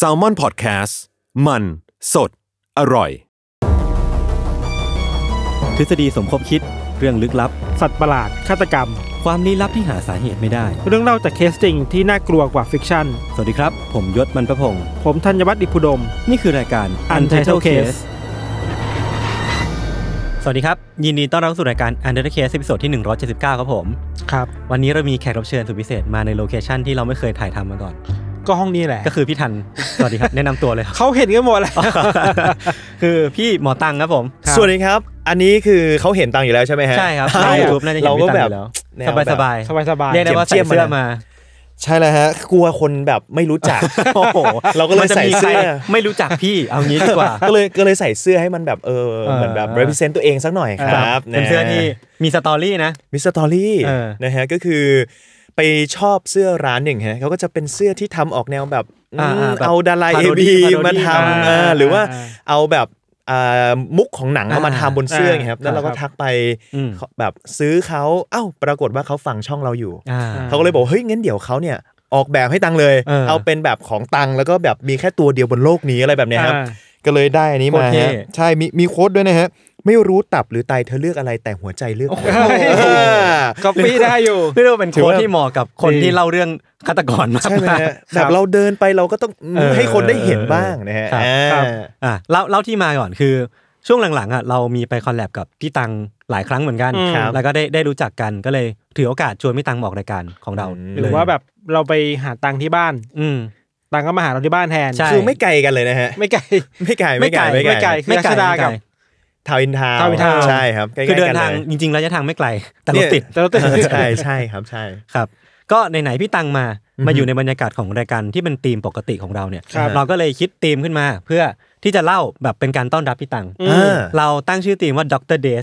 s a l ม o n PODCAST มัน สด อร่อย ทฤษฎีสมคบคิดเรื่องลึกลับ สัตว์ประหลาดฆาตกรรม ความลี้ลับที่หาสาเหตุไม่ได้ เรื่องเล่าจากเคสจริงที่น่ากลัวกว่าฟิกชั่น สวัสดีครับ ผมยศมันประพง์ผมธัญวัฒน์อิพุดม นี่คือรายการ Untitled Case สวัสดีครับ ยินดีต้อนรับสู่รายการ Untitled Case ตอนที่179ครับผม ครับวันนี้เรามีแขกรับเชิญสุดพิเศษมาในโลเคชั่นที่เราไม่เคยถ่ายทำมาก่อนก็ห้องนี้แหละก็คือพี่ทันสวัสดีครับแนะนำตัวเลยเขาเห็นกันหมดแล้วคือพี่หมอตังครับผมสวัสดีครับ อันนี้คือเขาเห็นตังอยู่แล้วใช่ไหมฮะใช่ครับใช่รับเราก็แบบสบายสบายสบายเรียกได้ว่าใส่เสื้อมา ใช่แล้วฮะกลัวคนแบบไม่รู้จักโอ้โหเราก็เลยใส่เสื้อไม่รู้จักพี่เอางี้ดีกว่าก็เลยก็เลยใส่เสื้อให้มันแบบเออเหมือนแบบ represent ตัวเองสักหน่อยครับเป็นเสื้อที่มีสตอรี่นะมีสตอรี่นะฮะก็คือไปชอบเสื้อร้านหนึ่งฮะเขาก็จะเป็นเสื้อที่ทำออกแนวแบบเอาดาราเอบีมาทำหรือว่าเอาแบบมุกของหนังเอามาทำบนเสื้อไงครับแล้วเราก็ทักไปแบบซื้อเขาเอ้าปรากฏว่าเขาฟังช่องเราอยู่เขาก็เลยบอกเฮ้ยงั้นเดี๋ยวเขาเนี่ยออกแบบให้ตังเลย เอาเป็นแบบของตังแล้วก็แบบมีแค่ตัวเดียวบนโลกนี้อะไรแบบนี้ครับก็เลยได้อันนี้มาใช่มีมีโค้ดด้วยนะฮะไม่รู้ตับหรือไตเธอเลือกอะไรแต่หัวใจเลือกก็ปี้ได้อยู่ไม่รู้เป็นโค้ดที่เหมาะกับคนที่เล่าเรื่องฆาตกรมากใช่ไหมแบบเราเดินไปเราก็ต้องให้คนได้เห็นบ้างนะฮะอ่าเล่าเล่าที่มาก่อนคือ ช่วงหลังๆอ่ะเรามีไปคอลแลบกับพี่ตังหลายครั้งเหมือนกันแล้วก็ได้ได้รู้จักกันก็เลยถือโอกาสชวนพี่ตังออกรายการของเราหรือว่าแบบเราไปหาตังที่บ้านอืตังก็มาหาเราที่บ้านแทนคือไม่ไกลกันเลยนะฮะไม่ไกลไม่ไกลไม่ไกลไม่ไกลไม่ไกลไม่ไกลกับทาวินทาวทาวินทาวใช่ครับคือเดินทางจริงๆระยะทางไม่ไกล แต่รถติดแต่รถติดใช่ใช่ครับใช่ครับ ก็ไหนๆพี่ตังมามาอยู่ในบรรยากาศของรายการที่เป็นธีมปกติของเราเนี่ย เราก็เลยคิดธีมขึ้นมา เพื่อที่จะเล่าแบบเป็นการต้อนรับพี่ตังเราตั้งชื่อธีมว่าด็อกเตอร์เดอ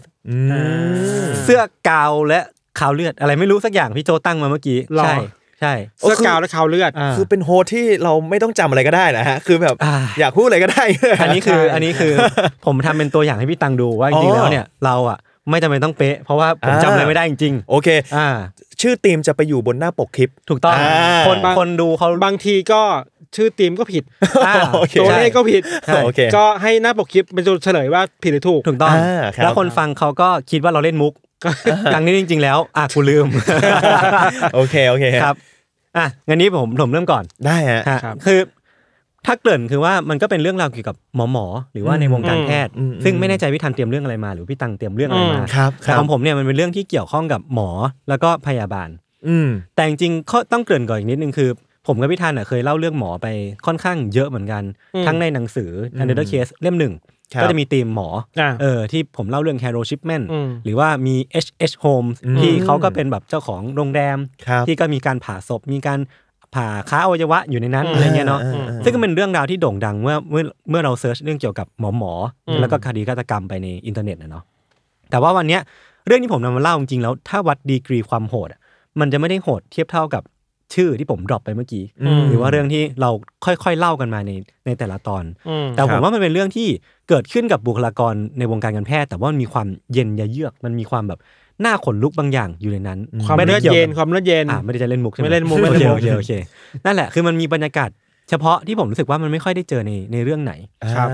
เสื้อกาวและขาวเลือดอะไรไม่รู้สักอย่างพี่โจตั้งมาเมื่อกี้ใช่ใช่เสื้อกาวและคาวเลือดคือเป็นโฮสที่เราไม่ต้องจำอะไรก็ได้นะฮะคือแบบ อยากพูดอะไรก็ได้อันนี้คืออันนี้คือผมทำเป็นตัวอย่างให้พี่ตังดูว่าจริงๆแล้วเนี่ยเราอ่ะไม่จำเป็นต้องเป๊ะเพราะว่าผมจำอะไรไม่ได้จริงๆ โอเคอ่าชื่อทีมจะไปอยู่บนหน้าปกคลิปถูกต้อง คนคนดูเขาบางทีก็ชื่อทีมก็ผิดตัวเลขก็ผิดก็ให้หน้าปกคลิปเป็นตัวเฉลยว่าผิดหรือถูกถูกต้องแล้วคนฟังเขาก็คิดว่าเราเล่นมุกกลังนี้จริง ๆ แล้วอ่ะกูลืมโอเคโอเคครับอ่ะงั้นนี้ผมผมเริ่มก่อนได้ฮะคือ ถ้าเกิดคือว่ามันก็เป็นเรื่องราวเกี่ยวกับหมอหมอหรือว่าในวงการแพทย์ซึ่งไม่แน่ใจพี่ทันเตรียมเรื่องอะไรมาหรือพี่ตังเตรียมเรื่องอะไรมาแต่ของผมเนี่ยมันเป็นเรื่องที่เกี่ยวข้องกับหมอแล้วก็พยาบาล อืแต่จริงๆต้องเกริ่นก่อนอีกนิดนึงคือ ผมกับพี่ทันเคยเล่าเรื่องหมอไปค่อนข้างเยอะเหมือนกันทั้งในหนังสือ u n r t h e Case เล่มหนึ่งก็จะมีทีมหมอเออที่ผมเล่าเรื่องแฮโรชิปแมนหรือว่ามี HH Homes ที่เขาก็เป็นแบบเจ้าของโรงแรม ที่ก็มีการผ่าศพ มีการผ่าค้าอวัยวะอยู่ในนั้นอะไรเงี้ยเนาะซึ่งก็เป็นเรื่องราวที่โด่งดังเมื่อเมื่อเมื่อเราเซิร์ชเรื่องเกี่ยวกับหมอหมอแล้วก็คดีฆาตกรรมไปในอินเทอร์เน็ตนะเนาะแต่ว่าวันเนี้ยเรื่องที่ผมนำมาเล่าจริงๆแล้ว ถ้าวัดดีกรีความโหดมันจะไม่ได้โหดเทียบเท่ากับชื่อที่ผมดรอปไปเมื่อกี้หรือว่าเรื่องที่เราค่อยๆเล่ากันมาในในแต่ละตอนแต่ผมว่ามันเป็นเรื่องที่เกิดขึ้นกับบุคลากรในวงการการแพทย์ แต่ว่ามันมีความเย็นยะเยือก มันมีความแบบหน้าขนลุกบางอย่างอยู่ในนั้นความเลือดเย็นความเลือดเย็นอ่าไม่ได้จะเล่นมุกใช่ไหมไม่เล่นมุกไม่เล่นมุกโอเคโอเคนั่นแหละคือมันมีบรรยากาศเฉพาะที่ผมรู้สึกว่ามันไม่ค่อยได้เจอในในเรื่องไหนครับ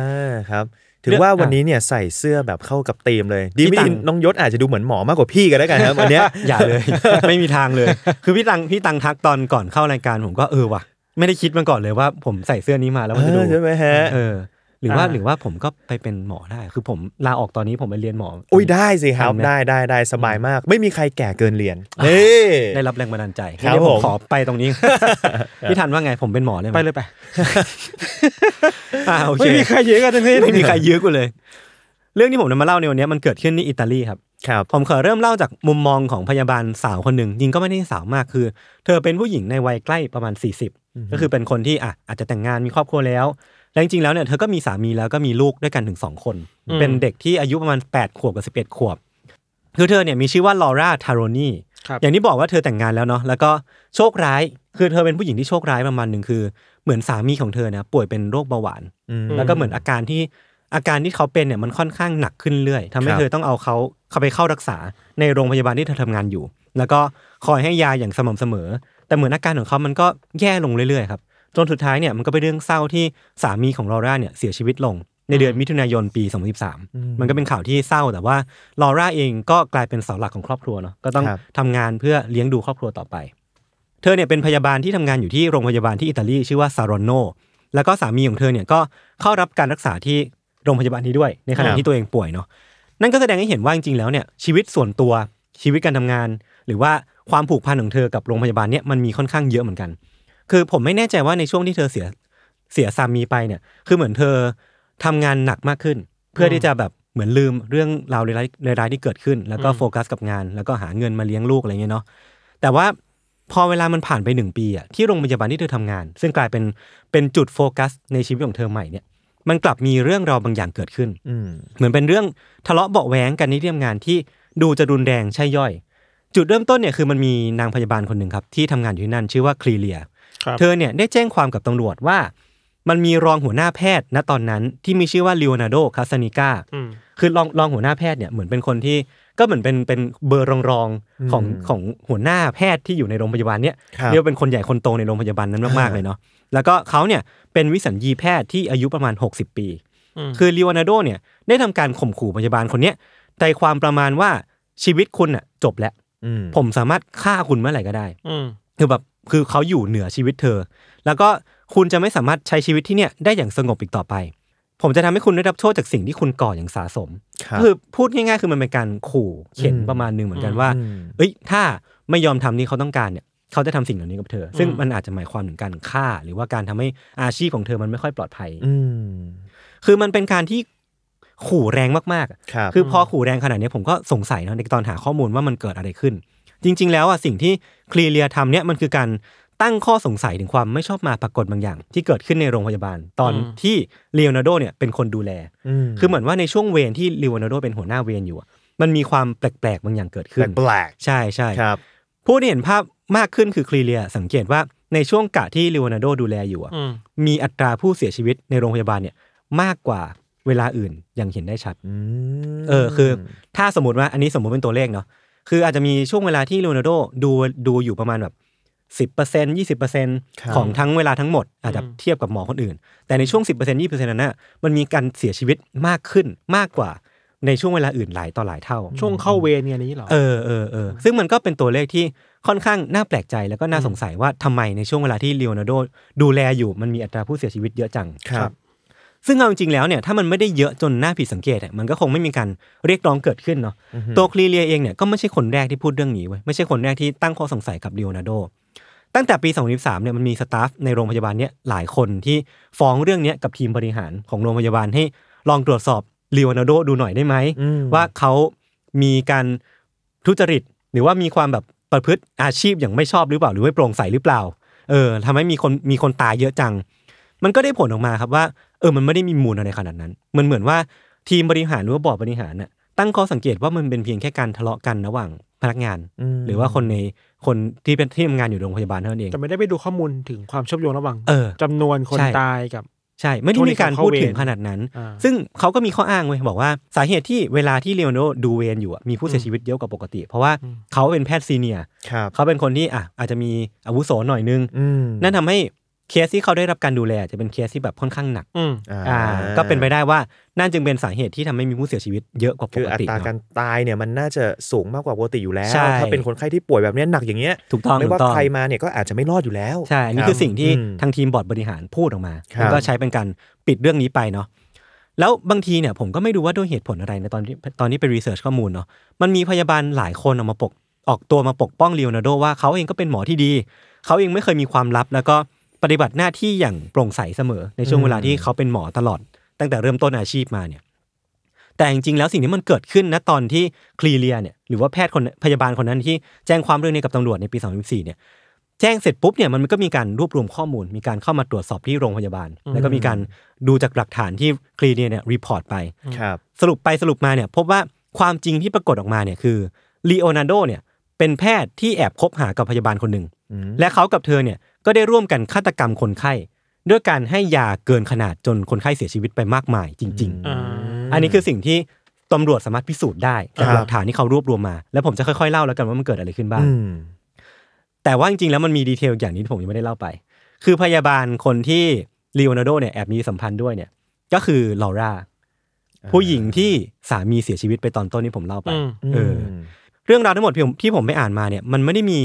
ครับถือว่าวันนี้เนี่ยใส่เสื้อแบบเข้ากับธีมเลย ดีไม่ดีน้องยศอาจจะดูเหมือนหมอมากกว่าพี่ก็ได้กันนะวันนี้อย่าเลยไม่มีทางเลย คือพี่ตังพี่ตังทักตอนก่อนเข้ารายการผมก็เออว่ะ ไม่ได้คิดมาก่อนเลยว่าผมใส่เสื้อนี้มาแล้วมันจะดูใช่ไหมฮะเออหรือว่าหรือว่าผมก็ไปเป็นหมอได้ คือผมลาออกตอนนี้ผมไปเรียนหมออุ้ยได้สิครับได้ได้ได้สบายมาก ไม่มีใครแก่เกินเรียนเฮ้ได้รับแรงบันดาลใจครับผมขอไปตรงนี้พี่ทันว่าไงผมเป็นหมอเลยไปเลยไปไม่มีใครเยอะกันทั้งนี้ไม่มีใครเยอะกูเลยเรื่องที่ผมนำมาเล่าในวันนี้ มันเกิดขึ้นที่อิตาลี ครับ ครับ ผมขอเริ่มเล่าจากมุมมองของพยาบาลสาวคนหนึ่งยิงก็ไม่ได้สาวมาก คือ เธอเป็นผู้หญิงในวัยใกล้ประมาณ40ก็คือเป็นคนที่อ่ะอาจจะแต่งงานมีครอบครัวแล้วแล้วจริงๆ แล้วเนี่ยเธอก็มีสามีแล้วก็มีลูกด้วยกันถึงสองคน เป็นเด็กที่อายุประมาณ8ขวบกับ11ขวบคือเธอเนี่ยมีชื่อว่าลอร่าทารนี่รอย่างที่บอกว่าเธอแต่งงานแล้วเนาะแล้วก็โชคร้ายคือเธอเป็นผู้หญิงที่โชคร้ายประมาณหนึ่งคือ เหมือนสามีของเธอนะป่วยเป็นโรคเบาหวานแล้วก็เหมือนอาการที่อาการที่เขาเป็นเนี่ยมันค่อนข้างหนักขึ้นเรื่อยทำให้เธอต้องเอาเขาเขาไปเข้ารักษาในโรงพยาบาลที่เธอทำงานอยู่ แล้วก็คอยให้ยาอย่างสม่ำเสมอ แต่เหมือนอาการของเขา มันก็แย่ลงเรื่อยๆ ครับจนสุดท้ายเนี่ยมันก็เป็นเรื่องเศร้าที่สามีของลอร่าเนี่ยเสียชีวิตลง ในเดือนมิถุนายนปี 2013 มันก็เป็นข่าวที่เศร้าแต่ว่าลอร่าเองก็กลายเป็นเสาหลักของครอบครัวเนาะก็ต้องทำงานเพื่อเลี้ยงดูครอบครัวต่อไป เธอเนี่ยเป็นพยาบาลที่ทำงานอยู่ที่โรงพยาบาลที่อิตาลีชื่อว่าซารอนโนแล้วก็สามีของเธอเนี่ยก็เข้ารับการรักษาที่โรงพยาบาลนี้ด้วยในขณะที่ตัวเองป่วยเนาะนั่นก็แสดงให้เห็นว่าจริงๆแล้วเนี่ยชีวิตส่วนตัวชีวิตการทำงาน หรือว่าความผูกพันของเธอกับโรงพยาบาลเนี่ยมันมีค่อนข้างเยอะเหมือนกันคือผมไม่แน่ใจว่าในช่วงที่เธอเสียเสียสามีไปเนี่ย คือเหมือนเธอทำงานหนักมากขึ้น เพื่อที่จะแบบเหมือนลืมเรื่องราวในรายที่เกิดขึ้น แล้วก็โฟกัสกับงาน แล้วก็หาเงินมาเลี้ยงลูกอะไรเงี้ยเนาะ แต่ว่าพอเวลามันผ่านไปหนึ่งปีอะที่โรงพยาบาลที่เธอทำงาน ซึ่งกลายเป็นเป็นจุดโฟกัส ในชีวิตของเธอใหม่เนี่ย มันกลับมีเรื่องราวบางอย่างเกิดขึ้นเหมือนเป็นเรื่องทะเลาะเบาแหวงกันในที่ทำงานที่ดูจะรุนแรงใช่ย่อย จุดเริ่มต้นเนี่ยคือมันมีนางพยาบาลคนหนึ่งครับที่ทำงานอยู่ที่นั่นชื่อว่าคลีเลียเธอเนี่ยได้แจ้งความกับตำรวจว่า มันมีรองหัวหน้าแพทย์ ณตอนนั้นที่มีชื่อว่าลิโอนาร์โดคาสนิก้าคือรองรองหัวหน้าแพทย์เนี่ยเหมือนเป็นคนที่ก็เหมือนเป็นเป็นเบอร์รองรองของของหัวหน้าแพทย์ที่อยู่ในโรงพยาบาลเนี่ยเรียกเป็นคนใหญ่คนโตในโรงพยาบาลนั้นมากๆเลยเนาะแล้วก็เขาเนี่ยเป็นวิสัญญีแพทย์ที่อายุประมาณ60ปีคือลิโอนาโดเนี่ยได้ทำการข่มขู่พยาบาลคนเนี้ยใจความประมาณว่าชีวิตคุณอ่ะจบแล้วผมสามารถฆ่าคุณเมื่อไหร่ก็ได้คือแบบคือเขาอยู่เหนือชีวิตเธอ แล้วก็คุณจะไม่สามารถใช้ชีวิตที่เนี่ยได้อย่างสงบอีกต่อไป ผมจะทำให้คุณได้รับโทษจากสิ่งที่คุณก่ออย่างสะสม คือพูดง่ายๆ คือมันเป็นการขู่เข็นประมาณนึงเหมือนกันว่า เอ้ยถ้าไม่ยอมทำนี่เขาต้องการเนี่ยเขาจะทำสิ่งเหล่านี้กับเธอ ซึ่งมันอาจจะหมายความถึงการฆ่า หรือว่าการทำให้อาชีพของเธอมันไม่ค่อยปลอดภัยอคือมันเป็นการที่ขู่แรงมากๆคือพอขู่แรงขนาดนี้ผมก็สงสัยนะในตอนหาข้อมูลว่ามันเกิดอะไรขึ้นจริงๆ แล้วอ่ะสิ่งที่คลีเลียทำเนี่ยมันคือการตั้งข้อสงสัยถึงความไม่ชอบมาปรากฏบางอย่าง ที่เกิดขึ้นในโรงพยาบาล ตอนที่เลโอนาร์โดเนี่ยเป็นคนดูแล คือเหมือนว่าในช่วงเวรที่เลโอนาร์โดเป็นหัวหน้าเวรอยู่ มันมีความแปลกๆบางอย่างเกิดขึ้นแปลกใช่ใช่ครับ ผู้ที่เห็นภาพมากขึ้นคือคลีเลียสังเกตว่าในช่วงกะที่เลโอนาร์โดดูแลอยู่มีอัตราผู้เสียชีวิตในโรงพยาบาลเนี่ยมากกว่าเวลาอื่นยังเห็นได้ชัดเออคือถ้าสมมติว่าอันนี้สมมติเป็นตัวเลขเนาะคืออาจจะมีช่วงเวลาที่โรนัลโดดูดูอยู่ประมาณแบบสิบเปอร์เซ็นยี่สิบเปอร์เซ็นของทั้งเวลาทั้งหมด อาจจะเทียบกับหมอคนอื่น แต่ในช่วงสิบเปอร์เซ็นยี่เปอร์เซ็นนั้นน่ะมันมีการเสียชีวิตมากขึ้นมากกว่าในช่วงเวลาอื่นหลายต่อหลายเท่า ช่วงเข้าเวรเนี่ยนี้หรอเออเออเออซึ่งมันก็เป็นตัวเลขที่ค่อนข้างน่าแปลกใจแล้วก็น่าสงสัยว่าทำไมในช่วงเวลาที่เลโอนาร์โด ดูแลอยู่มันมีอัตราผู้เสียชีวิตเยอะจังครับซึ่งเอาจริงๆแล้วเนี่ยถ้ามันไม่ได้เยอะจนน่าผิดสังเกตมันก็คงไม่มีการเรียกร้องเกิดขึ้นเนาะตัวคลีเลียเองเนี่ย ก็ไม่ใช่คนแรกที่พูดเรื่องนี้ไว้ไม่ใช่คนแรกที่ตั้งข้อสงสัยกับเลโอนาโด ตั้งแต่ปี2013เนี่ยมันมีสตาฟในโรงพยาบาลเนี่ย หลายคนที่ฟ้องเรื่องนี้กับทีมบริหารของโรงพยาบาลให้ลองตรวจสอบลีวานาโดดูหน่อยได้ไหมว่าเขามีการทุจริตหรือว่ามีความแบบประพฤติอาชีพอย่างไม่ชอบหรือเปล่า หรือไม่โปร่งใสหรือเปล่า เออทำให้มีคนมีคนตายเยอะจัง มันก็ได้ผลออกมาครับว่าเออมันไม่ได้มีมูลอะไรขนาดนั้น มันเหมือนว่าทีมบริหารหรือว่าบอร์ดบริหารน่ะตั้งข้อสังเกตว่ามันเป็นเพียงแค่การทะเลาะกันระหว่างพนักงานหรือว่าคนในคนที่เป็นที่ทำงานอยู่โรงพยาบาลเท่านั้นเองแต่ไม่ได้ไปดูข้อมูลถึงความเชื่อมโยงระหว่างจำนวนคนตายกับ ใช่ไม่ได้มีการพูดถึงขนาดนั้น ซึ่งเขาก็มีข้ออ้างเว้ยบอกว่า สาเหตุที่เวลาที่เลโอนโดดูเวนอยู่มีผู้เสียชีวิตเยอะกว่าปกติ เพราะว่าเขาเป็นแพทย์ซีเนียร์เขาเป็นคนที่อ่ะอาจจะมีอาวุโสหน่อยนึงนั่นทำให้เคสที่เขาได้รับการดูแลจะเป็นเคสที่แบบค่อนข้างหนักอ่า ก็เป็นไปได้ว่านั่นจึงเป็นสาเหตุที่ทำให้มีผู้เสียชีวิตเยอะกว่าปกติคืออัตราการตายเนี่ยมันน่าจะสูงมากกว่าปกติอยู่แล้วถ้าเป็นคนไข้ที่ป่วยแบบนี้หนักอย่างเงี้ยถูกต้องไม่ว่าใครมาเนี่ยก็อาจจะไม่รอดอยู่แล้วใช่นี่คือสิ่งที่ทางทีมบอร์ดบริหารพูดออกมา แล้วก็ใช้เป็นการปิดเรื่องนี้ไปเนาะ แล้วบางทีเนี่ยผมก็ไม่ดูว่าด้วยเหตุผลอะไรในตอนที่ตอนนี้ไปรีเสิร์ชข้อมูลเนาะ มันมีพยาบาลหลายคนออกมาปกออกตัวมาปกป้องเลโอนาร์โดว่าเขาเองก็เป็นหมอที่ดี เขาเองไม่เคยมีความลับแล้วก็ปฏิบัติหน้าที่อย่างโปร่งใสเสมอ ในช่วงเวลาที่เขาเป็นหมอตลอด ตั้งแต่เริ่มต้นอาชีพมาเนี่ยแต่จริงๆแล้วสิ่งที่มันเกิดขึ้นนะตอนที่คลีเลียเนี่ย หรือว่าแพทย์คนพยาบาลคนนั้น ที่แจ้งความเรื่องนี้กับตำรวจในปี2014เนี่ย แจ้งเสร็จปุ๊บเนี่ยมันก็มีการรวบรวมข้อมูล มีการเข้ามาตรวจสอบที่โรงพยาบาล แล้วก็มีการดูจากหลักฐานที่คลีเรียเนี่ยรีพอร์ตไป ครับ สรุปไปสรุปมาเนี่ย พบว่าความจริงที่ปรากฏออกมาเนี่ยคือลีโอนาร์โดเนี่ย เป็นแพทย์ที่แอบคบหากับพยาบาลคนหนึ่งและเขากับเธอเนี่ยก็ได้ร่วมกันฆาตกรรมคนไข้ ด้วยการให้ยาเกินขนาดจนคนไข้เสียชีวิตไปมากมาย จริง ๆอันนี้คือสิ่งที่ตำรวจสามารถพิสูจน์ได้จากหลักฐานที่เขารวบรวมมา แล้วผมจะค่อยๆเล่าแล้วกันว่ามันเกิดอะไรขึ้นบ้างแต่ว่าจริงๆแล้วมันมีดีเทลอย่างนี้ที่ผมยังไม่ได้เล่าไป คือพยาบาลคนที่ลีโอนาร์โด เนี่ยแอบมีสัมพันธ์ด้วยเนี่ยก็คือลอร่า ผู้หญิงที่สามีเสียชีวิตไปตอนต้นที่ผมเล่าไปเออเรื่องราวทั้งหมดที่ผมไปอ่านมาเนี่ยมันไม่ได้มี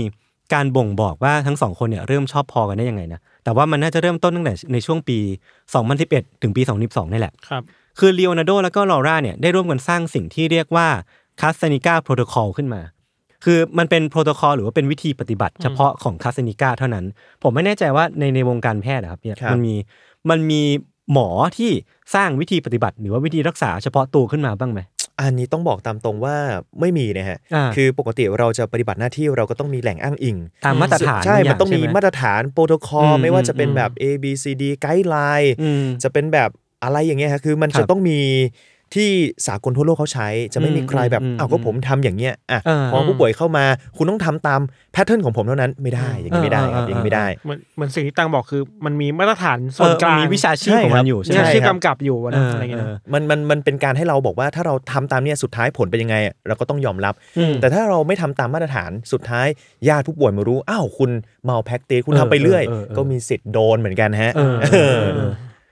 การบ่งบอกว่าทั้งสองคนเนี่ยเริ่มชอบพอกันได้ยังไงนะ แต่ว่ามันน่าจะเริ่มต้นตั้งแต่ในช่วงปี 2011 ถึงปี2012นี่แหละ ครับ คือเลโอนาร์โดแล้วก็ลอร่าเนี่ยได้ร่วมกันสร้างสิ่งที่เรียกว่าคาสเซนิก้าโปรโตคอลขึ้นมา คือมันเป็นโปรโตคอลหรือว่าเป็นวิธีปฏิบัติเฉพาะของคาสเซนิก้าเท่านั้น ผมไม่แน่ใจว่าในในวงการแพทย์นะครับเนี่ยมันมีมันมีหมอที่สร้างวิธีปฏิบัติ หรือว่าวิธีรักษาเฉพาะตัวขึ้นมาบ้างไหมอันนี้ต้องบอกตามตรงว่าไม่มีนะฮะ คือปกติเราจะปฏิบัติหน้าที่เราก็ต้องมีแหล่งอ้างอิงตามมาตรฐานใช่ มันต้องมีมาตรฐานโปรโตคอลไม่ว่าจะเป็นแบบ A B C D ไกด์ไลน์ จะเป็นแบบอะไรอย่างเงี้ยฮะ คือมันจะต้องมีที่สากลทั่วโลกเขาใช้จะไม่มีใครแบบอ้าวก็ผมทำอย่างเงี้ยอ่ะพอผู้ป่วยเข้ามา คุณต้องทำตามแพทเทิร์นของผมเท่านั้นไม่ได้อย่างนี้ไม่ได้ครับอย่างนี้ไม่ได้เหมือนเหมือนสิ่งที่ตังบอกคือ มันมีมาตรฐานส่วนกลางมีวิชาชีพของมันอยู่ใช่ไหมวิชาชีพกำกับอยู่อะไรเงี้ยมันมันมันเป็นการให้เราบอกว่าถ้าเราทำตามเนี่ยสุดท้ายผลเป็นยังไงเราก็ต้องยอมรับแต่ถ้าเราไม่ทำตามมาตรฐานสุดท้ายญาติผู้ป่วยมารู้อ้าวคุณเมาแพ็กเตคุณทำไปเรื่อยก็มีสิทธิ์โดนเหมือนกันฮะ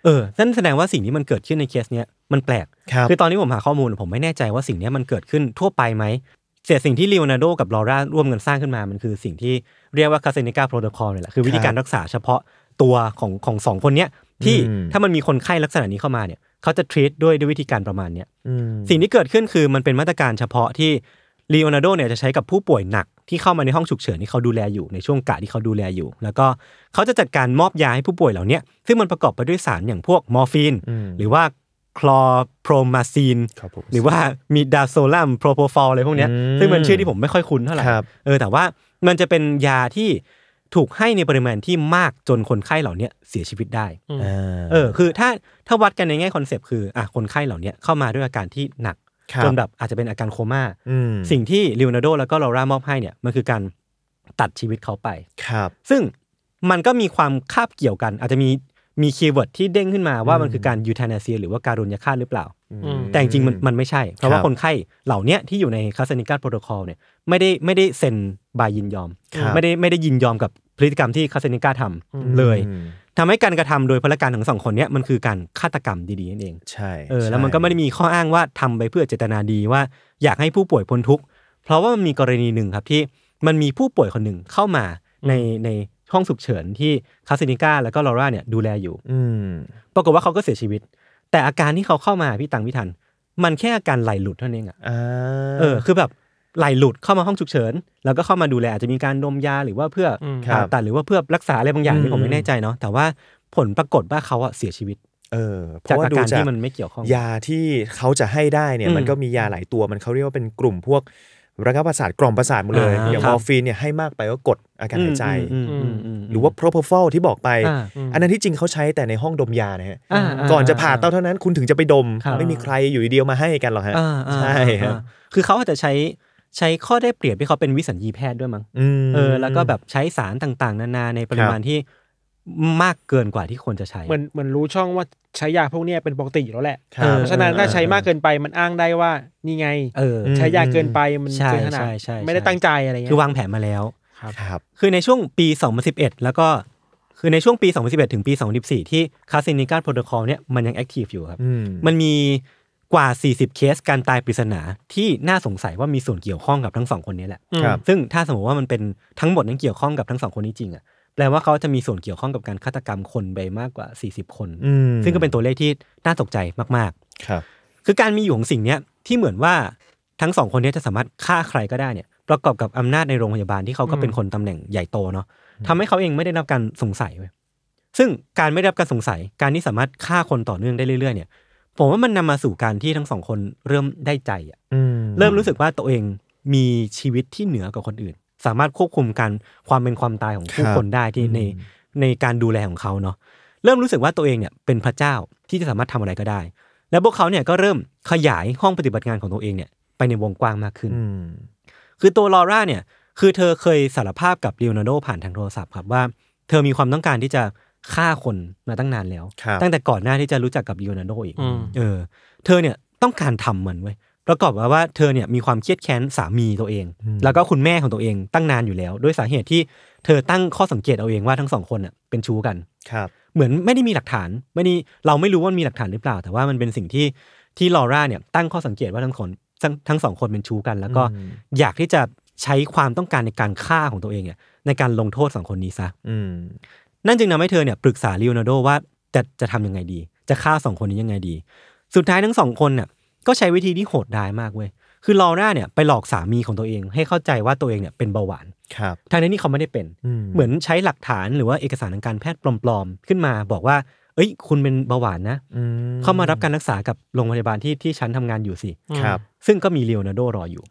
เออนั่นแสดงว่าสิ่งที่มันเกิดขึ้นในเคสเนี้ยมันแปลกคคือตอนนี้ผมหาข้อมูล ผมไม่แน่ใจว่าสิ่งนี้มันเกิดขึ้นทั่วไปไหม เสียสิ่งที่ลีโอนาร์โดกับลอร่าร่วมกันสร้างขึ้นมา มันคือสิ่งที่เรียกว่าคาเซนิกาโปรโตคอลเนี่ยแหละ คือวิธีการรักษาเฉพาะตัวของของสองคนเนี้ยที่ถ้ามันมีคนไข้ลักษณะนี้เข้ามาเนี่ยเขาจะทรีตด้วยด้วยวิธีการประมาณเนี้ยสิ่งที่เกิดขึ้นคือมันเป็นมาตรการเฉพาะที่ลีโอนาร์โดเนี่ยจะใช้กับผู้ป่วยหนักที่เข้ามาในห้องฉุกเฉินที่เขาดูแลอยู่ ในช่วงกะที่เขาดูแลอยู่ แล้วก็เขาจะจัดการมอบยาให้ผู้ป่วยเหล่านี้ซึ่งมันประกอบไปด้วยสารอย่างพวกมอร์ฟีนหรือว่าคลอโพรมาซีนหรือว่ามีดาโซลัมโพรโพฟอลอะไรพวกนี้ซึ่งมันชื่อที่ผมไม่ค่อยคุ้นเท่าไหร่เออ แต่ว่ามันจะเป็นยาที่ถูกให้ในปริมาณที่มากจนคนไข้เหล่านี้เสียชีวิตได้เออคือ ถ้าถ้าวัดกันในแง่คอนเซปต์คืออ่ะคนไข้เหล่านี้เข้ามาด้วยอาการที่หนักจนแบบอาจจะเป็นอาการโคมา่าสิ่งที่ลิโอนาร์โดแล้วก็ลอร่ามอบให้เนี่ย มันคือการตัดชีวิตเขาไปครับ ซึ่งมันก็มีความคาบเกี่ยวกันอาจจะมีมีคีย์เวิร์ดที่เด้งขึ้นมาว่ามันคือการยูเทนาเซีย หรือว่าการุญยฆาตหรือเปล่า แต่จริงมันมันไม่ใช่ เพราะว่าคนไข้เหล่านี้ที่อยู่ในคาสนิกาโปรโตคอลเนี่ยไม่ได้ไม่ได้เซ็นบายยินยอมไม่ได้ไม่ได้ยินยอมกับพฤติกรรมที่คาสนิกาทำเลยทำให้การกระทำโดยพลการของสองคนเนี้ยมันคือการฆาตกรรมดี ๆ นั่นเอง ใช่เออแล้วมันก็ไม่ได้มีข้ออ้างว่าทำไปเพื่อเจตนาดี ว่าอยากให้ผู้ป่วยพ้นทุกข์ เพราะว่ามันมีกรณีหนึ่งครับที่มันมีผู้ป่วยคนหนึ่งเข้ามาในในห้องสุกเฉินที่คาสินิก้าแล้วก็ลอร่าเนี่ยดูแลอยู่อืปรากฏว่าเขาก็เสียชีวิต แต่อาการที่เขาเข้ามาพี่ตังพี่ทันมันแค่อาการไหลหลุดเท่านั้นเองอะเออคือแบบไหลหลุดเข้ามาห้องฉุกเฉินแล้วก็เข้ามาดูแลอาจจะมีการดมยาหรือว่าเพื่อผ่าตัดหรือว่าเพื่อรักษาอะไรบางอย่างที่ผมไม่แน่ใจเนาะแต่ว่าผลปรากฏว่าเขาอะเสียชีวิต เออเพราะว่าดูจากที่มันไม่เกี่ยวข้องยาที่เขาจะให้ได้เนี่ย มันก็มียาหลายตัวมันเขาเรียกว่าเป็นกลุ่มพวกระงับประสาทกล่อมประสาทหมดเลยอย่างมอร์ฟีนเนี่ยให้มากไปก็กดอาการหายใจหรือว่าโพรโพฟอลที่บอกไป อันนั้นที่จริงเขาใช้แต่ในห้องดมยานะฮะก่อนจะผ่าเต้าเท่านั้น คุณถึงจะไปดมไม่มีใครอยู่เดียวมาให้กันหรอกฮะใช่ครับคือเขาอาจจะใช้ใช้ข้อได้เปรียบที่เขาเป็นวิสัญญีแพทย์ด้วยมั้ง เออ แล้วก็แบบใช้สารต่าง ๆ นานาในปริมาณที่มากเกินกว่าที่ควรจะใช้เหมือนเหมือนรู้ช่องว่าใช้ยาพวกนี้เป็นปกติอยู่แล้วแหละ เพราะฉะนั้นถ้าใช้มากเกินไปมันอ้างได้ว่านี่ไงใช้ยาเกินไปมันเกินขนาดไม่ได้ตั้งใจอะไรเงี้ย คือวางแผนมาแล้วครับ คือในช่วงปี2011แล้วก็คือในช่วงปี2011ถึงปี2014ที่คาสินิการโปรโตคอลเนี่ยมันยังแอคทีฟอยู่ครับ มันมีกว่า 40 เคสการตายปริศนาที่น่าสงสัยว่ามีส่วนเกี่ยวข้องกับทั้งสองคนนี้แหละซึ่งถ้าสมมติว่ามันเป็นทั้งหมดนั้นเกี่ยวข้องกับทั้งสองคนนี้จริงอะแปลว่าเขาจะมีส่วนเกี่ยวข้องกับการฆาตกรรมคนไปมากกว่า 40 คนซึ่งก็เป็นตัวเลขที่น่าตกใจมากครับๆคือการมีอยู่ของสิ่งเนี้ยที่เหมือนว่าทั้งสองคนนี้จะสามารถฆ่าใครก็ได้เนี่ยประกอบกับอำนาจในโรงพยาบาลที่เขาก็เป็นคนตำแหน่งใหญ่โตเนาะทำให้เขาเองไม่ได้รับการสงสัยเว้ยซึ่งการไม่ได้รับการสงสัยการที่สามารถฆ่าคนต่อเนื่องได้เรื่อยๆเนี่ยผมว่ามันนำมาสู่การที่ทั้งสองคนเริ่มได้ใจอ่ะเริ่มรู้สึกว่าตัวเองมีชีวิตที่เหนือกว่าคนอื่น สามารถควบคุมการความเป็นความตายของผู้คนได้ที่ในในการดูแลของเขาเนาะเริ่มรู้สึกว่าตัวเองเนี่ย เป็นพระเจ้าที่จะสามารถทำอะไรก็ได้ และพวกเขาเนี่ยก็เริ่มขยายห้องปฏิบัติงานของตัวเองเนี่ยไปในวงกว้างมากขึ้น คือตัวลอร่าเนี่ย คือเธอเคยสารภาพกับลิโอนาร์โดผ่านทางโทรศัพท์ครับว่าเธอมีความต้องการที่จะฆ่าคนมาตั้งนานแล้ว ตั้งแต่ก่อนหน้าที่จะรู้จักกับลีโอนาร์โดอีกเออ เธอเนี่ยต้องการทำมันเว้ยประกอบกับว่าเธอเนี่ยมีความเครียดแค้นสามีตัวเอง แล้วก็คุณแม่ของตัวเองตั้งนานอยู่แล้วด้วยสาเหตุที่เธอตั้งข้อสังเกตเอาเองว่าทั้งสองคนเ่ะเป็นชู้กันครับเหมือนไม่ได้มีหลักฐานไม่ได้เราไม่รู้ว่ามีหลักฐานหรือเปล่า แต่ว่ามันเป็นสิ่งที่ที่ลอร่าเนี่ย ตั้งข้อสังเกตว่าทั้งคนทั้งสองคนเป็นชู้กัน แล้วก็ อยากที่จะใช้ความต้องการในการฆ่าของตัวเองเนี่ย ในการลงโทษสองคนนี้ซะนั่นจึงทำให้เธอเนี่ยปรึกษาลีโอนาร์โดว่าจะจะทำยังไงดี จะฆ่าสองคนนี้ยังไงดี สุดท้ายทั้งสองคนเนี่ยก็ใช้วิธีที่โหดด้ายมากเว้ย คือลอร่าเนี่ยไปหลอกสามีของตัวเอง ให้เข้าใจว่าตัวเองเนี่ยเป็นเบาหวาน ครับทางนี้นี่เขาไม่ได้เป็น เหมือนใช้หลักฐานหรือว่าเอกสารทางการแพทย์ปลอม ๆขึ้นมาบอกว่าเอ้ยคุณเป็นเบาหวานนะเข้ามารับการรักษากับโรงพยาบาลที่ที่ฉันทำงานอยู่สิครับซึ่งก็มีเลโอนาร์โดรออยู่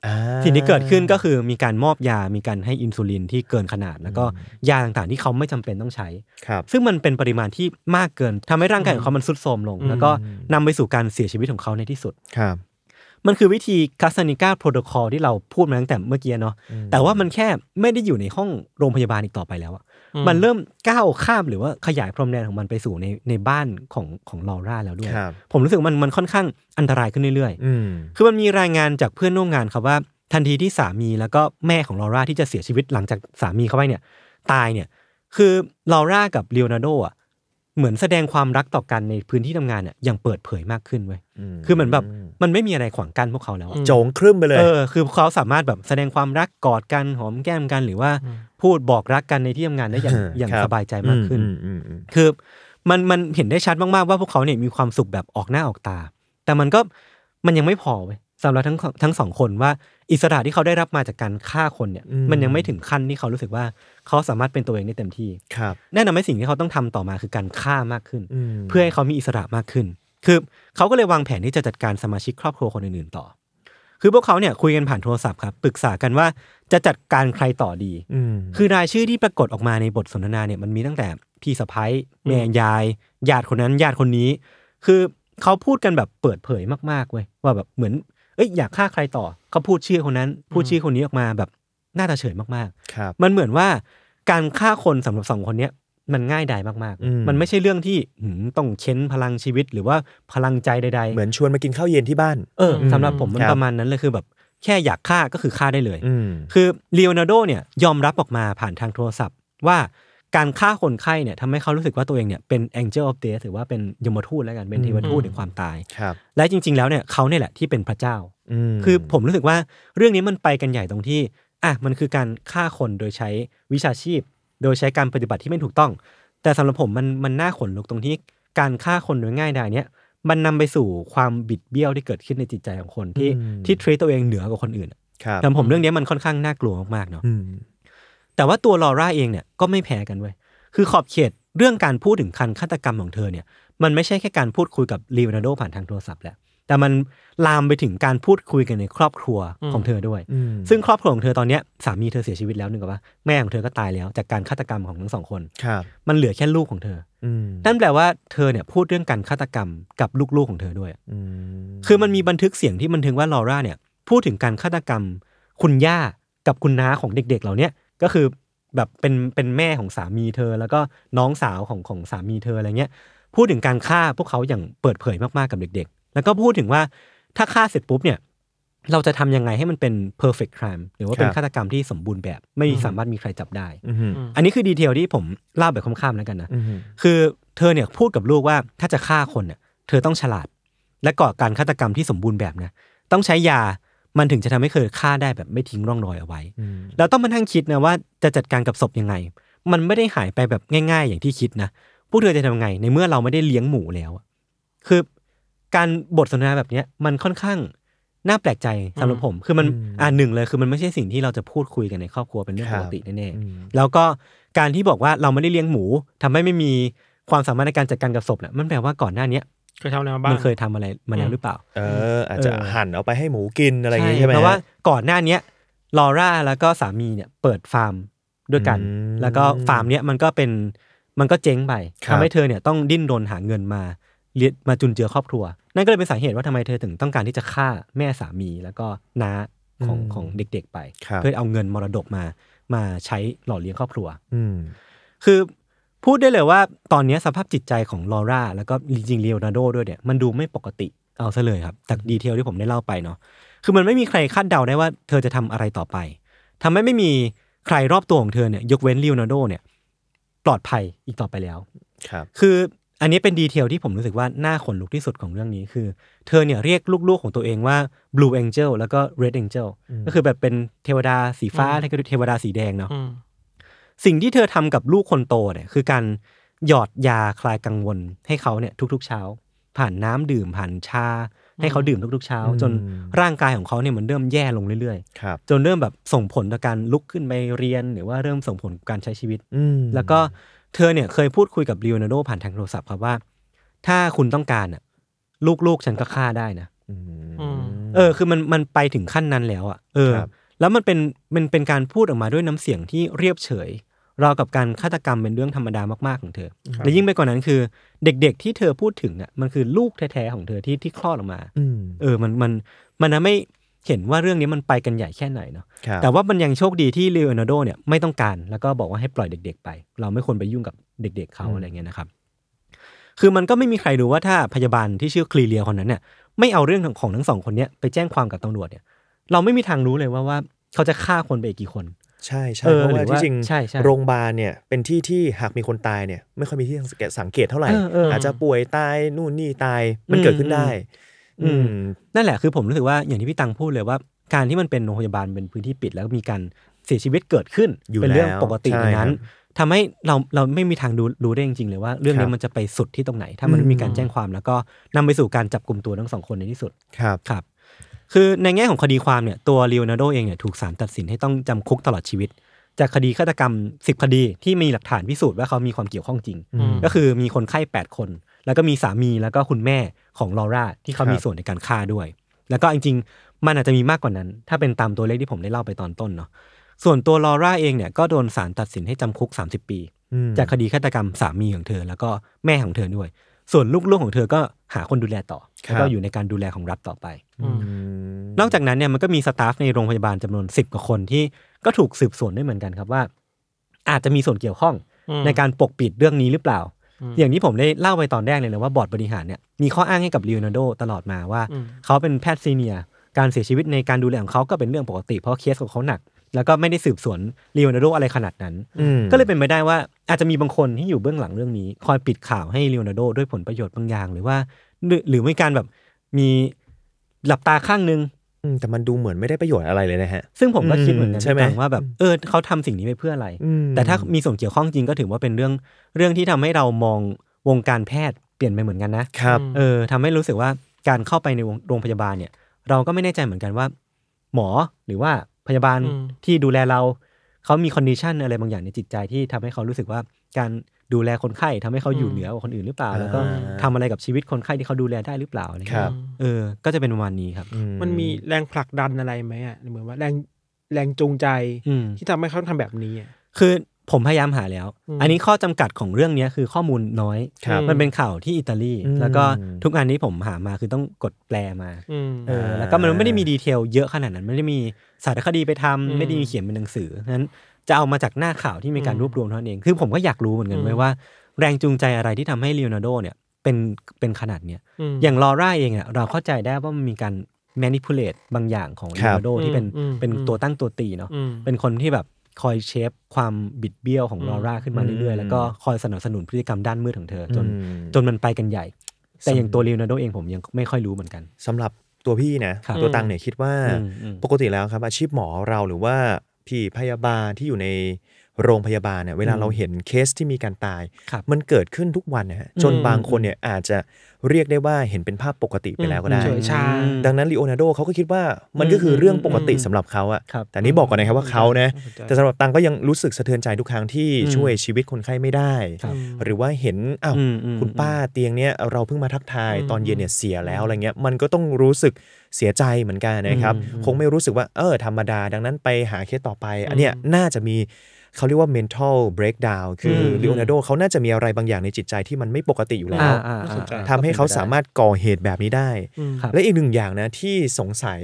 สิ่งที่เกิดขึ้นก็คือมีการมอบยามีการให้อินซูลินที่เกินขนาดแล้วก็ยาต่างๆที่เขาไม่จำเป็นต้องใช้ครับ ซึ่งมันเป็นปริมาณที่มากเกินทำให้ร่างกายของเขามันสุดโทรมลง แล้วก็นำไปสู่การเสียชีวิตของเขาในที่สุดครับ มันคือวิธีคาสานิก้าโปรโตคอลที่เราพูดมาตั้งแต่เมื่อกี้เนาะแต่ว่ามันแค่ไม่ได้อยู่ในห้องโรงพยาบาลอีกต่อไปแล้วอะมันเริ่มก้าวข้ามหรือว่าขยายพรมแดนของมันไปสู่ในในบ้านของของลอร่าแล้วด้วย ผมรู้สึกมันมันค่อนข้างอันตรายขึ้นเรื่อยๆคือมันมีรายงานจากเพื่อนร่วมงานครับว่า ทันทีที่สามีแล้วก็แม่ของลอร่าที่จะเสียชีวิตหลังจากสามีเขาไปเนี่ย ตายเนี่ยคือลอร่ากับเลโอนาร์โดอ่ะเหมือนแสดงความรักต่อกันในพื้นที่ทำงานอ่ะอย่างเปิดเผยมากขึ้นเว้ยคือเหมือนแบบมันไม่มีอะไรขวางกั้นพวกเขาแล้วโจงครึ่มไปเลยเออคือเขาสามารถแบบแสดงความรักกอดกันหอมแก้มกัน หรือว่าพูดบอกรักกันในที่ทำงานได้อย่างอย่างสบายใจมากขึ้นคือมันมันเห็นได้ชัดมากๆว่าพวกเขาเนี่ยมีความสุขแบบออกหน้าออกตา แต่มันก็มันยังไม่พอเว้ยสำหรับทั้งทั้งสองคนว่าอิสระที่เขาได้รับมาจากการฆ่าคนเนี่ย มันยังไม่ถึงขั้นที่เขารู้สึกว่าเขาสามารถเป็นตัวเองได้เต็มที่ครับแน่นอนไม่สิ่งที่เขาต้องทำต่อมาคือการฆ่ามากขึ้น เพื่อให้เขามีอิสระมากขึ้น คือเขาก็เลยวางแผนที่จะจัดการสมาชิกครอบครัวคนอื่นๆต่อคือพวกเขาเนี่ยคุยกันผ่านโทรศัพท์ครับปรึกษากันว่าจะจัดการใครต่อดีคือรายชื่อที่ปรากฏออกมาในบทสนทนาเนี่ย มันมีตั้งแต่พี่สะพ้ายแม่ยายญาติคนนั้นญาติคนนี้ คือเขาพูดกันแบบเปิดเผยมากๆเว้ยว่าแบบเหมือนเอ้ยอยากฆ่าใครต่อเขาพูดชื่อคนนั้นพูดชื่อคนนี้ออกมาแบบน่าตาเฉยมากครับมันเหมือนว่าการฆ่าคนสำหรับสองคนเนี้ยมันง่ายดายมาก ๆ มันไม่ใช่เรื่องที่ต้องเค้นพลังชีวิตหรือว่าพลังใจใดๆเหมือนชวนมากินข้าวเย็นที่บ้าน เออสำหรับผมมันรประมาณนั้นเลยคือแบบแค่อยากฆ่าก็คือฆ่าได้เลยคือเลโอนาร์โดเนี่ยยอมรับออกมาผ่านทางโทรศัพท์ว่าการฆ่าคนไข้เนี่ยทำให้เขารู้สึกว่าตัวเองเนี่ยเป็นแองเจิลออฟเดสหรือว่าเป็นยมทูตแล้วกันเป็นเทวทูตแห่งความตายครับและจริง ๆ แล้วเนี่ยเขาเนี่ยแหละที่เป็นพระเจ้าคือผมรู้สึกว่าเรื่องนี้มันไปกันใหญ่ตรงที่อ่ะมันคือการฆ่าคนโดยใช้วิชาชีพ โดยใช้การปฏิบัติที่ไม่ถูกต้อง แต่สำหรับผมมันมันน่าขนลุกตรงที่การฆ่าคนโดยง่ายดายเนี่ย มันนำไปสู่ความบิดเบี้ยวที่เกิดขึ้นในจิตใจของคนที่ที่ทรีตัวเองเหนือกว่าคนอื่นครับแตผมเรื่องนี้มันค่อนข้างน่ากลัวมากๆเนาะแต่ว่าตัวลอร่าเองเนี่ยก็ไม่แพ้กันเว้ย คือขอบเขตเรื่องการพูดถึงคันฆาตกรรมของเธอเนี่ย มันไม่ใช่แค่การพูดคุยกับลีวานโดผ่านทางโทรศัพท์แหละแต่มันลามไปถึงการพูดคุยกันในครอบครัวของเธอด้วย ซึ่งครอบครัวของเธอตอนนี้สามีเธอเสียชีวิตแล้วนึกว่าแม่ของเธอก็ตายแล้วจากการฆาตกรรมของทั้งสองคนคมันเหลือแค่ลูกของเธอ นั่นแปลว่าเธอเนี่ยพูดเรื่องการฆาตกรรมกับลูกๆของเธอด้วยคือมันมีบันทึกเสียงที่บันทึกว่าลอร่าเนี่ย พูดถึงการฆาตกรรมคุณย่ากับคุณน้าของเด็ก ๆเหล่านี้ก็คือแบบเป็นเป็นแม่ของสามีเธอแล้วก็น้องสาวของของสามีเธออะไรเงี้ย พูดถึงการฆ่าพวกเขาอย่างเปิดเผยมาก ๆ กับเด็กๆ แล้วก็พูดถึงว่าถ้าฆ่าเสร็จปุ๊บเนี่ยเราจะทำยังไงให้มันเป็น perfect crime หรือว่าเป็นฆาตกรรมที่สมบูรณ์แบบ ไม่สามารถมีใครจับได้อันนี้คือดีเทลที่ผมเล่าแบบค้ามๆ แล้วกันนะ คือเธอเนี่ยพูดกับลูกว่าถ้าจะฆ่าคนเนี่ยเธอต้องฉลาด และก่อการฆาตกรรมที่สมบูรณ์แบบนะต้องใช้ยามันถึงจะทำให้เธอฆ่าได้แบบไม่ทิ้งร่องรอยเอาไว้แล้วต้องมานั่งคิดนะว่า จะจัดการกับศพยังไง มันไม่ได้หายไปแบบง่าย ๆอย่างที่คิดนะ พวกเธอจะทำไง ในเมื่อเราไม่ได้เลี้ยงหมูแล้ว คือ การบทสนทนาแบบเนี้ยมันค่อนข้างน่าแปลกใจสำหรับผม คือมันอ่าหนึ่งเลยคือมันไม่ใช่สิ่งที่เราจะพูดคุยกันในครอบครัวเป็นเรื่องปกติแน่ๆ แล้วก็การที่บอกว่าเราไม่ได้เลี้ยงหมู ทำให้ไม่มีความสามารถในการจัดการกับศพเนี่ยมันแปลว่าก่อนหน้าเนี้ยเคยทำอะไรมาบ้างมันเคยทำอะไรมาแล้วหรือเปล่า เอออาจจะหั่นเอาไปให้หมูกินอะไรอย่างนี้ใช่ไหมเพราะว่าก่อนหน้าเนี้ยลอร่าแล้วก็สามีเนี่ยเปิดฟาร์มด้วยกัน แล้วก็ฟาร์มเนี้ยมันก็เป็นมันก็เจ๊งไปทำให้เธอเนี่ยต้องดิ้นรน หาเงินมาเลี้ยมาจุนเจือครอบครัว นั่นก็เลยเป็นสาเหตุว่าทำไมเธอถึงต้องการที่จะฆ่าแม่สามีแล้วก็น้าของของเด็กๆไป เพื่อเอาเงินมรดกมามาใช้หล่อเลี้ยงครอบครัว อืคือพูดได้เลยว่าตอนนี้สภาพจิตใจของลอร่าแล้วก็จริงๆเียวนาโดด้วยเนี่ยมันดูไม่ปกติเอาซะเลยครับ จากดีเทลที่ผมได้เล่าไปเนาะคือมันไม่มีใครคาดเดาได้ว่า เธอจะทำอะไรต่อไป ทำให้ไม่มีใครรอบตัวของเธอเนี่ยยกเว้นเรียวนาโดเนี่ยปลอดภัยอีกต่อไปแล้วครับ คืออันนี้เป็นดีเทล ที่ผมรู้สึกว่าน่าขนลุกที่สุดของเรื่องนี้คือเธอเนี่ยเรียกลูก ๆของตัวเองว่า Blue Angel แล้วก็ Red Angel ก็คือแบบเป็นเทวดาสีฟ้าแล้วก็เทวดาสีแดงเนาะสิ่งที่เธอทำกับลูกคนโตเนี่ยคือการหยอดยาคลายกังวลให้เขาเนี่ยทุกๆเช้า ผ่านน้ำดื่มผ่านชา ให้เขาดื่มทุกๆเช้า จนร่างกายของเขาเนี่ยมันเริ่มแย่ลงเรื่อยๆจนเริ่มแบบส่งผลต่อการลุกขึ้นไปเรียนหรือว่าเริ่มส่งผลการใช้ชีวิตแล้วก็เธอเนี่ยเคยพูดคุยกับลีโอนาร์โดผ่านทางโทรศัพท์ครับว่าถ้าคุณต้องการอ่ะลูกๆฉันก็ฆ่าได้นะเออ คือมันมันไปถึงขั้นนั้นแล้วอ่ะเออ แล้วมันเป็นมันเป็นการพูดออกมาด้วยน้ำเสียงที่เรียบเฉยเรากับการฆาตกรรมเป็นเรื่องธรรมดามากๆของเธอ และยิ่งไปกว่านนั้นคือเด็ก ๆที่เธอพูดถึงอ่ะมันคือลูกแท้ๆของเธอที่ที่คลอดออกมาเออมันมันมันไม่เห็นว่าเรื่องนี้มันไปกันใหญ่แค่ไหนเนาะแต่ว่ามันยังโชคดีที่ลลโอนาร์โดเนี่ยไม่ต้องการ แล้วก็บอกว่าให้ปล่อยเด็ก ๆ ไป เราไม่ควรไปยุ่งกับเด็ก ๆเขาอะไรเงี้ยนะครับ คือมันก็ไม่มีใครรู้ว่าถ้าพยาบาลที่ชื่อคลีเลียคนนั้นเนี่ยไม่เอาเรื่องของทั้งสองคนเนี้ยไปแจ้งความกับตำรวจเนี่ย เราไม่มีทางรู้เลยว่าว่าเขาจะฆ่าคนไปกี่คนใช่ใช่เพราะว่าที่จริงโรงพยาบาลเนี่ย เป็นที่ที่หากมีคนตายเนี่ยไม่ค่อยมีที่สังเกตเท่าไหร่อาจจะป่วยตายนู่นนี่ตายมันเกิดขึ้นได้ อืมนั่นแหละคือผมรู้สึกว่าอย่างที่พี่ตังพูดเลยว่า การที่มันเป็นโรงพยาบาลเป็นพื้นที่ปิดแล้วมีการเสียชีวิตเกิดขึ้นเป็นเรื่องปกตินั้น ทำให้เราเราไม่มีทางดูรู้ได้จริงๆเลยว่าเรื่องนี้มันจะไปสุดที่ตรงไหน ถ้ามันมีการแจ้งความแล้วก็นำไปสู่การจับกลุ่มตัวทั้งสองคนในที่สุดครับครับคือในแง่ของคดีความเนี่ยตัวลีโอนาร์โดเองเนี่ยถูกศาลตัดสินให้ต้องจำคุกตลอดชีวิต จากคดีฆาตกรรมสิบคดีที่มีหลักฐานพิสูจน์ว่าเขามีความเกี่ยวข้องจริง ก็คือมีคนไข้แปดคน แล้วก็มีสามีแล้วก็คุณแม่ของลอร่าที่เขามีส่วนในการฆ่าด้วย แล้วก็จริงๆ มันอาจจะมีมากกว่านั้น ถ้าเป็นตามตัวเลขที่ผมได้เล่าไปตอนต้นเนาะส่วนตัวลอร่าเองเนี่ยก็โดนศาลตัดสินให้จำคุก 30 ปีจากคดีฆาตกรรมสามีของเธอ แล้วก็แม่ของเธอด้วยส่วนลูกๆของเธอก็หาคนดูแลต่อแล้วก็อยู่ในการดูแลของรัฐต่อไป นอกจากนั้นเนี่ยมันก็มีสตาฟ ในโรงพยาบาลจำนวนสิบกว่าคนที่ก็ถูกสืบสวนด้วยเหมือนกันครับว่า อาจจะมีส่วนเกี่ยวข้อง ในการปกปิดเรื่องนี้หรือเปล่า อย่างที่ผมได้เล่าไปตอนแรกเลยนะว่าบอร์ดบริหารเนี่ย มีข้ออ้างให้กับลีโอนาร์โดตลอดมาว่า เขาเป็นแพทย์ซีเนียร์การเสียชีวิตในการดูแลของเขาก็เป็นเรื่องปกติเพราะเคสของเขาหนักแล้วก็ไม่ได้สืบสวนลีโอนาร์โดอะไรขนาดนั้นก็เลยเป็นไปได้ว่า อาจจะมีบางคนที่อยู่เบื้องหลังเรื่องนี้ คอยปิดข่าวให้ลีโอนาร์โดด้วยผลประโยชน์บางอย่างหรือว่า หรือไม่การแบบมีหลับตาข้างนึงแต่มันดูเหมือนไม่ได้ประโยชน์อะไรเลยนะฮะซึ่งผมก็คิดเหมือนกันใช่ไหมว่าแบบเออเขาทำสิ่งนี้ไปเพื่ออะไรแต่ถ้ามีส่วนเกี่ยวข้องจริงก็ถือว่าเป็นเรื่องเรื่องที่ทำให้เรามองวงการแพทย์เปลี่ยนไปเหมือนกันนะครับเออทำให้รู้สึกว่าการเข้าไปในโรงพยาบาลเนี่ย เราก็ไม่แน่ใจเหมือนกันว่า หมอหรือว่าพยาบาลที่ดูแลเราเขามีคอนดิชันอะไรบางอย่างในจิตใจที่ทำให้เขารู้สึกว่าการดูแลคนไข้ทำให้เขาอยู่เหนือกว่าคนอื่นหรือเปล่าแล้วก็ทำอะไรกับชีวิตคนไข้ ที่เขาดูแลได้หรือเปล่าอะไรเงี้ยเออ ก็จะเป็นประมาณนี้ครับ มันมีแรงผลักดันอะไรไหมอ่ะเหมือนว่าแรงแรงจูงใจ ที่ทำให้เขาทำแบบนี้อ่ะคือผมพยายามหาแล้ว อันนี้ข้อจำกัดของเรื่องนี้คือข้อมูลน้อย มันเป็นข่าวที่อิตาลี แล้วก็ทุกอันนี้ผมหามาคือต้องกดแปลมา แล้วก็มันไม่ได้มีดีเทล เยอะขนาดนั้นไม่ได้มีสารคดีไปทำไม่ได้มีเขียนเป็นหนังสือนั้นจะเอามาจากหน้าข่าวที่มีการรวบรวมเท่านั้นเอง คือ ผมก็อยากรู้เหมือนกันไว้ว่า แรงจูงใจอะไรที่ทำให้เลโอนาร์โดเนี่ยเป็นเป็นขนาดเนี้ย อย่างลอร่าเองเนี่ยเราเข้าใจได้ว่ามันมีการแมนิพูล a t บางอย่างของเลโอนาร์โดที่เป็นเป็นตัวตั้งตัวตีเนาะ เป็นคนที่แบบคอยเชฟความบิดเบี้ยวของลอร่าขึ้นมาเรื่อยๆแล้วก็คอยสนับสนุนพฤติกรรมด้านมืดของเธอจนจนมันไปกันใหญ่ แต่อย่างตัวลีโอนาร์โดเองผมยังไม่ค่อยรู้เหมือนกัน สำหรับตัวพี่นะ ตัวตังเนี่ยคิดว่าปกติแล้วครับอาชีพหมอเราหรือว่า พี่พยาบาลที่อยู่ในโรงพยาบาลเนี่ยเวลาเราเห็นเคสที่มีการตาย มันเกิดขึ้นทุกวันนะฮะจนบางคนเนี่ยอาจจะเรียกได้ว่าเห็นเป็นภาพปกติไปแล้วก็ได้ดังนั้นลีโอนาร์โดเขาก็คิดว่ามันก็คือเรื่องปกติสำหรับเขาอะแต่นี้บอกก่อนนะครับว่าเขานะแต่สำหรับตังก็ยังรู้สึกสะเทือนใจทุกครั้งที่ช่วยชีวิตคนไข้ไม่ได้ หรือว่าเห็นอ้าวคุณป้าเตียงเนี่ยเราเพิ่งมาทักทายตอนเย็นเนี่ยเสียแล้วอะไรเงี้ยมันก็ต้องรู้สึกเสียใจเหมือนกันนะครับ คงไม่รู้สึกว่าเออธรรมดา ดังนั้นไปหาเคสต่อไปอันเนี้ยน่าจะมีเขาเรียกว่า mental breakdown คือลิโอนาร์โดเขาน่าจะมีอะไรบางอย่างในจิตใจที่มันไม่ปกติอยู่แล้วทำให้เขาสามารถก่อเหตุแบบนี้ได้ และอีกหนึ่งอย่างนะที่สงสัย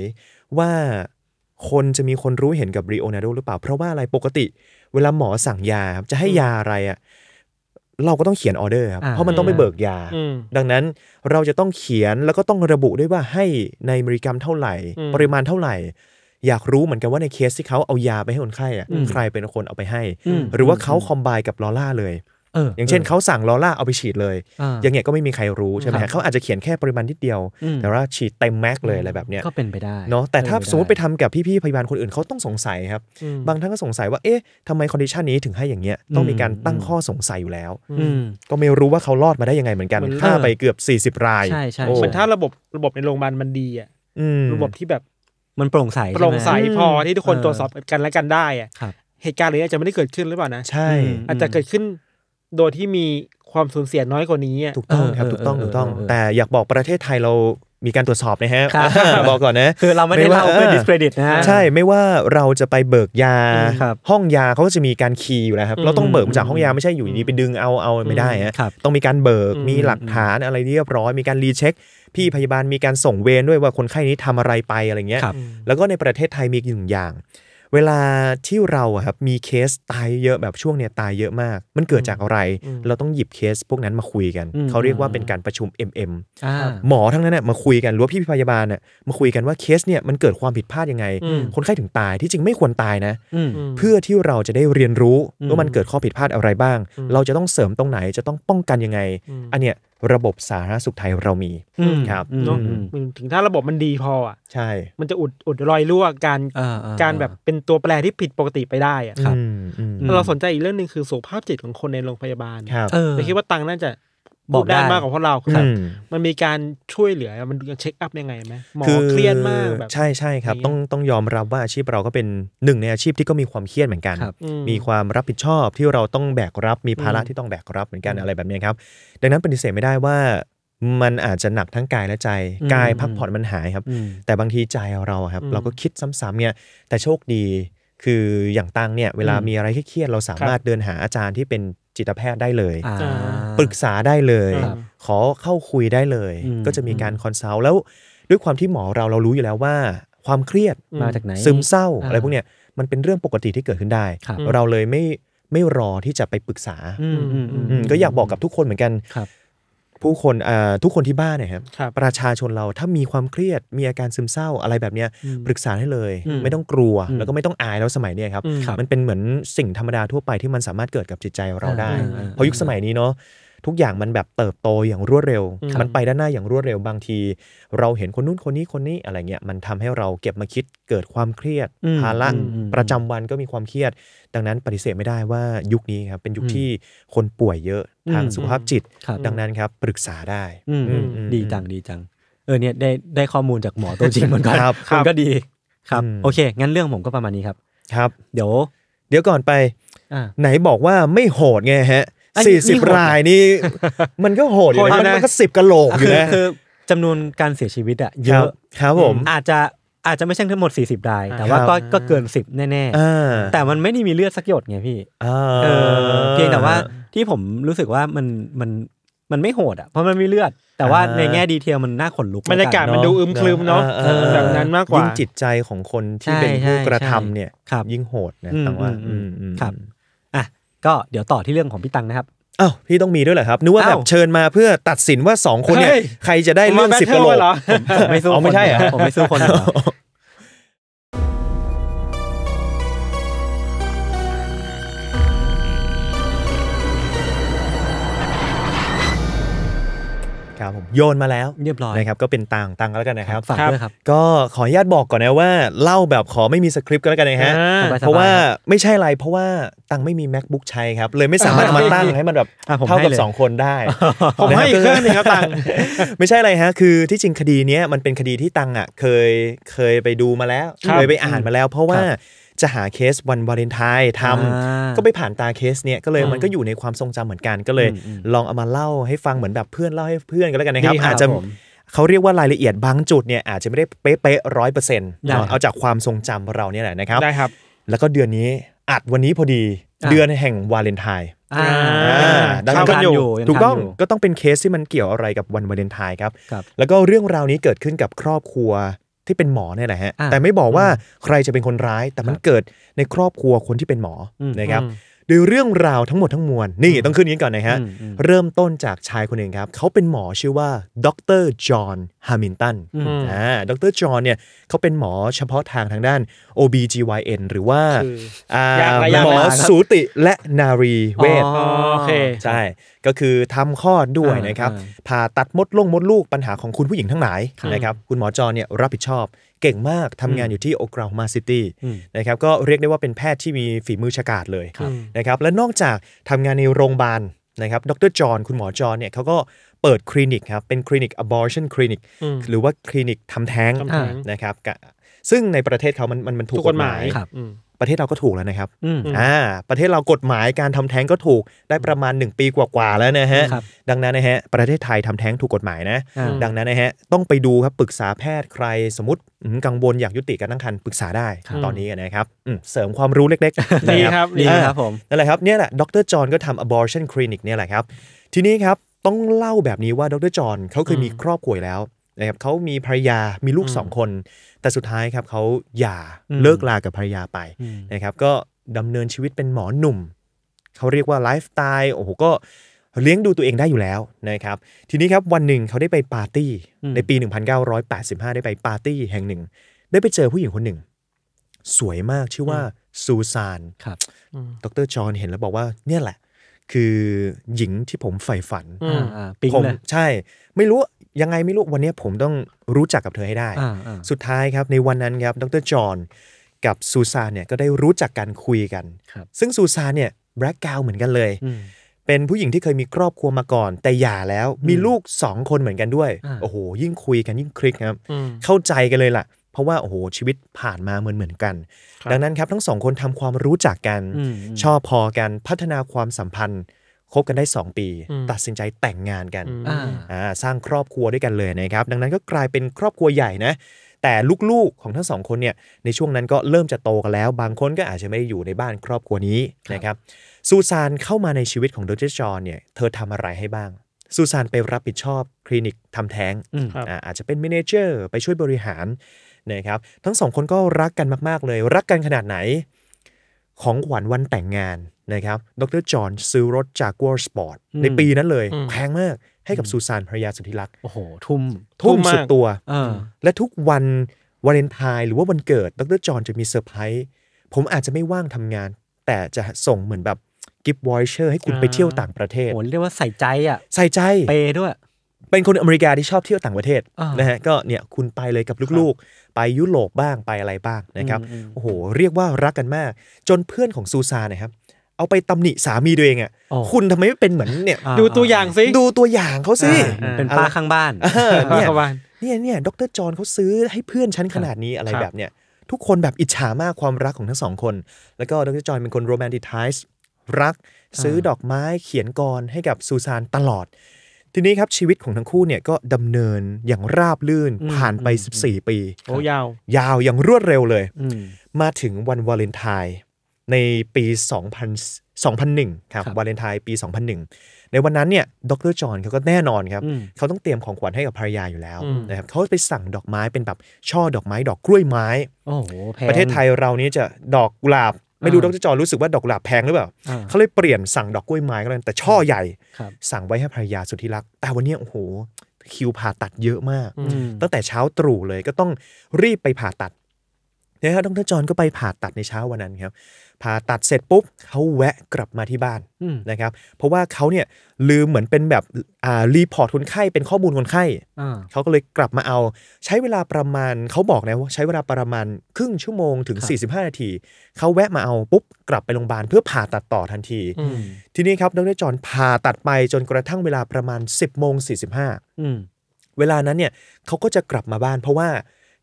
ว่าคนจะมีคนรู้เห็นกับรีโอนาร์โดหรือเปล่า เพราะว่าอะไรปกติ เวลาหมอสั่งยา จะให้ยาอะไรอ่ะเราก็ต้องเขียนออเดอร์ครับเพราะมันต้องไปเบิกยา ดังนั้นเราจะต้องเขียนแล้วก็ต้องระบุด้วยว่าให้ในมิลลิกรัมเท่าไหร่ ปริมาณเท่าไหร่อยากรู้เหมือนกันว่าในเคสที่เขาเอายาไปให้คนไข้อะใครเป็นคนเอาไปให้ หรือว่าเขาคอมไบกับลอล่าเลยอย่างเช่นเขาสั่งลอล่าเอาไปฉีดเลย อย่างเงี้ยก็ไม่มีใครรู้ใช่ไหมเขาอาจจะเขียนแค่ปริมาณนิดเดียวแต่ว่าฉีดเต็มแม็กเลยอะไรแบบเนี้ยก็เป็นไปได้เนาะแต่ถ้าสมมติไปทำกับพี่ๆพยาบาลคนอื่นเขาต้องสงสัยครับ บางท่านก็สงสัยว่าเอ๊ะทำไมคอนดิชันนี้ถึงให้อย่างเงี้ยต้องมีการตั้งข้อสงสัยอยู่แล้วก็ไม่รู้ว่าเขารอดมาได้ยังไงเหมือนกันถ่าไปเกือบ40รายใช่ใช่เหมือนถ้าระบบระบบในโรงพยาบาลมันดีอะระบบที่แบบมันโปร่งใสโปร่งใสพอที่ทุกคนตรวจสอบกันและกันได้อะเหตุการณ์เลยอาจจะไม่ได้เกิดขึ้นหรือเปล่านะ ใช่ อาจจะเกิดขึ้น โดยที่มีความสูญเสียน้อยกว่านี้ถูกต้องครับ ถูกต้องถูกต้องแต่อยากบอกประเทศไทยเรามีการตรวจสอบนะฮะบอกก่อนนะคือเราไม่ได้เราเม่ดิสเครดิตนะใช่ไม่ว่าเราจะไปเบิกยาห้องยาเขาก็จะมีการคีย์อยู่แล้วครับเราต้องเบิกจากห้องยาไม่ใช่อยู่นี้ไปดึงเอาเอาไม่ได้ฮะต้องมีการเบิกมีหลักฐานอะไรเรียบร้อยมีการรีเช็คพี่พยาบาลมีการส่งเวรด้วยว่าคนไข้นี้ทำอะไรไปอะไรเงี้ยแล้วก็ในประเทศไทยมีอีกหนึ่งอย่างเวลาที่เราครับมีเคสตายเยอะแบบช่วงเนี้ยตายเยอะมาก มันเกิดจากอะไรเราต้องหยิบเคส พวกนั้นมาคุยกันเขาเรียกว่าเป็นการประชุม MM หมอทั้งนั้นน่ยมาคุยกันหรือว่าพี่พยาบาลน่ยมาคุยกันว่าเคสเนี่ยมันเกิดความผิดพลาดยังไง คนไข้ถึงตายที่จริงไม่ควรตายนะเพื่อที่เราจะได้เรียนรู้ว่ามันเกิดข้อผิดพลาดอะไรบ้าง เราจะต้องเสริมตรงไหนจะต้องป้องกันยังไง อันเนี้ยระบบสาธารณสุขไทยเรามีครับเนาะถึงถ้าระบบมันดีพออ่ะใช่ มันจะอุดอุดรอยรั่วการการแบบเป็นตัวแปรที่ผิดปกติไปได้อ่ะครับเราสนใจอีกเรื่องหนึ่งคือสุขภาพจิตของคนในโรงพยาบาลเราคิดว่าตังน่าจะบอกได้มากกว่าพวกเราคือมันมีการช่วยเหลือมันเช็คอัพยังไงไหมหมอเครียดมากแบบใช่ใช่ครับต้องต้องยอมรับว่าอาชีพเราก็เป็นหนึ่ง ในอาชีพที่ก็มีความเครียดเหมือนกันมีความรับผิดชอบที่เราต้องแบกรับมีภาระที่ต้องแบกรับเหมือนกันอะไรแบบนี้ครับ ดังนั้นปฏิเสธไม่ได้ว่ามันอาจจะหนักทั้งกายและใจกายพักผ่อนมันหายครับ แต่บางทีใจเราครับเราก็คิดซ้ำๆเนี่ย แต่โชคดีคืออย่างตังเนี่ยเวลามีอะไรเครียดเราสามารถเดินหาอาจารย์ที่เป็นจิตแพทย์ได้เลย ปรึกษาได้เลย ขอเข้าคุยได้เลย ก็จะมีการคอนซัลท์แล้วด้วยความที่หมอเรา เรารู้อยู่แล้วว่า ความเครียดมาจากไหนซึมเศร้าอะไรพวกเนี้ยมันเป็นเรื่องปกติที่เกิดขึ้นได้ เราเลยไม่ไม่รอที่จะไปปรึกษา ก็อยากบอกกับทุกคนเหมือนกันผู้คนทุกคนที่บ้านเนี่ยครับประชาชนเราถ้ามีความเครียดมีอาการซึมเศร้าอะไรแบบนี้ปรึกษาให้เลย ไม่ต้องกลัวแล้วก็ไม่ต้องอายแล้วสมัยนี้ครับ มันเป็นเหมือนสิ่งธรรมดาทั่วไปที่มันสามารถเกิดกับจิตใจเราได้ เพราะยุคสมัยนี้เนาะทุกอย่างมันแบบเติบโตอย่างรวดเร็ว มันไปด้านหน้าอย่างรวดเร็วบางที เราเห็นคนนู้นคนนี้คนนี้อะไรเงี้ยมันทำให้เราเก็บมาคิดเกิดความเครียดภาระประจำวันก็มีความเครียด ดังนั้นปฏิเสธไม่ได้ว่ายุคนี้ครับ เป็นยุคที่คนป่วยเยอะทางสุขภาพจิตดังนั้นครับปรึกษาได้ดีจังดีจัง เออเนี่ยได้ได้ข้อมูลจากหมอตัวจริงเหมือนกันมันก็ดีครับ โอเคงั้นเรื่องผมก็ประมาณนี้ครับ ครับเดี๋ยว เดี๋ยวก่อนไปไหนบอกว่าไม่โหดไงฮะสี่สิบรายนี่มันก็โหดอยู่นะมันก็สิบกะโหลกอยู่นะคือจำนวนการเสียชีวิตอะเยอะครับผมอาจจะอาจจะไม่ใช่ทั้งหมด 40รายแต่ว่าก็ก็เกิน10แน่ๆแต่มันไม่ได้มีเลือดสักหยดไงพี่เพียงแต่ว่าที่ผมรู้สึกว่ามันมันมันไม่โหดอ่ะ เพราะมันมีเลือด แต่ว่าในแง่ดีเทลมันน่าขนลุกบรรยากาศมันดูอึมครึมเนาะแบบนั้นมากกว่ายิ่งจิตใจของคนที่เป็นผู้กระทำเนี่ยยิ่งโหดนะแต่ว่าครับก็เดี๋ยวต่อที่เรื่องของพี่ตังนะครับ อ้าวพี่ต้องมีด้วยเหรอครับ นึกว่าแบบเชิญมาเพื่อตัดสินว่าสองคนเนี่ยใครจะได้เรื่องสิบกะโหลกผมไม่สู้อาไม่ใช่ผมไม่สู้คนับผมโยนมาแล้ว เรียบร้อยนะครับก็เป็นตังตังแล้วกันนะครับฝากด้วยครับก็ขออนุญาตบอกก่อนนะว่าเล่าแบบขอไม่มีสคริปต์ก็แล้วกันนะฮะเพราะว่าไม่ใช่อะไร เพราะว่าตังไม่มี macbook ใช้ครับเลยไม่สามารถมาตั้งให้มันแบบเท่ากับ 2 คนได้ผมให้อีกเครื่องนึงครับตังไม่ใช่อะไรฮะคือที่จริงคดีนี้มันเป็นคดีที่ตังอ่ะเคยเคยไปดูมาแล้วเคยไปอ่านมาแล้ว เพราะว่าจะหาเคสวันวาเลนไทน์ทำก็ไปผ่านตาเคสเนี่ยก็เลยมันก็อยู่ในความทรงจำเหมือนกัน ก็เลยลองเอามาเล่าให้ฟังเหมือนแบบเพื่อนเล่าให้เพื่อนกันแล้วกันนะครับอาจจะเขาเรียกว่ารายละเอียดบางจุดเนี่ยอาจจะไม่ได้เป๊ะร้อยเปอร์เซ็นต์เอาจากความทรงจำเราเนี่ยแหละนะครับได้ครับ แล้วก็เดือนนี้อัดวันนี้พอดีเดือนแห่งวาเลนไทน์ดังนั้นก็อยู่ ถูกต้องก็ต้องเป็นเคสที่มันเกี่ยวอะไรกับวันวาเลนไทน์ครับแล้วก็เรื่องราวนี้เกิดขึ้นกับครอบครัวที่เป็นหมอเนี่ยแหละฮะ แต่ไม่บอกว่าใครจะเป็นคนร้าย แต่มันเกิดในครอบครัวคนที่เป็นหมอ นะครับโดยเรื่องราวทั้งหมดทั้งมวลนี่ต้องขึ้นนี้ก่อนนะฮะเริ่มต้นจากชายคนหนึ่งครับเขาเป็นหมอชื่อว่าดรจอห์นฮามิลตันอ่าดรจอห์นเนี่ยเขาเป็นหมอเฉพาะทางทางด้าน OBGYN หรือว่าหมอสูติและนารีเวชใช่ก็คือทำคลอดด้วยนะครับผ่าตัดมดลงมดลูกปัญหาของคุณผู้หญิงทั้งหลายนะครับคุณหมอจอห์นเนี่ยรับผิดชอบเก่งมากทำงานอยู่ที่โอกราโฮมาซิตี้นะครับก็เรียกได้ว่าเป็นแพทย์ที่มีฝีมือฉกาจเลยนะครับ และนอกจากทำงานในโรงพยาบาลนะครับ ดรจอห์นคุณหมอจอห์นเนี่ยเขาก็เปิดคลินิกครับเป็นคลินิก abortion คลินิกหรือว่าคลินิกทำแท้งนะครับ ซึ่งในประเทศเขามันมันถูกกฎหมายประเทศเราก็ถูก แล้วนะครับ อ่า ประเทศเรากฎหมายการทำแท้งก็ถูก ได้ประมาณ 1 ปีกว่าๆแล้วนะฮะ ดังนั้นนะฮะประเทศไทยทำแท้งถูกกฎหมายนะ ดังนั้นนะฮะต้องไปดูครับปรึกษาแพทย์ใครสมมติกังวลอยากยุติการตั้งครรภ์ปรึกษาได้ตอนนี้นะครับเสริมความรู้เล็กๆนี่ครับนี่ครับผม นั่นแหละครับเนี่ยแหละดรจอห์นก็ทำ abortion clinic เนี่ยแหละครับ ทีนี้ครับต้องเล่าแบบนี้ว่าดรจอห์นเขาเคยมีครอบครัวแล้วนะครับเขามีภรรยา มีลูกสองคน แต่สุดท้ายครับเขาหย่าเลิกลากับภรรยาไปนะครับ ก็ดำเนินชีวิตเป็นหมอหนุ่มเขาเรียกว่าไลฟ์สไตล์โอ้โหก็เลี้ยงดูตัวเองได้อยู่แล้วนะครับ ทีนี้ครับวันหนึ่งเขาได้ไปปาร์ตี้ ในปี 1985ได้ไปปาร์ตี้แห่งหนึ่ง ได้ไปเจอผู้หญิงคนหนึ่ง สวยมากชื่อว่าซูซานครับดรจอห์นเห็นแล้วบอกว่าเนี่ยแหละคือหญิงที่ผมใฝ่ฝันผมใช่ไม่รู้ยังไงไม่รู้วันนี้ผมต้องรู้จักกับเธอให้ได้ สุดท้ายครับ ในวันนั้นครับดรจอห์นกับซูซานเนี่ยก็ได้รู้จักกันคุยกัน ซึ่งซูซานเนี่ยแบล็กเกลเหมือนกันเลย เป็นผู้หญิงที่เคยมีครอบครัวมาก่อน แต่หย่าแล้วมีลูกสองคนเหมือนกันด้วย โอ้โห ยิ่งคุยกันยิ่งคลิกครับ เข้าใจกันเลยล่ะ เพราะว่า โอ้โห ชีวิตผ่านมาเหมือนเหมือนกัน ดังนั้นครับทั้งสองคนทำความรู้จักกัน ชอบพอกันพัฒนาความสัมพันธ์คบกันได้ 2 ปี ตัดสินใจแต่งงานกันสร้างครอบครัวด้วยกันเลยนะครับดังนั้นก็กลายเป็นครอบครัวใหญ่นะแต่ลูกๆของทั้งสองคนเนี่ยในช่วงนั้นก็เริ่มจะโตกันแล้วบางคนก็อาจจะไม่ได้อยู่ในบ้านครอบครัวนี้นะครับซูซานเข้ามาในชีวิตของดรจอนเนี่ยเธอทำอะไรให้บ้างซูซานไปรับผิดชอบคลินิกทำแท้งอาจจะเป็นเมนเจอร์ไปช่วยบริหารนะครับทั้งสองคนก็รักกันมากๆ เลย รักกันขนาดไหนของขวัญวันแต่งงานนะครับ ดรจอห์นซื้อรถจากวอร์สปอร์ตในปีนั้นเลย แพงมาก ให้กับซูซานภรรยาสุธิรักโอ้โห ทุ่มทุ่มสุดตัวและทุกวันวาเลนไทน์หรือว่าวันเกิดดรจอห์นจะมีเซอร์ไพรส์ ผมอาจจะไม่ว่างทำงาน แต่จะส่งเหมือนแบบกิฟต์วอยเชอร์ให้คุณไปเที่ยวต่างประเทศโอ้เรียกว่าใส่ใจอ่ะใส่ใจเปด้วยเป็นคนอเมริกาที่ชอบเที่ยวต่างประเทศนะฮะก็เนี่ยคุณไปเลยกับลูกๆ ไปยุโรปบ้างไปอะไรบ้างนะครับโอ้โหเรียกว่ารักกันมาก จนเพื่อนของซูซานนะครับ เอาไปตำหนิสามีตัวเองอ่ะคุณทำไมไม่เป็นเหมือนเนี่ยดูตัวอย่างสิดูตัวอย่างเขาสิเป็นป้าข้างบ้านเนี่ยเนี่ยเนี่ยดรจอนเขาซื้อให้เพื่อนฉันขนาดนี้อะไรแบบเนี่ยทุกคนแบบอิจฉามากความรักของทั้งสองคน แล้วก็ดรจอนเป็นคนโรแมนติไทส์รักซื้อดอกไม้เขียนกรให้กับซูซานตลอดทีนี้ครับชีวิตของทั้งคู่เนี่ยก็ดำเนินอย่างราบลื่นผ่านไป 14 ปีโอ้ยาวยาวอย่างรวดเร็วเลยมาถึงวันวาเลนไทน์ในปี 2000 2001ครับวาเลนไทน์ปี 2001 ในวันนั้นเนี่ยดรจอห์นเขาก็แน่นอนครับเขาต้องเตรียมของขวัญให้กับภรรยาอยู่แล้วนะครับเขาไปสั่งดอกไม้เป็นแบบช่อดอกไม้ ดอกกล้วยไม้โอ้โหประเทศไทยเรานี้จะดอกกุหลาบไม่รู้ดรจอรู้สึกว่าดอกหลาบแพงหรือเปล่า เขาเลยเปลี่ยนสั่งดอกกล้วยไม้ก็แล้วแต่ช่อใหญ่สั่งไว้ให้ภรรยาสุดที่รัก แต่วันนี้ โอ้โห คิวผ่าตัดเยอะมาก ตั้งแต่เช้าตรู่เลยก็ต้องรีบไปผ่าตัดนะับดรจอนก็ไปผ่าตัดในเช้าวันนั้นครับผ่าตัดเสร็จปุ๊บเขาแวะกลับมาที่บ้านนะครับเพราะว่าเขาเนี่ยลืมเหมือนเป็นแบบอ่ารีพอร์ตคนไข้เป็นข้อมูลคนไข้เขาก็เลยกลับมาเอา ใช้เวลาประมาณเขาบอกนะว่าใช้เวลาประมาณครึ่งชั่วโมงถึง 45 นาทีเขาแวะมาเอาปุ๊บกลับไปโรงพยาบาลเพื่อผ่าตัดต่อทันทีทีนี้ครับดรจอนผ่าตัดไปจนกระทั่งเวลาประมาณ 10บโมงสี่สิบห้าเวลานั้นเนี่ยเขาก็จะกลับมาบ้าน เพราะว่า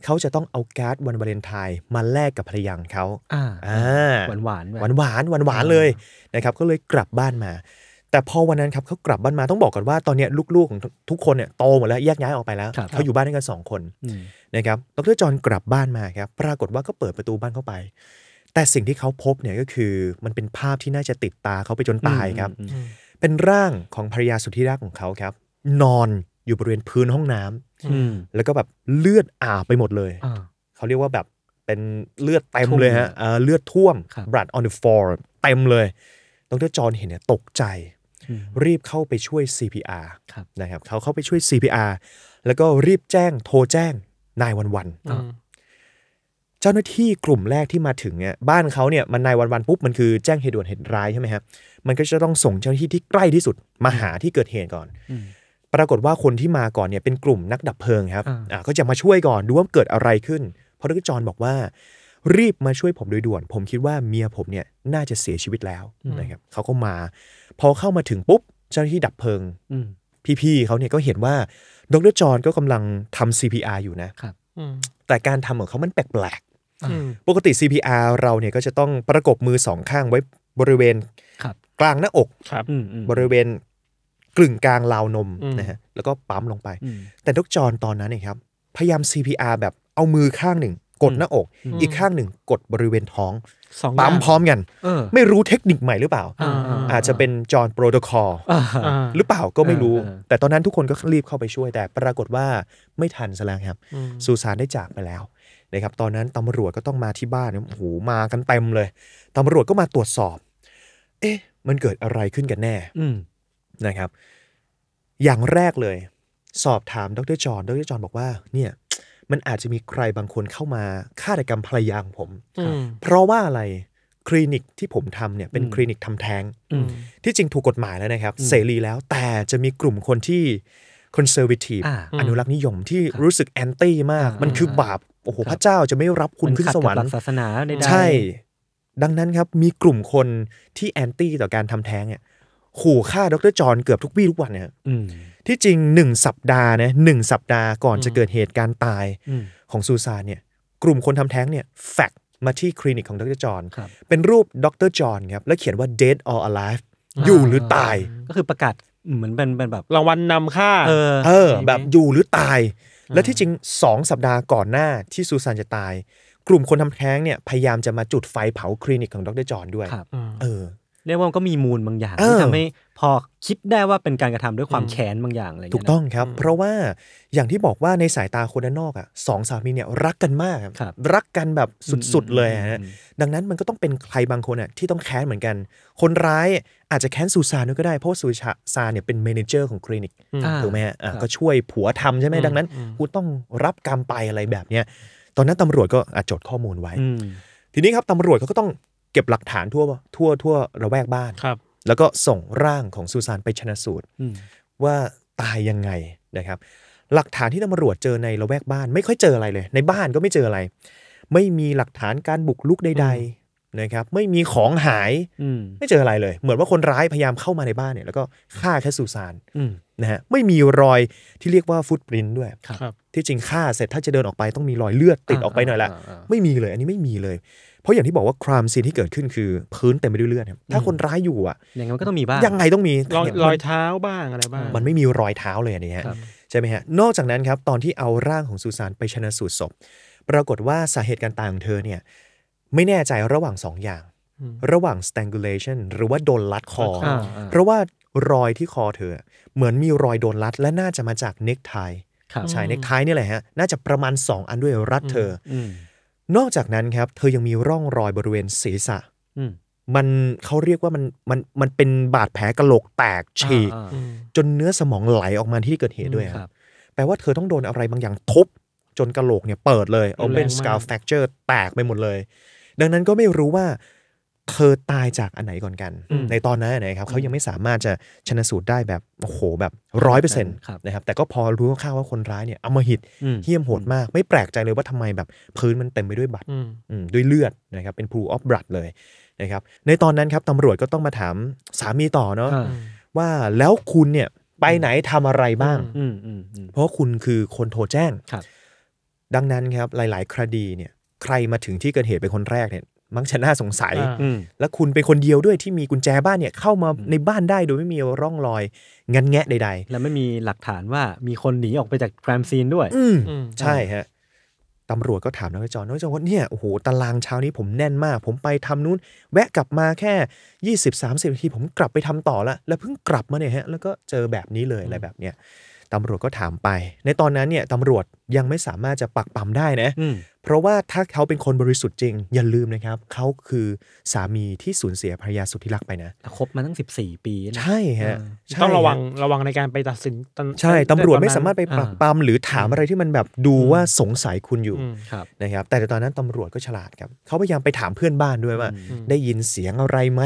เขาจะต้องเอาการ์ดวันวาเลนไทน์มาแลกกับภรรยาของเขาหวานหวานหวานหวานหวานหวานเลยนะครับ ก็เลยกลับบ้านมา แต่พอวันนั้นครับเขากลับบ้านมาต้องบอกก่อนว่าตอนนี้ลูกๆของทุกคนเนี่ยโตหมดแล้วแยกย้ายออกไปแล้วเขาอยู่บ้านด้วยกันสองคนนะครับดรจอนกลับบ้านมาครับปรากฏว่าก็เปิดประตูบ้านเข้าไป แต่สิ่งที่เขาพบเนี่ยก็คือ มันเป็นภาพที่น่าจะติดตาเขาไปจนตายครับ เป็นร่างของภรรยาสุดที่รักของเขาครับ นอนอยู่บริเวณพื้นห้องน้ำแล้วก็แบบเลือดอาบไปหมดเลยเขาเรียกว่าแบบเป็นเลือดเต็มเลยฮะเลือดท่วมบลัดออนเดอะฟอร์เต็มเลยดรจอนเห็นเนี่ยตกใจ รีบเข้าไปช่วย CPR นะครับเขาเข้าไปช่วย CPR แล้วก็รีบแจ้งโทรแจ้งนายวันวันเจ้าหน้าที่กลุ่มแรกที่มาถึงเนี่ยบ้านเขาเนี่ยมันนายวันวันปุ๊บ มันคือแจ้งเหตุด่วนเหตุร้ายใช่ไหมครับมันก็จะต้องส่งเจ้าหน้าที่ที่ใกล้ที่สุดมาหาที่เกิดเหตุก่อนปรากฏว่าคนที่มาก่อนเนี่ยเป็นกลุ่มนักดับเพลิงครับ อ่าก็จะมาช่วยก่อนดูว่าเกิดอะไรขึ้น เพราะดรจรบอกว่า รีบมาช่วยผมโดยด่วน ผมคิดว่าเมียผมเนี่ยน่าจะเสียชีวิตแล้วนะครับเขาก็มา พอเข้ามาถึงปุ๊บเจ้าหน้าที่ดับเพลิงพี่ๆเขาเนี่ยก็เห็นว่าดรจอนก็กำลังทำ CPR อยู่นะครับแต่การทำของเขามันแปลกๆปกติ CPR เราเนี่ยก็จะต้องประกบมือสองข้างไว้บริเวณกลางหน้าอกบบริเวณกลึ่งกลางราวนมนะฮะแล้วก็ปั๊มลงไป แต่ดกจอนตอนนั้นเนี่ยครับพยายาม CPR แบบเอามือข้างหนึ่งกดหน้าอก อีกข้างหนึ่งกดบริเวณท้องปั๊มพร้อมกันไม่รู้เทคนิคใหม่หรือเปล่าอาจจะเป็นจอนโปรโตคอลหรือเปล่าก็ไม่รู้ แต่ตอนนั้นทุกคนก็รีบเข้าไปช่วยแต่ ปรากฏว่าไม่ทันแสดงครับสุสานได้จากไปแล้วนะครับตอนนั้นตำรวจก็ต้องมาที่บ้านโอ้โหมากันเต็มเลยตำรวจก็มาตรวจสอบ เอ๊ะมันเกิดอะไรขึ้นกันแน่นะครับ อย่างแรกเลย สอบถามดรจอนดรจอนบอกว่าเนี่ย มันอาจจะมีใครบางคนเข้ามาฆาตกรรมภรรยาของผมเพราะว่าอะไรคลินิกที่ผมทำเนี่ยเป็นคลินิกทำแท้งที่จริงถูกกฎหมายแล้วนะครับ เสรีแล้ว แต่จะมีกลุ่มคนที่คอนเซอร์วทีฟอนุรักษ์นิยมที่รู้สึกแอนตี้มาก มันคือบาปโอ้โห พระเจ้าจะไม่รับคุณขึ้นสวรรค์ศาสนาใช่ ดังนั้นครับมีกลุ่มคนที่แอนตี้ต่อการทำแท้งเนี่ยขู่ฆ่าดรจอนเกือบทุกวี่ทุกวันเนี่ยที่จริงหนึ่งสัปดาห์นะหนึ่งสัปดาห์ก่อนจะเกิดเหตุการณ์ตายของซูซานเนี่ยกลุ่มคนทำแท้งเนี่ยแฟกมาที่คลินิกของดรจอนเป็นรูปดรจอนครับแล้วเขียนว่า dead or alive อยู่หรือตาย ก็คือประกาศเหมือนเป็นแบบรางวัลนำค่าเออเออแบบอยู่หรือตาย แล้วที่จริงสองสัปดาห์ก่อนหน้าที่ซูซานจะตาย กลุ่มคนทำแท้งเนี่ยพยายามจะมาจุดไฟเผาคลินิกของดรจอนด้วยเออเรียกว่าก็มีมูลบางอย่างที่ทำให้พอคิดได้ว่าเป็นการกระทำด้วยความแค้นบางอย่างอะไรถูกต้องครับ เพราะว่าอย่างที่บอกว่าในสายตาคนด้านนอกอ่ะสองสามีเนี่ยรักกันมากรรักกันแบบสุด ๆเลยฮะดังนั้นมันก็ต้องเป็นใครบางคนอ่ะที่ต้องแค้นเหมือนกัน คนร้ายอาจจะแค้นซูซานก็ได้เพราะซูซานเนี่ยเป็นเมนเจอร์ของคลินิกถูกไหมอ่ะก็ช่วยผัวทำใช่ไหมดังนั้น กูต้องรับกรรมไปอะไรแบบเนี้ยตอนนั้นตำรวจก็อจดข้อมูลไว้ทีนี้ครับตำรวจเขาก็ต้องเก็บหลักฐานทั่วทั่วทั่วระแวกบ้านครับ แล้วก็ส่งร่างของซูซานไปชนะสูตรว่าตายยังไงนะครับหลักฐานที่ตำรวจเจอในระแวกบ้าน ไม่ค่อยเจออะไรเลย ในบ้านก็ไม่เจออะไร ไม่มีหลักฐานการบุกลุกใดๆนะครับ ไม่มีของหายไม่เจออะไรเลย เหมือนว่าคนร้ายพยายามเข้ามาในบ้านเนี่ยแล้วก็ฆ่าแค่ซูซานนะฮะไม่มีรอยที่เรียกว่าฟุตปรินด้วยที่จริงฆ่าเสร็จถ้าจะเดินออกไปต้องมีรอยเลือดติดออกไปหน่อยแหละไม่มีเลยอันนี้ไม่มีเลยเพราะอย่างที่บอกว่าครามซีนที่เกิดขึ้นคือพื้นเต็มไปด้วยเลือดถ้าคนร้ายอยู่อ่ะยังไงก็ต้องมีบ้างยังไงต้องมีรอยเท้าบ้าง อะไรบ้าง มันไม่มีรอยเท้าเลยอันนี้ฮะ ใช่ไหมฮะ นอกจากนั้นครับ ตอนที่เอาร่างของซูซานไปชนะสูตรศพ ปรากฏว่าสาเหตุการตายของเธอเนี่ยไม่แน่ใจระหว่าง 2ออย่างระหว่าง strangulation หรือว่าโดนลัดคอ เพราะว่ารอยที่คอเธอเหมือนมีรอยโดนลัด และน่าจะมาจากเน็กไทใช่เน็กไทนี่แหละฮะน่าจะประมาณ 2 อันด้วยรัดเธอนอกจากนั้นครับเธอยังมีร่องรอยบริเวณศีรษะมันเขาเรียกว่ามันมันมันเป็นบาดแผลกระโหลกแตกฉีก จนเนื้อสมองไหลออกมาที่เกิดเหตุด้วยครับ แปลว่าเธอต้องโดนอะไรบางอย่างทุบจนกระโหลกเนี่ย เปิดเลยเอเป็น skull fracture แตกไปหมดเลย ดังนั้นก็ไม่รู้ว่าเธอตายจากอันไหนก่อนกัน ในตอนนั้นนะครับเขายังไม่สามารถจะชนะสูตรได้แบบโอ้โหแบบร้อยเปอร์เซ็นต์นะครับแต่ก็พอรู้ข้าวว่าคนร้ายเนี่ยอมหิตเหี้ยมโหดมากไม่แปลกใจเลยว่าทำไมแบบ พื้นมันเต็มไปด้วยบัตรด้วยเลือดนะครับเป็นพูออฟบลัดเลยนะครับในตอนนั้นครับตำรวจก็ต้องมาถามสามีต่อเนาะว่าแล้วคุณเนี่ยไปไหนทำอะไรบ้างเพราะคุณคือคนโทรแจ้งดังนั้นครับหลาย ๆ คดีเนี่ย ใครมาถึงที่เกิดเหตุเป็นคนแรกเนี่ยมั้งชนะสงสัยแล้วคุณเป็นคนเดียวด้วยที่มีกุญแจบ้านเนี่ย เข้ามาในบ้านได้โดยไม่มีร่องรอยงันแงะใด ๆ และไม่มีหลักฐานว่า มีคนหนีออกไปจากแกรมซีนด้วย อืใช่ฮะตำรวจก็ถามน้อยจอนน้อยจอนว่าเนี่ยโอ้โหตารางเช้านี้ผมแน่นมาก ผมไปทำนู้น แวะกลับมาแค่20-30นาทีผมกลับไปทำต่อละแล้วเพิ่งกลับมาเนี่ยฮะแล้วก็เจอแบบนี้เลยอะไรแบบเนี้ยตำรวจก็ถามไป ในตอนนั้นเนี่ย ตำรวจยังไม่สามารถจะปักปั๊มได้นะเพราะว่าถ้าเขาเป็นคนบริสุทธิ์จริง อย่าลืมนะครับเขาคือสามีที่สูญเสียภรรยาสุดที่รักไปนะคบมาตั้ง 14 ปีใช่ฮะต้องระวังระวังในการไปตัดสินใช่ ตำรวจไม่สามารถไปปักปั๊มหรือถามอะไรที่มันแบบดูว่าสงสัยคุณอยู่นะครับแต่ตอนนั้นตำรวจก็ฉลาดครับเขาพยายามไปถามเพื่อนบ้านด้วยว่า ได้ยินเสียงอะไรไหม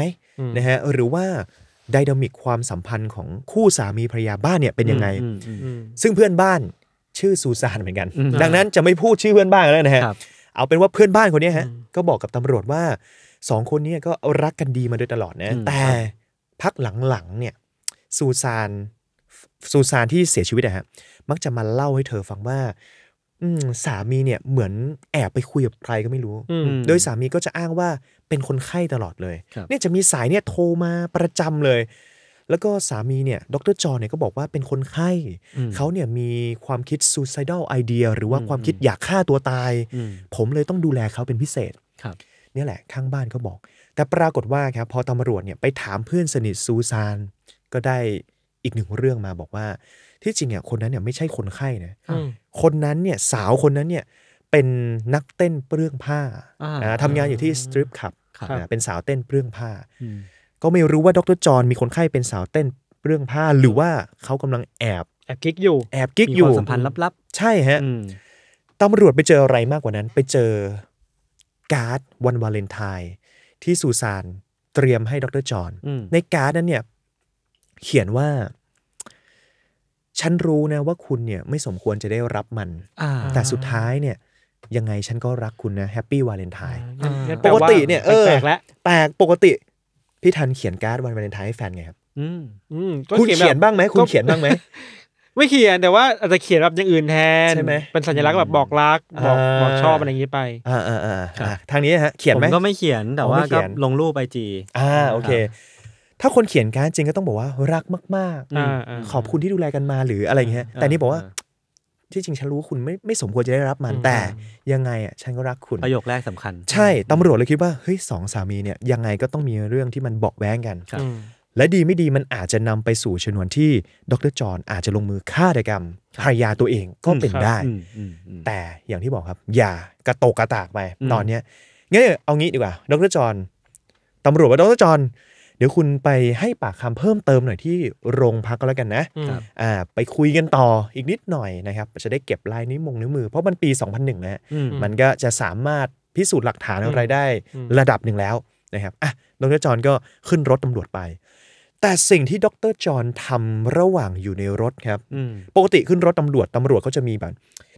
นะฮะหรือว่าไดนามิกความสัมพันธ์ของคู่สามีภรรยาบ้านเนี่ยเป็นยังไง ซึ่งเพื่อนบ้าน ชื่อซูซานเหมือนกัน ดังนั้นจะไม่พูดชื่อเพื่อนบ้านแล้วนะฮะเอาเป็นว่าเพื่อนบ้านคนนี้ฮะก็บอกกับตำรวจว่าสองคนนี้ก็รักกันดีมาโดยตลอดนะแต่พักหลังๆเนี่ยซูซานซูซานที่เสียชีวิตนะฮะมักจะมาเล่าให้เธอฟังว่าสามีเนี่ยเหมือนแอบไปคุยกับใครก็ไม่รู้โดยสามีก็จะอ้างว่าเป็นคนไข้ตลอดเลย เนี่ยจะมีสายเนี่ยโทรมาประจำเลย แล้วก็สามีเนี่ย ดรจอเนี่ยก็บอกว่าเป็นคนไข้เขาเนี่ยมีความคิด suicidal idea หรือว่าความคิดอยากฆ่าตัวตาย ผมเลยต้องดูแลเขาเป็นพิเศษครับนี่แหละข้างบ้านก็บอก แต่ปรากฏว่าครับพอตำรวจเนี่ยไปถามเพื่อนสนิทซูซาน ก็ได้อีกหนึ่งเรื่องมาบอกว่า ที่จริงเนี่ยคนนั้นเนี่ยไม่ใช่คนไข้นะคนนั้นเนี่ยสาวคนนั้นเนี่ยเป็นนักเต้นเปลื้องผ้าทำงานอยู่ที่สตรีปขับเป็นสาวเต้นเปลื้องผ้าก็ไม่รู้ว่าดรจอนมีคนไข้เป็นสาวเต้นเปลื้องผ้าหรือว่าเขากำลังแอบแอบกิ๊กอยู่แอบกิ๊กอยู่ความสัมพันธ์ลับๆใช่ฮะตำรวจไปเจออะไรมากกว่านั้น ไปเจอการ์ดวันวาเลนไทน์ที่สุสานเตรียมให้ดรจอนในการ์ดนั้นเนี่ยเขียนว่าฉันรู้นะว่าคุณเนี่ยไม่สมควรจะได้รับมันแต่สุดท้ายเนี่ยยังไงฉันก็รักคุณนะแฮปปี้วาเลนไทน์ปกติเนี่ยเออแปลกแล้วแปลกปกติพี่ทันเขียนการ์ดวันวาเลนไทน์ให้แฟนไงครับคุณเขียนบ้างไหมคุณเขียนบ้างไหม ไม่เขียนแต่ว่าอาจจะเขียนแบบอย่างอื่นแทนใช่ไหมเป็นสัญลักษณ์แบบบอกรักบอกบอกชอบอะไรอย่างนี้ไปอ่าอ่าอ่าทางนี้ฮะเขียนไหมผมก็ไม่เขียนแต่ว่าก็ลงรูปไอจีอ่าโอเค ถ้าคนเขียนการจริงก็ต้องบอกว่ารักมากๆขอบคุณที่ดูแลกันมาหรืออะไรเงี้ยแต่นี่บอกว่าที่จริงฉันรู้คุณไม่ไม่สมควรจะได้รับมันแต่ยังไงอ่ะฉันก็รักคุณประโยคแรกสำคัญ ใช่ตำรวจเลยคิดว่าเฮ้ยสองสามีเนี่ยยังไงก็ต้องมีเรื่องที่มันบอกแว้งกันและดีไม่ดีมันอาจจะนำไปสู่ชนวนที่ดรจอนอาจจะลงมือฆาตกรรมภรรยาตัวเองก็เป็นได้ แต่อย่างที่บอกครับ อย่ากระโตกกระตากไป ตอนเนี้ยงั้นเอางี้ดีกว่า ดรจอนตำรวจว่าดรจอนเดี๋ยวคุณไปให้ปากคำเพิ่มเติมหน่อยที่โรงพักก็แล้วกันนะ อ่า ไปคุยกันต่ออีกนิดหน่อยนะครับ จะได้เก็บลายนิ้วมงนิ้วมือ เพราะมันปี 2001นะฮะมันก็จะสามารถพิสูจน์หลักฐานอะไรได้ระดับหนึ่งแล้วนะครับ อ่ะ ดรจอนก็ขึ้นรถตำรวจไป แต่สิ่งที่ดรจอนทำระหว่างอยู่ในรถครับ ปกติขึ้นรถตำรวจตำรวจเขาจะมีแบบ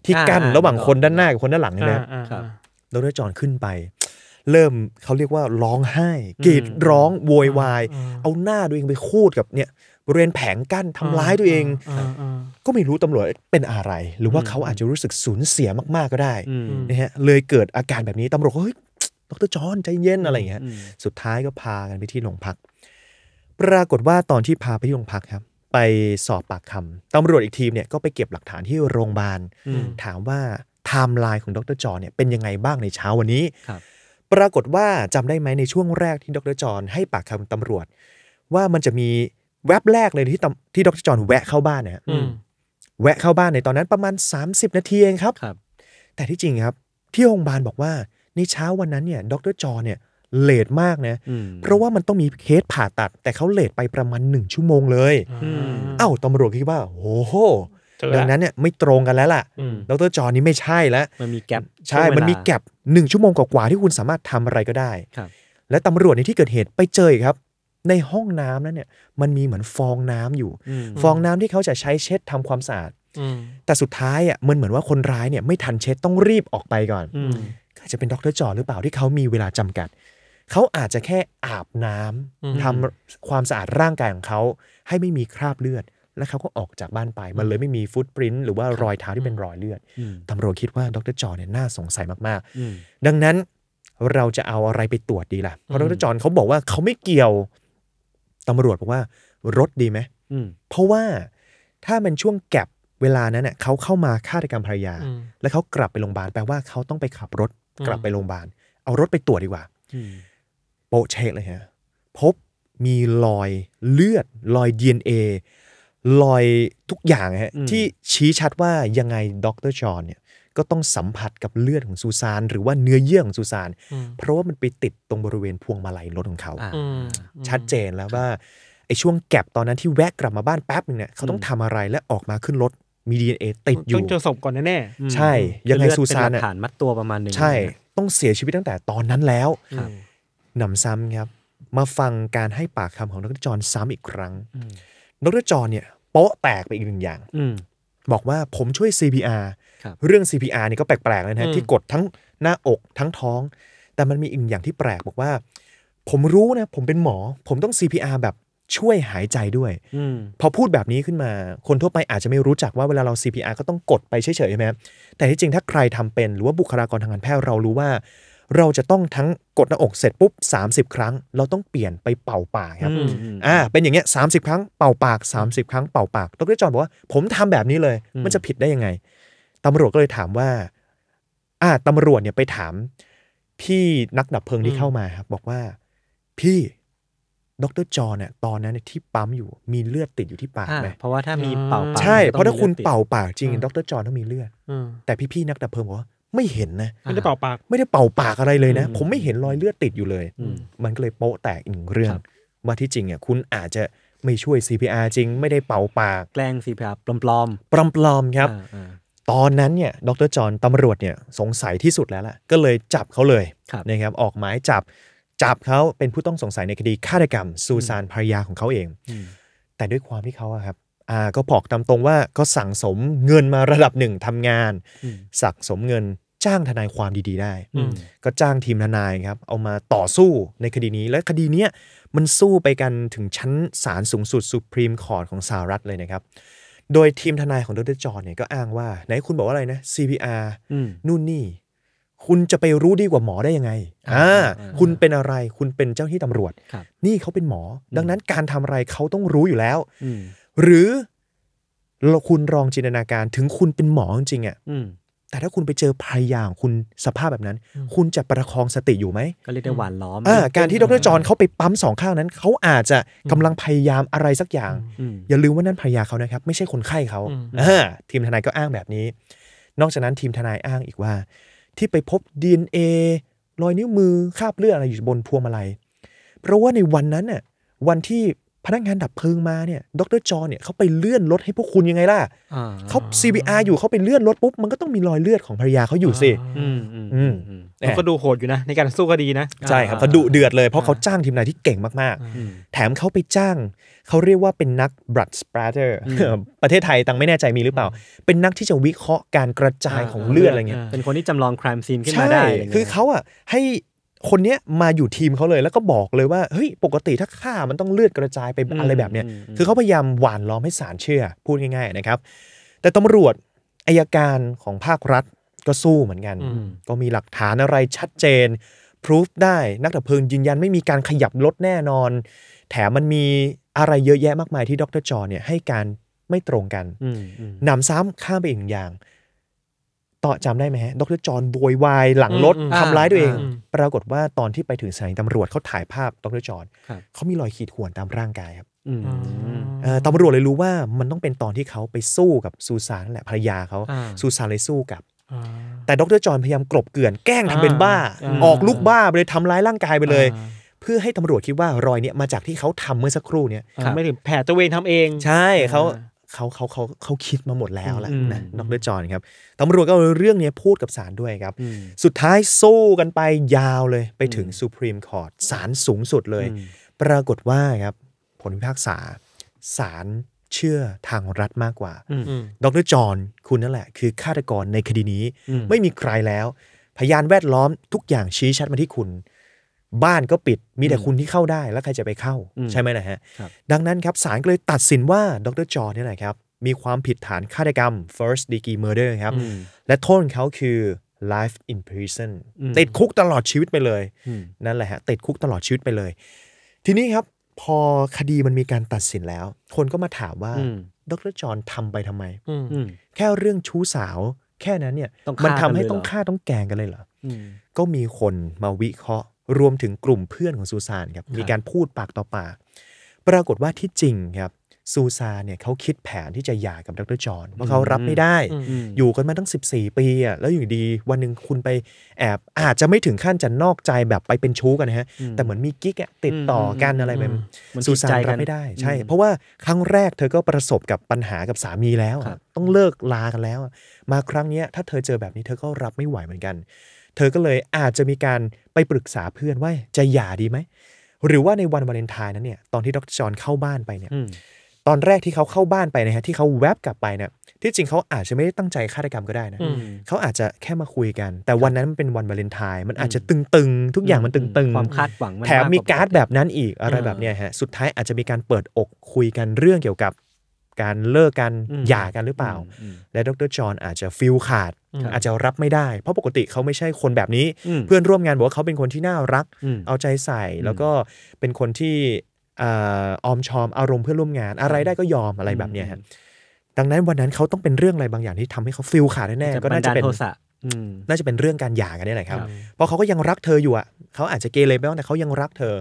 ที่กั้นระหว่างคนด้านหน้ากับคนด้านหลังนะครับ ดรจอนขึ้นไปเริ่มเขาเรียกว่าร้องไห้กรีดร้องโวยวาย เอาหน้าตัวเองไปคูดกับเนี่ยบริเวณแผงกั้นทำร้ายตัวเอง ก็ไม่รู้ตำรวจเป็นอะไร หรือว่าเขาอาจจะรู้สึกสูญเสียมากๆ ก็ได้นะฮะเลยเกิดอาการแบบนี้ตำรวจเฮ้ยดรจอนใจเย็นอะไรอย่างเงี้ย สุดท้ายก็พากันไปที่โรงพัก ปรากฏว่าตอนที่พาไปที่โรงพักครับ ไปสอบปากคำตำรวจอีกทีมเนี่ยก็ไปเก็บหลักฐานที่โรงพยาบาลถามว่าไทม์ไลน์ของดรจอเนี่ยเป็นยังไงบ้างในเช้าวันนี้ปรากฏว่าจำได้ไหมในช่วงแรกที่ดรจอนให้ปากคำตำรวจ ว่ามันจะมีแวบแรกเลยที่ที่ดรจอนแวะเข้าบ้านเนี่ยแวะเข้าบ้านในตอนนั้นประมาณ 30 นาทีเองครับรบแต่ที่จริงครับ ที่โรงพยาบาลบอกว่าในเช้าวันนั้นเนี่ยดรจอนเนี่ยเลทมากนะเพราะว่ามันต้องมีเคสผ่าตัด แต่เขาเลทไปประมาณหนึ่งชั่วโมงเลยเอ้าตำรวจคิดว่าโอ้โหดังนั้นเนี่ยไม่ตรงกันแล้วล่ะ ดรจอนี้ไม่ใช่แล้ว มันมีแกลบใช่ มันมีแกลบหนึ่งชั่วโมงกว่าที่คุณสามารถทำอะไรก็ได้ และตำรวจในที่เกิดเหตุไปเจอครับ ในห้องน้ำนั้นเนี่ยมันมีเหมือนฟองน้ำอยู่ ฟองน้ำที่เขาจะใช้เช็ดทำความสะอาดแต่สุดท้ายอ่ะมันเหมือนว่าคนร้ายเนี่ยไม่ทันเช็ดต้องรีบออกไปก่อนก็จะเป็นดรจอหรือเปล่าที่เขามีเวลาจำกัด เขาอาจจะแค่อาบน้ำทำความสะอาดร่างกายของเขาให้ไม่มีคราบเลือดแล้วเขาก็ออกจากบ้านไปมันเลยไม่มีฟุตปรินต์หรือว่ารอยเท้าที่เป็นรอยเลือด ตำรวจคิดว่าดรจอเนี่ยน่าสงสัยมากๆดังนั้นเราจะเอาอะไรไปตรวจดีล่ะ เพราะดรจอนเขาบอกว่าเขาไม่เกี่ยว ตำรวจบอกว่า รถดีไหมเพราะว่าถ้ามันช่วงแก็บเวลานั้นเน่ยเขาเข้ามาฆาตกรรมภรรยา แล้วเขากลับไปโรงพยาบาลแปลว่าเขาต้องไปขับรถ กลับไปโรงพยาบาลเอารถไปตรวจดีกว่า โปเช็กเลยฮะพบมีรอยเลือด รอย DNA ลอยทุกอย่างฮะที่ชี้ชัดว่ายังไงดรจอห์นเนี่ยก็ต้องสัมผัสกับเลือดของซูซาน หรือว่าเนื้อเยื่อของซูซาน เพราะว่ามันไปติดตรงบริเวณพวงมาลัยรถของเขาชัดเจนแล้วว่าไอ้ช่วงแก็บตอนนั้นที่แวะกลับมาบ้านแป๊บนึงเนี่ยเขาต้องทำอะไรและออกมาขึ้นรถมีดีเอติดอยู่ต้องจะสพก่อนแน่ใช่ยังไงซูซานเนี่ยฐานมัดตัวประมาณนึงใช่ต้องเสียชีวิตตั้งแต่ตอนนั้นแล้วหนำซ้ำครับมาฟังการให้ปากคำของดรจอห์นซ้ำอีกครั้งดรจอนเนี่ยโป๊ะแตกไปอีกหนึ่งอย่างบอกว่าผมช่วย CPR เรื่อง CPR นี่ก็แปลกๆเลยนะที่กดทั้งหน้าอก ทั้งท้อง แต่มันมีอีกอย่างที่แปลกบอกว่า ผมรู้นะผมเป็นหมอ ผมต้อง CPR แบบช่วยหายใจด้วยอพอพูดแบบนี้ขึ้นมา คนทั่วไปอาจจะไม่รู้จักว่าเวลาเรา CPR ก็ต้องกดไปเฉยๆใช่ไหมแต่ที่จริงถ้าใครทำเป็นหรือว่าบุคลากรทางการแพทย์เรารู้ว่าเราจะต้องทั้งกดหน้าอกเสร็จปุ๊บ30ครั้งเราต้องเปลี่ยนไปเป่าปากครับอ่าเป็นอย่างเงี้ยสาครั้งเป่าปาก30ครั้งเป่าปากดรจอนบอกว่า ผมทำแบบนี้เลย มันจะผิดได้ยังไงตำรวจก็เลยถามว่า อ่าตำรวจเนี่ยไปถาม พี่นักดับเพลิงที่เข้ามาครับ บอกว่าพี่ดรจอเนี่ยตอนนั้นที่ปั๊มอยู่ มีเลือดติดอยู่ที่ปากไหมเพราะว่าถ้ามีเป่าปากใช่ เพราะถ้าคุณเป่าปากจริง ดรจอต้องมีเลือดแต่พี่ๆนักดับเพลิงบอกว่าไม่เห็นนะไม่ได้เป่าปาก ไม่ได้เป่าปากอะไรเลยนะ ผมไม่เห็นรอยเลือดติดอยู่เลยมันก็เลยโป๊ะแตกอีกเรื่องว่าที่จริงอ่ะคุณอาจจะไม่ช่วย CPR จริง ไม่ได้เป่าปากแกล้ง CPR ปลอมปลอมปลอมปลอมครับ ตอนนั้นเนี่ย ดรจอห์นตำรวจเนี่ยสงสัยที่สุดแล้วล่ะก็เลยจับเขาเลย นะครับ ออกหมายจับ จับเขาเป็นผู้ต้องสงสัยในคดีฆาตกรรมซูซานภรรยาของเขาเองแต่ด้วยความที่เขาครับ่าก็บอกตามตรงว่าก็สั่งสมเงินมาระดับหนึ่งทำงานสั่งสมเงินจ้างทนายความดี ๆ ได้ก็จ้างทีมทนายครับ เอามาต่อสู้ในคดีนี้ และคดีเนี้ยมันสู้ไปกันถึงชั้นศาลสูงสุดสุพรีมคอร์ตของสหรัฐเลยนะครับ โดยทีมทนายของดรจอร์เนี่ยก็อ้างว่าไหนคุณบอกว่าอะไรนะ CPR นู่นนี่ คุณจะไปรู้ดีกว่าหมอได้ยังไงอ่าคุณเป็นอะไรคุณเป็นเจ้าที่ตำรวจ นี่เขาเป็นหมอ ดังนั้นการทำอะไรเขาต้องรู้อยู่แล้วหรือเราคุณลองจินตนาการถึงคุณเป็นหมอจริงๆอ่ะแต่ถ้าคุณไปเจอภรรยาของคุณสภาพแบบนั้น คุณจะประคองสติอยู่ไหมก็เรียกได้หวานล้อมการ ที่ดรจอนเขาไปปั๊มสองข้างนั้นเขาอาจจะกำลังพยายามอะไรสักอย่าง อย่าลืมว่านั่นภรรยาเขานะครับ ไม่ใช่คนไข้เขาทีมทนายก็อ้างแบบนี้ นอกจากนั้นทีมทนายอ้างอีกว่า ที่ไปพบ DNA รอยนิ้วมือคราบเลือดอะไรอยู่บนพวงมาลัยเพราะว่าในวันนั้นน่ะวันที่พนักงานดับเพลิงมาเนี่ย ดรจอเนี่ยเขาไปเลื่อนรถให้พวกคุณยังไงล่ะเขา CBR อยู่เขาไปเลื่อนรถปุ๊บมันก็ต้องมีรอยเลือดของภรรยาเขาอยู่สิเขาก็ดูโหดอยู่นะ ในการสู้คดีนะใช่ครับเขาดุเดือดเลยเพราะเขาจ้างทีมนายที่เก่งมากๆ แถมเขาไปจ้างเขาเรียกว่าเป็นนักบรัดสปรตเตอร์ประเทศไทยตังไม่แน่ใจมีหรือเปล่า เป็นนักที่จะวิเคราะห์การกระจายของเลือดอะไรเงี้ยเป็นคนที่จำลองครามซีนขึ้นมาได้คือเขาอ่ะให้คนเนี้ยมาอยู่ทีมเขาเลยแล้วก็บอกเลยว่าเฮ้ยปกติถ้าฆ่ามันต้องเลือดกระจายไปอะไรแบบเนี้ยคือเขาพยายามหวานล้อมให้สารเชื่อ พูดง่าย ๆนะครับ แต่ตำรวจอายการของภาครัฐก็สู้เหมือนกัน ก็มีหลักฐานอะไรชัดเจนพิสูจได้นักดับเพลิงยืนยันไม่มีการขยับรถแน่นอนแถมมันมีอะไรเยอะแยะมากมายที่ดรจอเนี่ยให้การไม่ตรงกันนำซ้ำข้ามไปอีกอย่างต่อจำได้ไหมฮะดรจอนโวยวายหลังรถทำร้ายตัวเอง ปรากฏว่าตอนที่ไปถึงสถานีตำรวจเขาถ่ายภาพดรจอนเขามีรอยขีดข่วนตามร่างกายครับตำรวจเลยรู้ว่ามันต้องเป็นตอนที่เขาไปสู้กับซูซานแหละภรรยาเขาซูซานเลยสู้กับแต่ดรจอนพยายามกลบเกลื่อนแกล้งทำเป็นบ้า ออกลูกบ้าไปเลยทำร้ายร่างกายไปเลย เพื่อให้ตำรวจคิดว่ารอยเนี้ยมาจากที่เขาทำเมื่อสักครู่เนี้ยไม่ถึงแผลตัวเองทำเองใช่เขาเขาเขาเขาเขาคิดมาหมดแล้วแหละนะดรจอนครับตำรวจก็เรื่องนี้พูดกับศาลด้วยครับ สุดท้ายสู้กันไปยาวเลยไปถึงสุ p r e m e Court ศาลสูงสุดเลย ปรากฏว่าครับผลพิพากษาศาลเชื่อทางรัฐมากกว่าดรจอนคุณนั่นแหละคือฆาตกรในคดีนี้ ไม่มีใครแล้ว พยานแวดล้อมทุกอย่างชี้ชัดมาที่คุณบ้านก็ปิดมีแต่คุณที่เข้าได้แล้วใครจะไปเข้าใช่ไหมนะฮะดังนั้นครับศาลก็เลยตัดสินว่าดรจอเนี่ยนะครับ มีความผิดฐานฆาตกรรม first degree murder ครับและโทษเขาคือ life in prison ติดคุกตลอดชีวิตไปเลยนั่นแหละฮะติดคุกตลอดชีวิตไปเลย ทีนี้ครับพอคดีมันมีการตัดสินแล้วคนก็มาถามว่าดรจอนทำไปทำไมแค่เรื่องชู้สาว แค่นั้นเนี่ยมันทำให้ต้องฆ่าต้องแกงกันเลยเหรอก็มีคนมาวิเคราะห์รวมถึงกลุ่มเพื่อนของซูซานครับมีการพูดปากต่อปาก ปรากฏว่าที่จริงครับซูซานเนี่ยเขาคิดแผนที่จะหย่ากับดรจอนเพราะเขารับไม่ได้ อยู่กันมาตั้ง 14 ปีอ่ะแล้วอยู่ดีวันหนึ่งคุณไปแอบ อาจจะไม่ถึงขั้นจะนอกใจแบบไปเป็นชู้กันนะฮะ แต่เหมือนมีกิ๊กติดต่อกันอะไรแบบซูซานรับไม่ได้ใช่ เพราะว่าครั้งแรกเธอก็ประสบกับปัญหากับสามีแล้วต้องเลิกลากันแล้วมาครั้งนี้ถ้าเธอเจอแบบนี้เธอก็รับไม่ไหวเหมือนกันเธอก็เลยอาจจะมีการไปปรึกษาเพื่อนว่าจะหย่าดีไหมหรือว่าในวันวาเลนไทน์นั้นเนี่ยตอนที่ดรจอนเข้าบ้านไปเนี่ยตอนแรกที่เขาเข้าบ้านไปนะฮะที่เขาแวบกลับไปเนี่ยที่จริงเขาอาจจะไม่ได้ตั้งใจฆาตกรรมก็ได้นะเขาอาจจะแค่มาคุยกัน แต่วันนั้นมันเป็นวันวาเลนไทน์มันอาจจะตึงๆทุกอย่างมันตึงๆความคาดหวังแถมมีการ์ดแบบนั้นอีกอะไรแบบเนี้ยฮะสุดท้ายอาจจะมีการเปิดอกคุยกันเรื่องเกี่ยวกับการเลิกกันหย่ากันหรือเปล่า และดรจอห์นอาจจะฟิลขาดอาจจะรับไม่ได้เพราะปกติเขาไม่ใช่คนแบบนี้ เพื่อนร่วมงานบอกว่าเขาเป็นคนที่น่ารักเอาใจใส่แล้วก็เป็นคนที่ออมชอมอารมณ์เพื่อนร่วมงานอะไรได้ก็ยอมอะไรแบบนี้บดังนั้นวันนั้นเขาต้องเป็นเรื่องอะไรบางอย่างที่ทำให้เขาฟิลขาดแน่ๆก็น่าจะเป็นน่าจะเป็นเรื่องการหย่ากันนี่แหละครับ เพราะเขาก็ยังรักเธออยู่อ่ะ เขาอาจจะเกเรไปบ้างแต่เขายังรักเธอ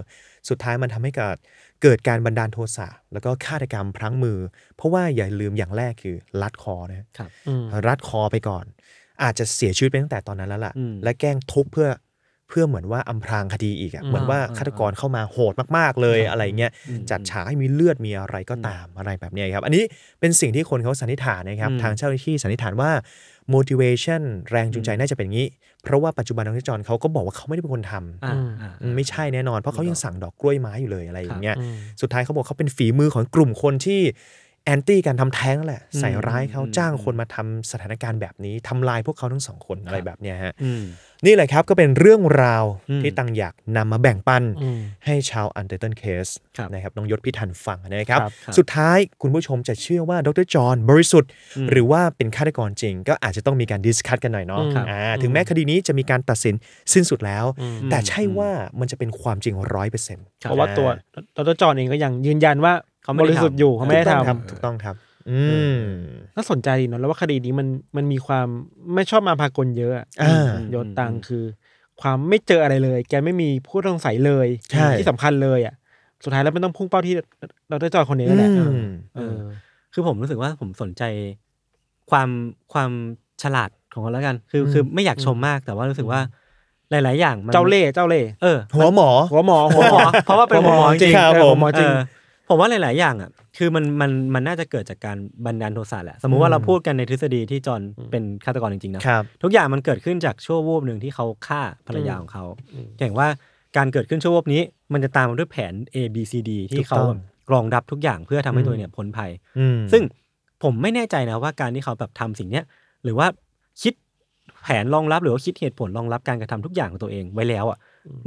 สุดท้ายมันทำให้เกิดเกิดการบันดาลโทสะแล้วก็ฆาตกรรมพลั้งมือ เพราะว่าอย่าลืมอย่างแรกคือรัดคอนะครับรัดคอไปก่อน อาจจะเสียชีวิตไปตั้งแต่ตอนนั้นแล้วล่ะและแกล้งทุบเพื่อเพื่อเหมือนว่าอำพรางคดีอีกอเหมือนว่าฆาตกรเข้ามาโหดมากๆเลยอะไรเงี้ยจัดฉากให้มีเลือดมีอะไรก็ตามอะไรแบบนี้ครับ อันนี้เป็นสิ่งที่คนเขาสันนิษฐานนะครับทางเจ้าหน้าที่สันนิษฐานว่า motivation แรงจูงใจน่าจะเป็นงี้เพราะว่าปัจจุบันน้องจรเขาก็บอกว่าเขาไม่ได้เป็นคนทำ ไม่ใช่แน่นอน เพราะเขายังสั่งดอกกล้วยไม้อยู่เลยอะไรอย่างเงี้ย สุดท้ายเขาบอกเขาเป็นฝีมือของกลุ่มคนที่แอนตี้การทำแท้งแหละใส่ร้ายเขาจ้างคนมาทำสถานการณ์แบบนี้ทำลายพวกเขาทั้งสองคนอะไรแบบเนี้ยฮะนี่แหละครับก็เป็นเรื่องราวที่ตังอยากนำมาแบ่งปันให้ชาวอันเดอร์ตันเคสนะครับน้องยศพิธันฟังนะครับสุดท้ายคุณผู้ชมจะเชื่อว่าดรจอห์นบริสุทธิ์ หรือว่าเป็นฆาตกรจริง ก็อาจจะต้องมีการดิสคัตกันหน่อยเนาะถึงแม้คดีนี้จะมีการตัดสินสิ้นสุดแล้ว แต่ใช่ว่ามันจะเป็นความจริงร้อยเปอร์เซ็นต์เพราะว่าตัวดรจอห์นเองก็ยังยืนยันว่าเขาไม่บได้ริสุทธิ์ำอยู่เขาไม่ได้ทำถูกต้องครับ อืมน่าสนใจดีเนอะแล้วว่าคดีนี้มันมันมีความไม่ชอบมาพากลเยอะอะโยศตัง คือ ความไม่เจออะไรเลย แกไม่มีผู้ต้องสสัยเลยที่สำคัญเลยอ่ะสุดท้ายแล้วมันต้องพุ่งเป้าที่เราได้จอยคนนี้แหละคือผมรู้สึกว่าผมสนใจความความฉลาดของเขาแล้วกัน คือ คือไม่อยากชมมากแต่ว่ารู้สึกว่า หลาย ๆ อย่างเจ้าเล่เจ้าเล่หเออหัวหมอหัวหมอหัวหมอเพราะว่าเป็นหัวหมอจริงหัวหมอจริงผมว่าหลายๆอย่างอ่ะ คือมันมันมันน่าจะเกิดจากการบันดาลโทสะแหละ สมมุติว่าเราพูดกันในทฤษฎีที่จอนเป็นฆาตกรจริง ๆ นะครับ ทุกอย่างมันเกิดขึ้นจากชั่ววูบหนึ่งที่เขาฆ่าภรรยาของเขาอย่างว่าการเกิดขึ้นชั่ววูบนี้ มันจะตามมาด้วยแผน A B C D ที่เขารองรับทุกอย่างเพื่อทำให้ตัวเนี่ยพ้นภัย ซึ่งผมไม่แน่ใจนะว่าการที่เขาแบบทำสิ่งเนี้ยหรือว่าคิดแผนรองรับหรือว่าคิดเหตุผลรองรับการกระทำทุกอย่างของตัวเองไว้แล้วอ่ะ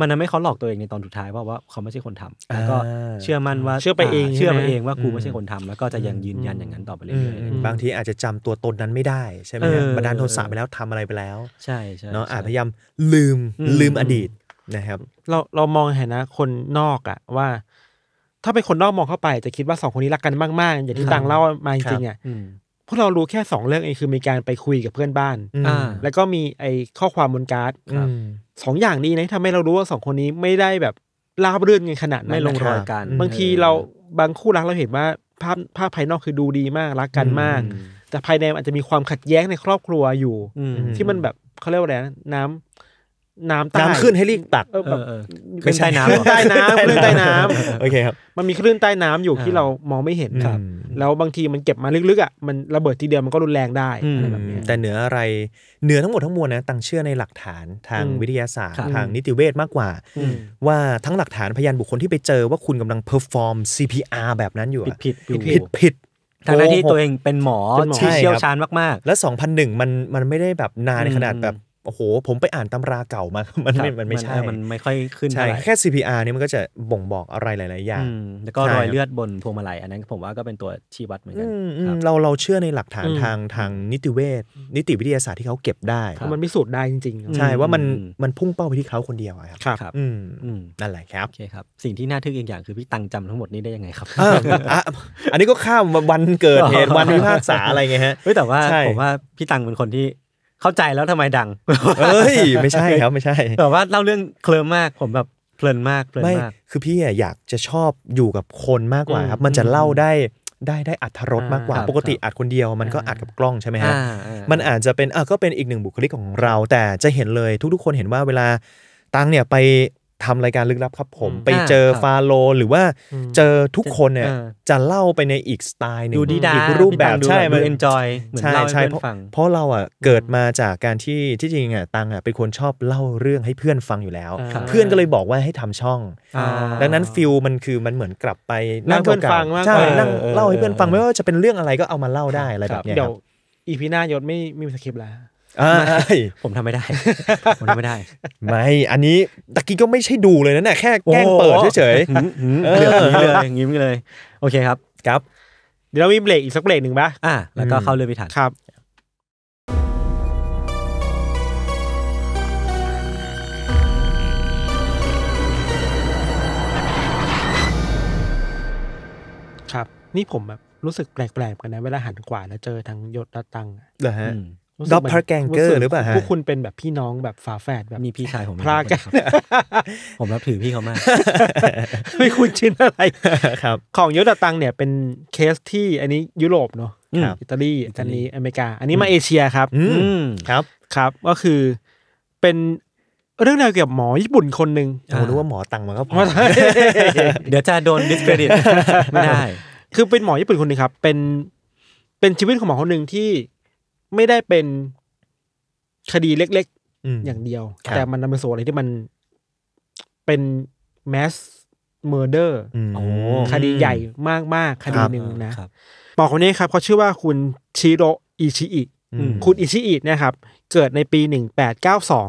มันทำให้เขาหลอกตัวเองในตอนสุดท้ายว่าว่าเขาไม่ใช่คนทำแล้วก็เชื่อมั่นว่าเชื่อไปเองเชื่อไปเองว่ากูไม่ใช่คนทำแล้วก็จะยังยืนยันอย่างนั้นต่อไปเรื่อยๆบางทีอาจจะจำตัวตนนั้นไม่ได้ใช่ไหมบันดาลโทสะไปแล้วทำอะไรไปแล้วใช่ใช่เนาะอาจพยายามลืมลืมอดีตนะครับ เราเรามองเห็นนะคนนอกอ่ะว่า ถ้าเป็นคนนอกมองเข้าไปจะคิดว่าสองคนนี้รักกันมาก ๆ อย่างที่ตังเล่ามาจริงๆอ่ะพวกเรารู้แค่สองเรื่องเองคือมีการไปคุยกับเพื่อนบ้านอ่าแล้วก็มีไอ้ข้อความบนการ์ดสองอย่างนี้นะทำให้เรารู้ว่าสองคนนี้ไม่ได้แบบลาบเรื่องกันขนาดนั้นไม่ลงรอยกันบางทีเราบางคู่รักเราเห็นว่าภาพภาพภายนอกคือดูดีมากรักกันมาก แต่ภายในอาจจะมีความขัดแย้งในครอบครัวอยู่ที่มันแบบเขาเรียกว่าอะไรน้ำน้ำใต้น้ำขึ้นให้รีบตักเออแบบไม่ใช่น้ำคลื่นใต้น้ำคลื่นใต้น้ำโอเคครับมันมีคลื่นใต้น้ำอยู่ที่เรามองไม่เห็นครับ แล้วบางทีมันเก็บมาลึกๆอ่ะมันระเบิดทีเดียวมันก็รุนแรงได้อะไรแบบนี้แต่เหนืออะไร เหนือทั้งหมดทั้งมวลนะตั้งเชื่อในหลักฐานทางวิทยาศาสตร์ทางนิติเวชมากกว่า ว่าทั้งหลักฐานพยานบุคคลที่ไปเจอว่าคุณกำลังเพอร์ฟอร์ม CPR แบบนั้นอยู่ผิดผิดผิดผิดทางที่ตัวเองเป็นหมอที่เชี่ยวชาญมากๆ และ2001มันมันไม่ได้แบบนาในขนาดแบบโอ้โห ผมไปอ่านตำราเก่ามามันไม่มันไม่ใช่มันไม่ค่อยขึ้นใช่แค่ CPR เนี่ยมันก็จะบ่งบอกอะไรหลายๆ อย่างแล้วก็รอยเลือดบนพวงมาลัยอันนั้น ผมว่าก็เป็นตัวชี้วัดเหมือนกันเราเราเชื่อในหลักฐานทางทางนิติเวชนิติวิทยาศาสตร์ที่เขาเก็บได้ มันพิสูจน์ได้จริงๆ ใช่ว่ามันมันพุ่งเป้าไปที่เขาคนเดียวครับครับนั่นแหละครับโอเคครับ สิ่งที่น่าทึ่งอีกอย่างคือพี่ตังจำทั้งหมดนี้ได้ยังไงครับอันนี้ก็ข้ามวันเกิดเหตุวันพิพากษาอะไรไงฮะแต่ว่าผมว่าพี่ตังเป็นคนที่เข้าใจแล้วทำไมดังเอ้ยไม่ใช่ครับไม่ใช่ แต่ว่าเล่าเรื่องเคลิ้มมากผมแบบเพลินมากเพลินมาก คือพี่อยากจะชอบอยู่กับคนมากกว่าครับมันจะเล่าได้ได้ได้อัธรสมากกว่า ปกติอัดคนเดียวมันก็อัดกับกล้องใช่ไหมฮะ มันอาจจะเป็นอ่ะก็เป็นอีกหนึ่งบุคลิกของเรา แต่จะเห็นเลย ทุกๆคนเห็นว่าเวลาตังเนี่ยไปทำรายการลึกลับครับผมไปเจอฟาโล หรือว่าเจอทุกคนเนี่ยจะเล่าไปในอีกสไตล์หนึ่งอีกรูปแบบใช่มันเอ็นจอยเหมือนเ่าใชเพ่เพราะเราอ่ะเกิดมาจากการที่ที่จริงอ่ะตังอ่ะเป็นคนชอบเล่าเรื่องให้เพื่อนฟังอยู่แล้ว เพื่อนก็เลยบอกว่าให้ทำช่องดังนั้นฟิลมันคือมันเหมือนกลับไปนั่งเพื่อนฟังใช่นั่งเล่าให้เพื่อนฟังไม่ว่าจะเป็นเรื่องอะไรก็เอามาเล่าได้อะไรแบบเนี้ยเดี๋ยวอีพีหน้ายศไม่มีสคริปต์แล้ว่ผมทำไม่ได้ ผมทำไม่ได้ ไม่ อันนี้ตะกี้ก็ไม่ใช่ดูเลยนะเนี่ยแค่แกล้งเปิดเฉยๆเดือดนี้เลยอย่างนี้เลย โอเคครับ ครับ เดี๋ยวเรามีเบรกอีกสักเบรกหนึ่งปะอ่าแล้วก็เข้าเรื่องพิถันครับ ครับนี่ผมแบบรู้สึกแปลกๆกันนะเวลาหันขวาแล้วเจอทั้งยศละตังเหรอฮะด็อปพาร์แกงเกอร์หรือเปล่าฮะพวกคุณเป็นแบบพี่น้องแบบฝาแฝดแบบมีพี่ชายผมพลากันผมรับถือพี่เขามากไม่คุณชินอะไรครับ ของยุตังเนี่ยเป็นเคสที่อันนี้ยุโรปเนาะอิตาลีอันนี้อเมริกา อันนี้มาเอเชียครับ อืครับครับก็คือเป็นเรื่องราวเกี่ยวกับหมอญี่ปุ่นคนหนึ่งผมรู้ว่าหมอตังมันก็พอเดี๋ยวจะโดนดิสเครดิตไม่ได้คือเป็นหมอญี่ปุ่นคนหนึ่งครับเป็นเป็นชีวิตของหมอคนหนึ่งที่ไม่ได้เป็นคดีเล็ก ๆ อย่างเดียว แต่มันนำไปสู่อะไรที่มันเป็นแมสเมอร์เดอร์คดีใหญ่มากๆ คดีหนึ่งนะหมอคนนี้ครับเขาชื่อว่าคุณชิโรอิชิอิ คุณอิชิอินะครับ เกิดในปีหนึ่งแปดเก้าสอง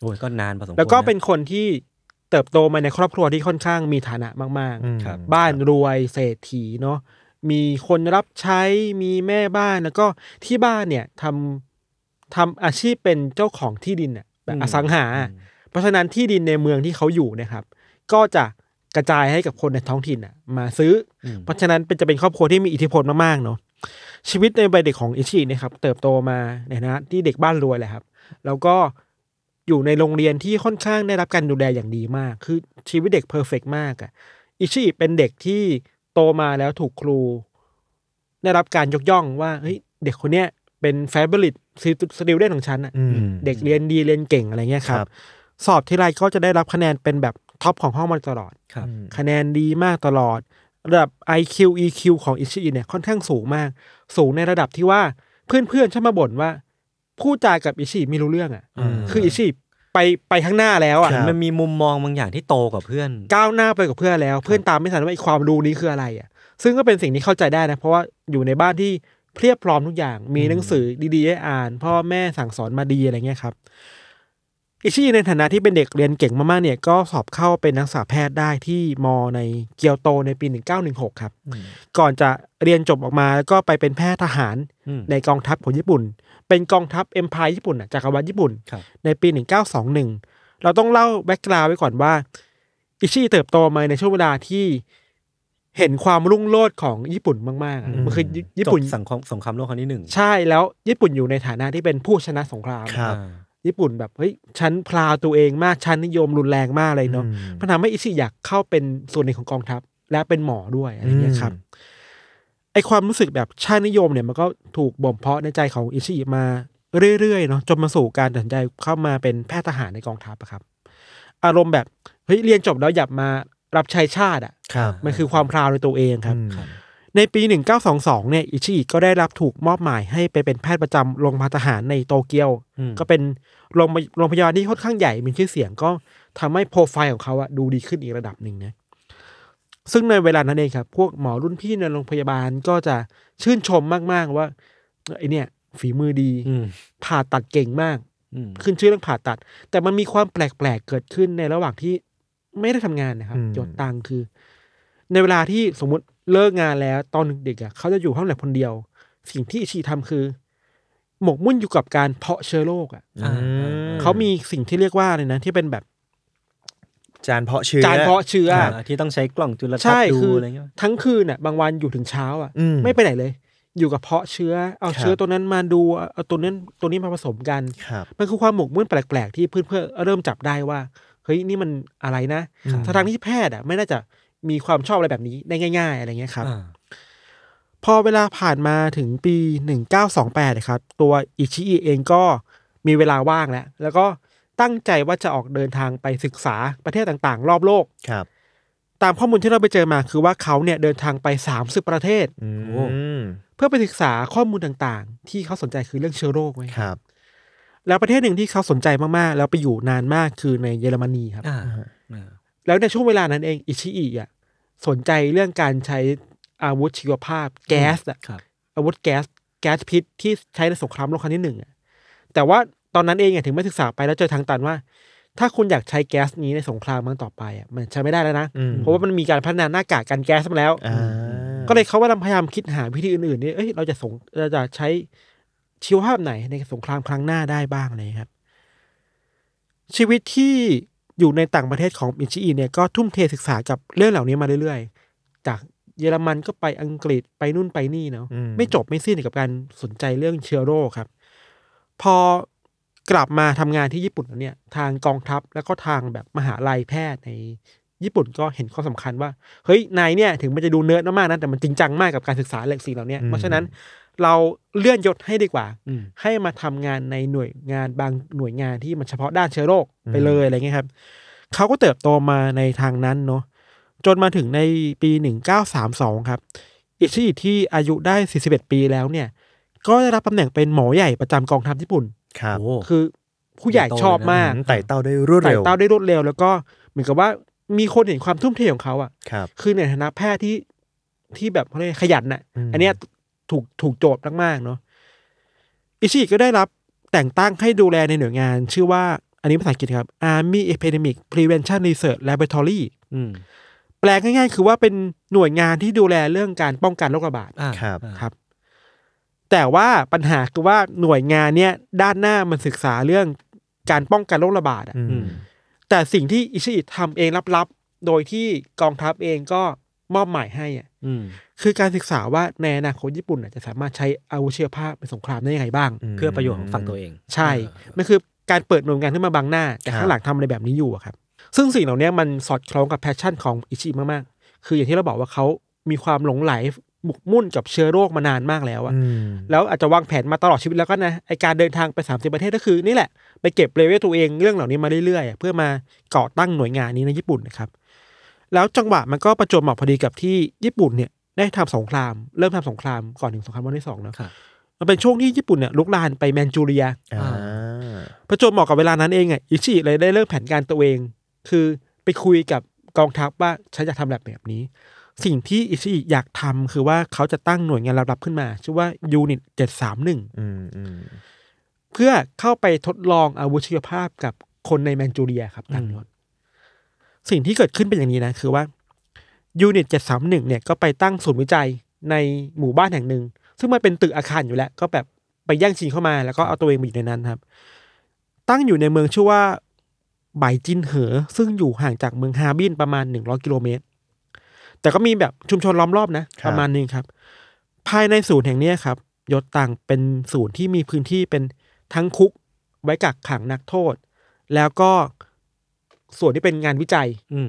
โอ้ยก็นานพอสมควรแล้วก็เป็นคนที่เติบโตมาในครอบครัวที่ค่อนข้างมีฐานะมาก ๆ บ้านรวยเศรษฐีเนาะมีคนรับใช้มีแม่บ้านแล้วก็ที่บ้านเนี่ยทำทำอาชีพเป็นเจ้าของที่ดินอะแบบอสังหา เพราะฉะนั้นที่ดินในเมืองที่เขาอยู่นะครับ ก็จะกระจายให้กับคนในท้องถิ่นอะมาซื้อ เพราะฉะนั้นเป็นจะเป็นครอบครัวที่มีอิทธิพลมากๆเนาะชีวิตในวัยเด็กของอิชินะครับ เติบโตมาในนะที่เด็กบ้านรวยแหละครับ แล้วก็อยู่ในโรงเรียนที่ค่อนข้างได้รับการดูแลอย่างดีมาก คือชีวิตเด็กเพอร์เฟกมากอะอิชิเป็นเด็กที่โตมาแล้วถูกครูได้รับการยกย่องว่าเฮ้ยเด็กคนเนี้ยเป็นแฟบริตสติลเด่นของฉันอ่ะเด็กเรียนดี เรียนเก่งอะไรเงี้ยครับ สอบที่ไรก็จะได้รับคะแนนเป็นแบบท็อปของห้องมาตลอดครับคะแนนดีมากตลอด ระดับ IQ EQ ของอิชิอิเนี่ยค่อนข้างสูงมาก สูงในระดับที่ว่าเพื่อนๆชอบมาบ่นว่า พูดจากับอิชิไม่รู้เรื่องอ่ะคืออิชิไปไปข้างหน้าแล้วอ่ะมันมีมุมมองบางอย่างที่โตกว่าเพื่อนก้าวหน้าไปกับเพื่อนแล้ว เพื่อนตามไม่ทันว่าไอความรู้นี้คืออะไรอ่ะ ซึ่งก็เป็นสิ่งที่เข้าใจได้นะเพราะว่าอยู่ในบ้านที่เพียบพร้อมทุกอย่างมีหนังสือดีๆให้อ่านพ่อแม่สั่งสอนมาดีอะไรเงี้ยครับอิชิในฐานะที่เป็นเด็กเรียนเก่งมากๆเนี่ยก็สอบเข้าเป็นนักศึกษาแพทย์ได้ที่มอในเกียวโตในปี1916 ครับ ก่อนจะเรียนจบออกมาแล้วก็ไปเป็นแพทย์ทหารในกองทัพของญี่ปุ่นเป็นกองทัพเอ็มพายญี่ปุ่นจักรวรรดิญี่ปุ่น ในปี 1921 เราต้องเล่าแบ็กกราวไว้ก่อนว่า อิชิเติบโตมาในช่วงเวลาที่เห็นความรุ่งโรจน์ของญี่ปุ่นมาก ๆ มันคือญี่ปุ่นสังคมสงครามโลกครั้งที่หนึ่ง ใช่แล้ว ญี่ปุ่นอยู่ในฐานะที่เป็นผู้ชนะสงครามญี่ปุ่นแบบเฮ้ยฉันพลาวตัวเองมากฉันนิยมรุนแรงมากเลยเนาะมันทำให้อิชิอยากเข้าเป็นส่วนหนึ่งของกองทัพและเป็นหมอด้วยอะไรเงี้ยครับไอความรู้สึกแบบชาตินิยมเนี่ยมันก็ถูกบ่มเพาะในใจของอิชิมาเรื่อยๆเนาะจนมาสู่การตัดใจเข้ามาเป็นแพทย์ทหารในกองทัพอะครับ อารมณ์แบบเฮ้ยเรียนจบแล้วอยากมารับใช้ชาติอ่ะ มันคือความพราวในตัวเองครับ ในปี 1922เนี่ยอิชิก็ได้รับถูกมอบหมายให้ไปเป็นแพทย์ประจำโรงพยาบาลทหารในโตเกียว ก็เป็นโรงพยาบาลที่ค่อนข้างใหญ่มีชื่อเสียงก็ทำให้โปรไฟล์ของเขาอะดูดีขึ้นอีกระดับหนึ่งนะซึ่งในเวลานั้นเองครับ พวกหมอรุ่นพี่ในโรงพยาบาลก็จะชื่นชมมากๆว่า ไอเนี่ย ฝีมือดี ผ่าตัดเก่งมากขึ้นชื่อเรื่องผ่าตัด แต่มันมีความแปลก ๆ เกิดขึ้นในระหว่างที่ไม่ได้ทำงานนะครับหยดตังคือ ในเวลาที่สมมติเลิกงานแล้วตอนเด็กๆเขาจะอยู่ห้องแลบคนเดียว สิ่งที่ชีทำคือ หมกมุ่นอยู่กับการเพาะเชื้อโรคอ่ะเขามีสิ่งที่เรียกว่าเลยนะที่เป็นแบบจานเพาะเชื้อจานเพาะเชื้อที่ต้องใช้กล่องจุลทรรศน์ดูอะไรเงี้ย ทั้งคืนี่ะบางวันอยู่ถึงเช้าอ่ะไม่ไปไหนเลย อยู่กับเพาะเชื้อ เอาเชื้อตัวนั้นมาดูเอาตัวนั้นตัวนี้มาผสมกันมันคือความหมกมุ่นแปลกๆที่เพื่อนเพื่อเริ่มจับได้ว่าเฮ้ยนี่มันอะไรนะสถานที่แพทย์อ่ะไม่น่าจะมีความชอบอะไรแบบนี้ได้ง่าย ๆ อะไรเงี้ยครับพอเวลาผ่านมาถึงปีหนึ่งเก้างแปดนะครับ ตัวอิชิอิเองก็มีเวลาว่างแล้วแล้วก็ตั้งใจว่าจะออกเดินทางไปศึกษาประเทศต่างๆ รอบโลกครับ ตามข้อมูลที่เราไปเจอมาคือว่าเขาเนี่ยเดินทางไปสามสิบประเทศเพื่อไปศึกษาข้อมูลต่าง ๆ ที่เขาสนใจคือเรื่องเชื้อโรคไว้ครับ แล้วประเทศหนึ่งที่เขาสนใจมาก ๆ แล้วไปอยู่นานมากคือในเยอรมนีครับอแล้วในช่วงเวลานั้นเองอิชิอิอ่ะสนใจเรื่องการใช้อาวุธชีวภาพแก๊สอ่ะอาวุธแก๊สแก๊สพิษที่ใช้ในสงครามโลกครั้งที่หนึ่งอะแต่ว่าตอนนั้นเองเนี่ยถึงไม่ศึกษาไปแล้วเจอทางตันว่า ถ้าคุณอยากใช้แก๊สนี้ในสงครามมันต่อไปอ่ะมันใช้ไม่ได้แล้วนะ เพราะว่ามันมีการพัฒนาหน้ากากกันแก๊สมาแล้วก็เลยเขาว่าพยายามคิดหา วิธีอื่นๆนี่เอ้ยเราจะสงเราจะใช้ ชีวภาพไหนในสงครามครั้งหน้าได้บ้างเลยครับ ชีวิตที่อยู่ในต่างประเทศของอินชิอี เนี่ยก็ทุ่มเทศึกษากับเรื่องเหล่านี้มาเรื่อยๆ จากเยอรมันก็ไปอังกฤษไปนู่นไปนี่เนาะไม่จบไม่สิ้นกับการสนใจเรื่องเชื้อโรคครับ พอกลับมาทำงานที่ญี่ปุ่นแล้วเนี่ยทางกองทัพแล้วก็ทางแบบมหาลัยแพทย์ในญี่ปุ่นก็เห็นความสาคัญว่า เฮ้ยนายเนี่ย ถึงมันจะดูเนิร์ดมากนะแต่มันจริงจังมากกับการศึกษาเรื่องสิ่งเหล่านี้เพราะฉะนั้นเราเลื่อนยศให้ดีกว่าให้มาทำงานในหน่วยงานบางหน่วยงานที่มันเฉพาะด้านเชื้อโรคไปเลยอะไรเงี้ยครับเขาก็เติบโตมาในทางนั้นเนาะจนมาถึงในปี1932ครับอิชิที่อายุได้41ปีแล้วเนี่ยก็ได้รับตำแหน่งเป็นหมอใหญ่ประจำกองทัพญี่ปุ่นครับคือผู้ใหญ่ชอบมากไต่เต้าได้รวดเร็วไต่เต้าได้รวดเร็ว แล้วก็เหมือนกับว่ามีคนเห็นความทุ่มเทของเขาอ่ะครับคือในฐานะแพทย์ที่ที่แบบเขาเรียกขยันน่ะอันเนี้ยถูกถูกโจทย์มากๆเนาะอิชิก็ได้รับแต่งตั้งให้ดูแลในหน่วยงาน ชื่อว่า อันนี้ภาษาอังกฤษครับ Army Epidemic Prevention Research Laboratory แปลง่ายๆ คือว่าเป็นหน่วยงานที่ดูแลเรื่องการป้องกันโรคระบาดครับ ครับแต่ว่าปัญหาคือว่าหน่วยงานเนี้ยด้านหน้ามันศึกษาเรื่องการป้องกันโรคระบาดอ่ะแต่สิ่งที่อิชิอิทำเองลับๆ โดยที่กองทัพเองก็มอบหมายให้อ่ะคือการศึกษาว่าแนนาคนญี่ปุ่นจะสามารถใช้อาวุธเชื้อผ้าเป็นสงครามได้ยังไงบ้าง เพื่อประโยชน์ของฝั่งตัวเอง ใช่มันคือการเปิดหน่วยงานขึ้นมาบังหน้า แต่ข้างหลังทำอะไรแบบนี้อยู่ครับซึ่งสิ่งเหล่านี้มันสอดคล้องกับแพชชั่นของอิชิมากๆคืออย่างที่เราบอกว่าเขามีความหลงไหลหมกมุ่นกับเชื้อโรคมานานมากแล้วอะแล้วอาจจะวางแผนมาตลอดชีวิตแล้วก็นะ ไอการเดินทางไปสามสิบประเทศก็คือ นี่แหละ ไปเก็บเลเวลตัวเองเรื่องเหล่านี้มาเรื่อยๆเพื่อมาก่อตั้งหน่วยงานนี้ในญี่ปุ่นนะครับ แล้วจังหวะมันก็ประจวบเหมาะพอดีกับที่ญี่ปุ่นเนี่ยได้ทำสงคราม เริ่มทำสงครามก่อนถึงสงครามโลกที่สองเนาะมันเป็นช่วงที่ญี่ปุ่นเนี่ยลุกลานไปแมนจูเรีย ประจวบเหมาะกับเวลานั้นเองอ่ะอิชิเลยได้เริ่มแผนการตัวเอง คือไปคุยกับกองทัพว่าฉันจะทำแบบแบบนี้สิ่งที่อิชิอยากทำคือว่าเขาจะตั้งหน่วยงานระดับขึ้นมา ชื่อว่ายูนิตเจ็ดสามหนึ่งเพื่อเข้าไปทดลองอาวุธชีวภาพกับคนในแมนจูเรียครับทางนนสิ่งที่เกิดขึ้นเป็นอย่างนี้นะคือว่า ยูนิตเจ็ดสามหนึ่งเนี่ยก็ไปตั้งศูนย์วิจัยในหมู่บ้านแห่งหนึ่ง ซึ่งมันเป็นตึกอาคารอยู่แล้ว ก็แบบไปแย่งชิงเข้ามาแล้วก็เอาตัวเองไปอยู่ในนั้นครับ ตั้งอยู่ในเมืองชื่อว่าไบจินเหอซึ่งอยู่ห่างจากเมืองฮาบินประมาณหนึ่งร้อกิโลเมตรแต่ก็มีแบบชุมชนล้อมรอบนะ ประมาณนึงครับ ภายในศูนย์แห่งนี้ครับยศต่างเป็นศูนย์ที่มีพื้นที่เป็นทั้งคุก ไว้กักขังนักโทษ แล้วก็ส่วนที่เป็นงานวิจัย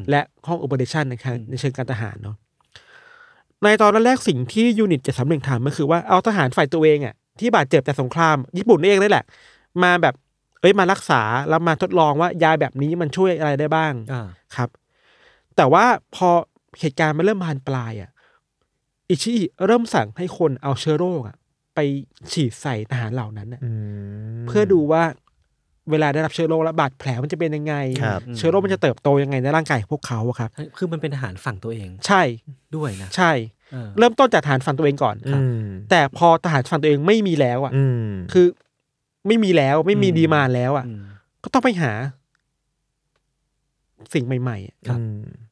และห้องโอเปอเรชันนะครในเชิงการทหารเนาะในตอนแรกสิ่งที่ยูนิตเจ็ดสามหนึ่งถามก็คือว่าเอาทหารฝ่ายตัวเองอะ่ะที่บาดเจ็บจากสงคราม ญี่ปุ่นเองนี่แหละ มาแบบเอ้ยมารักษาแล้วมาทดลองว่ายาแบบนี้มันช่วยอะไรได้บ้างครับ แต่ว่าพอเหตุการณ์มันเริ่มบานปลายอะ่ะอิชิเริ่มสั่งให้คนเอาเชื้อโรคอะ่ะ ไปฉีดใส่ทหารเหล่านั้นอเพื่อดูว่า เวลาได้รับเชื้อโรคแล้วบาดแผลมันจะเป็นยังไงเชื้อโรคมันจะเติบโตยังไงในร่างกายพวกเขาครับคือมันเป็นทหารฝั่งตัวเอง ใช่ด้วยนะใช่ เริ่มต้นจากทหารฝั่งตัวเองก่อนครับแต่พอทหารฝั่งตัวเองไม่มีแล้วอ่ะคือไม่มีแล้วไม่มีดีมาแล้ว อ่ะ ก็ต้องไปหา สิ่งใหม่ ๆ ครับ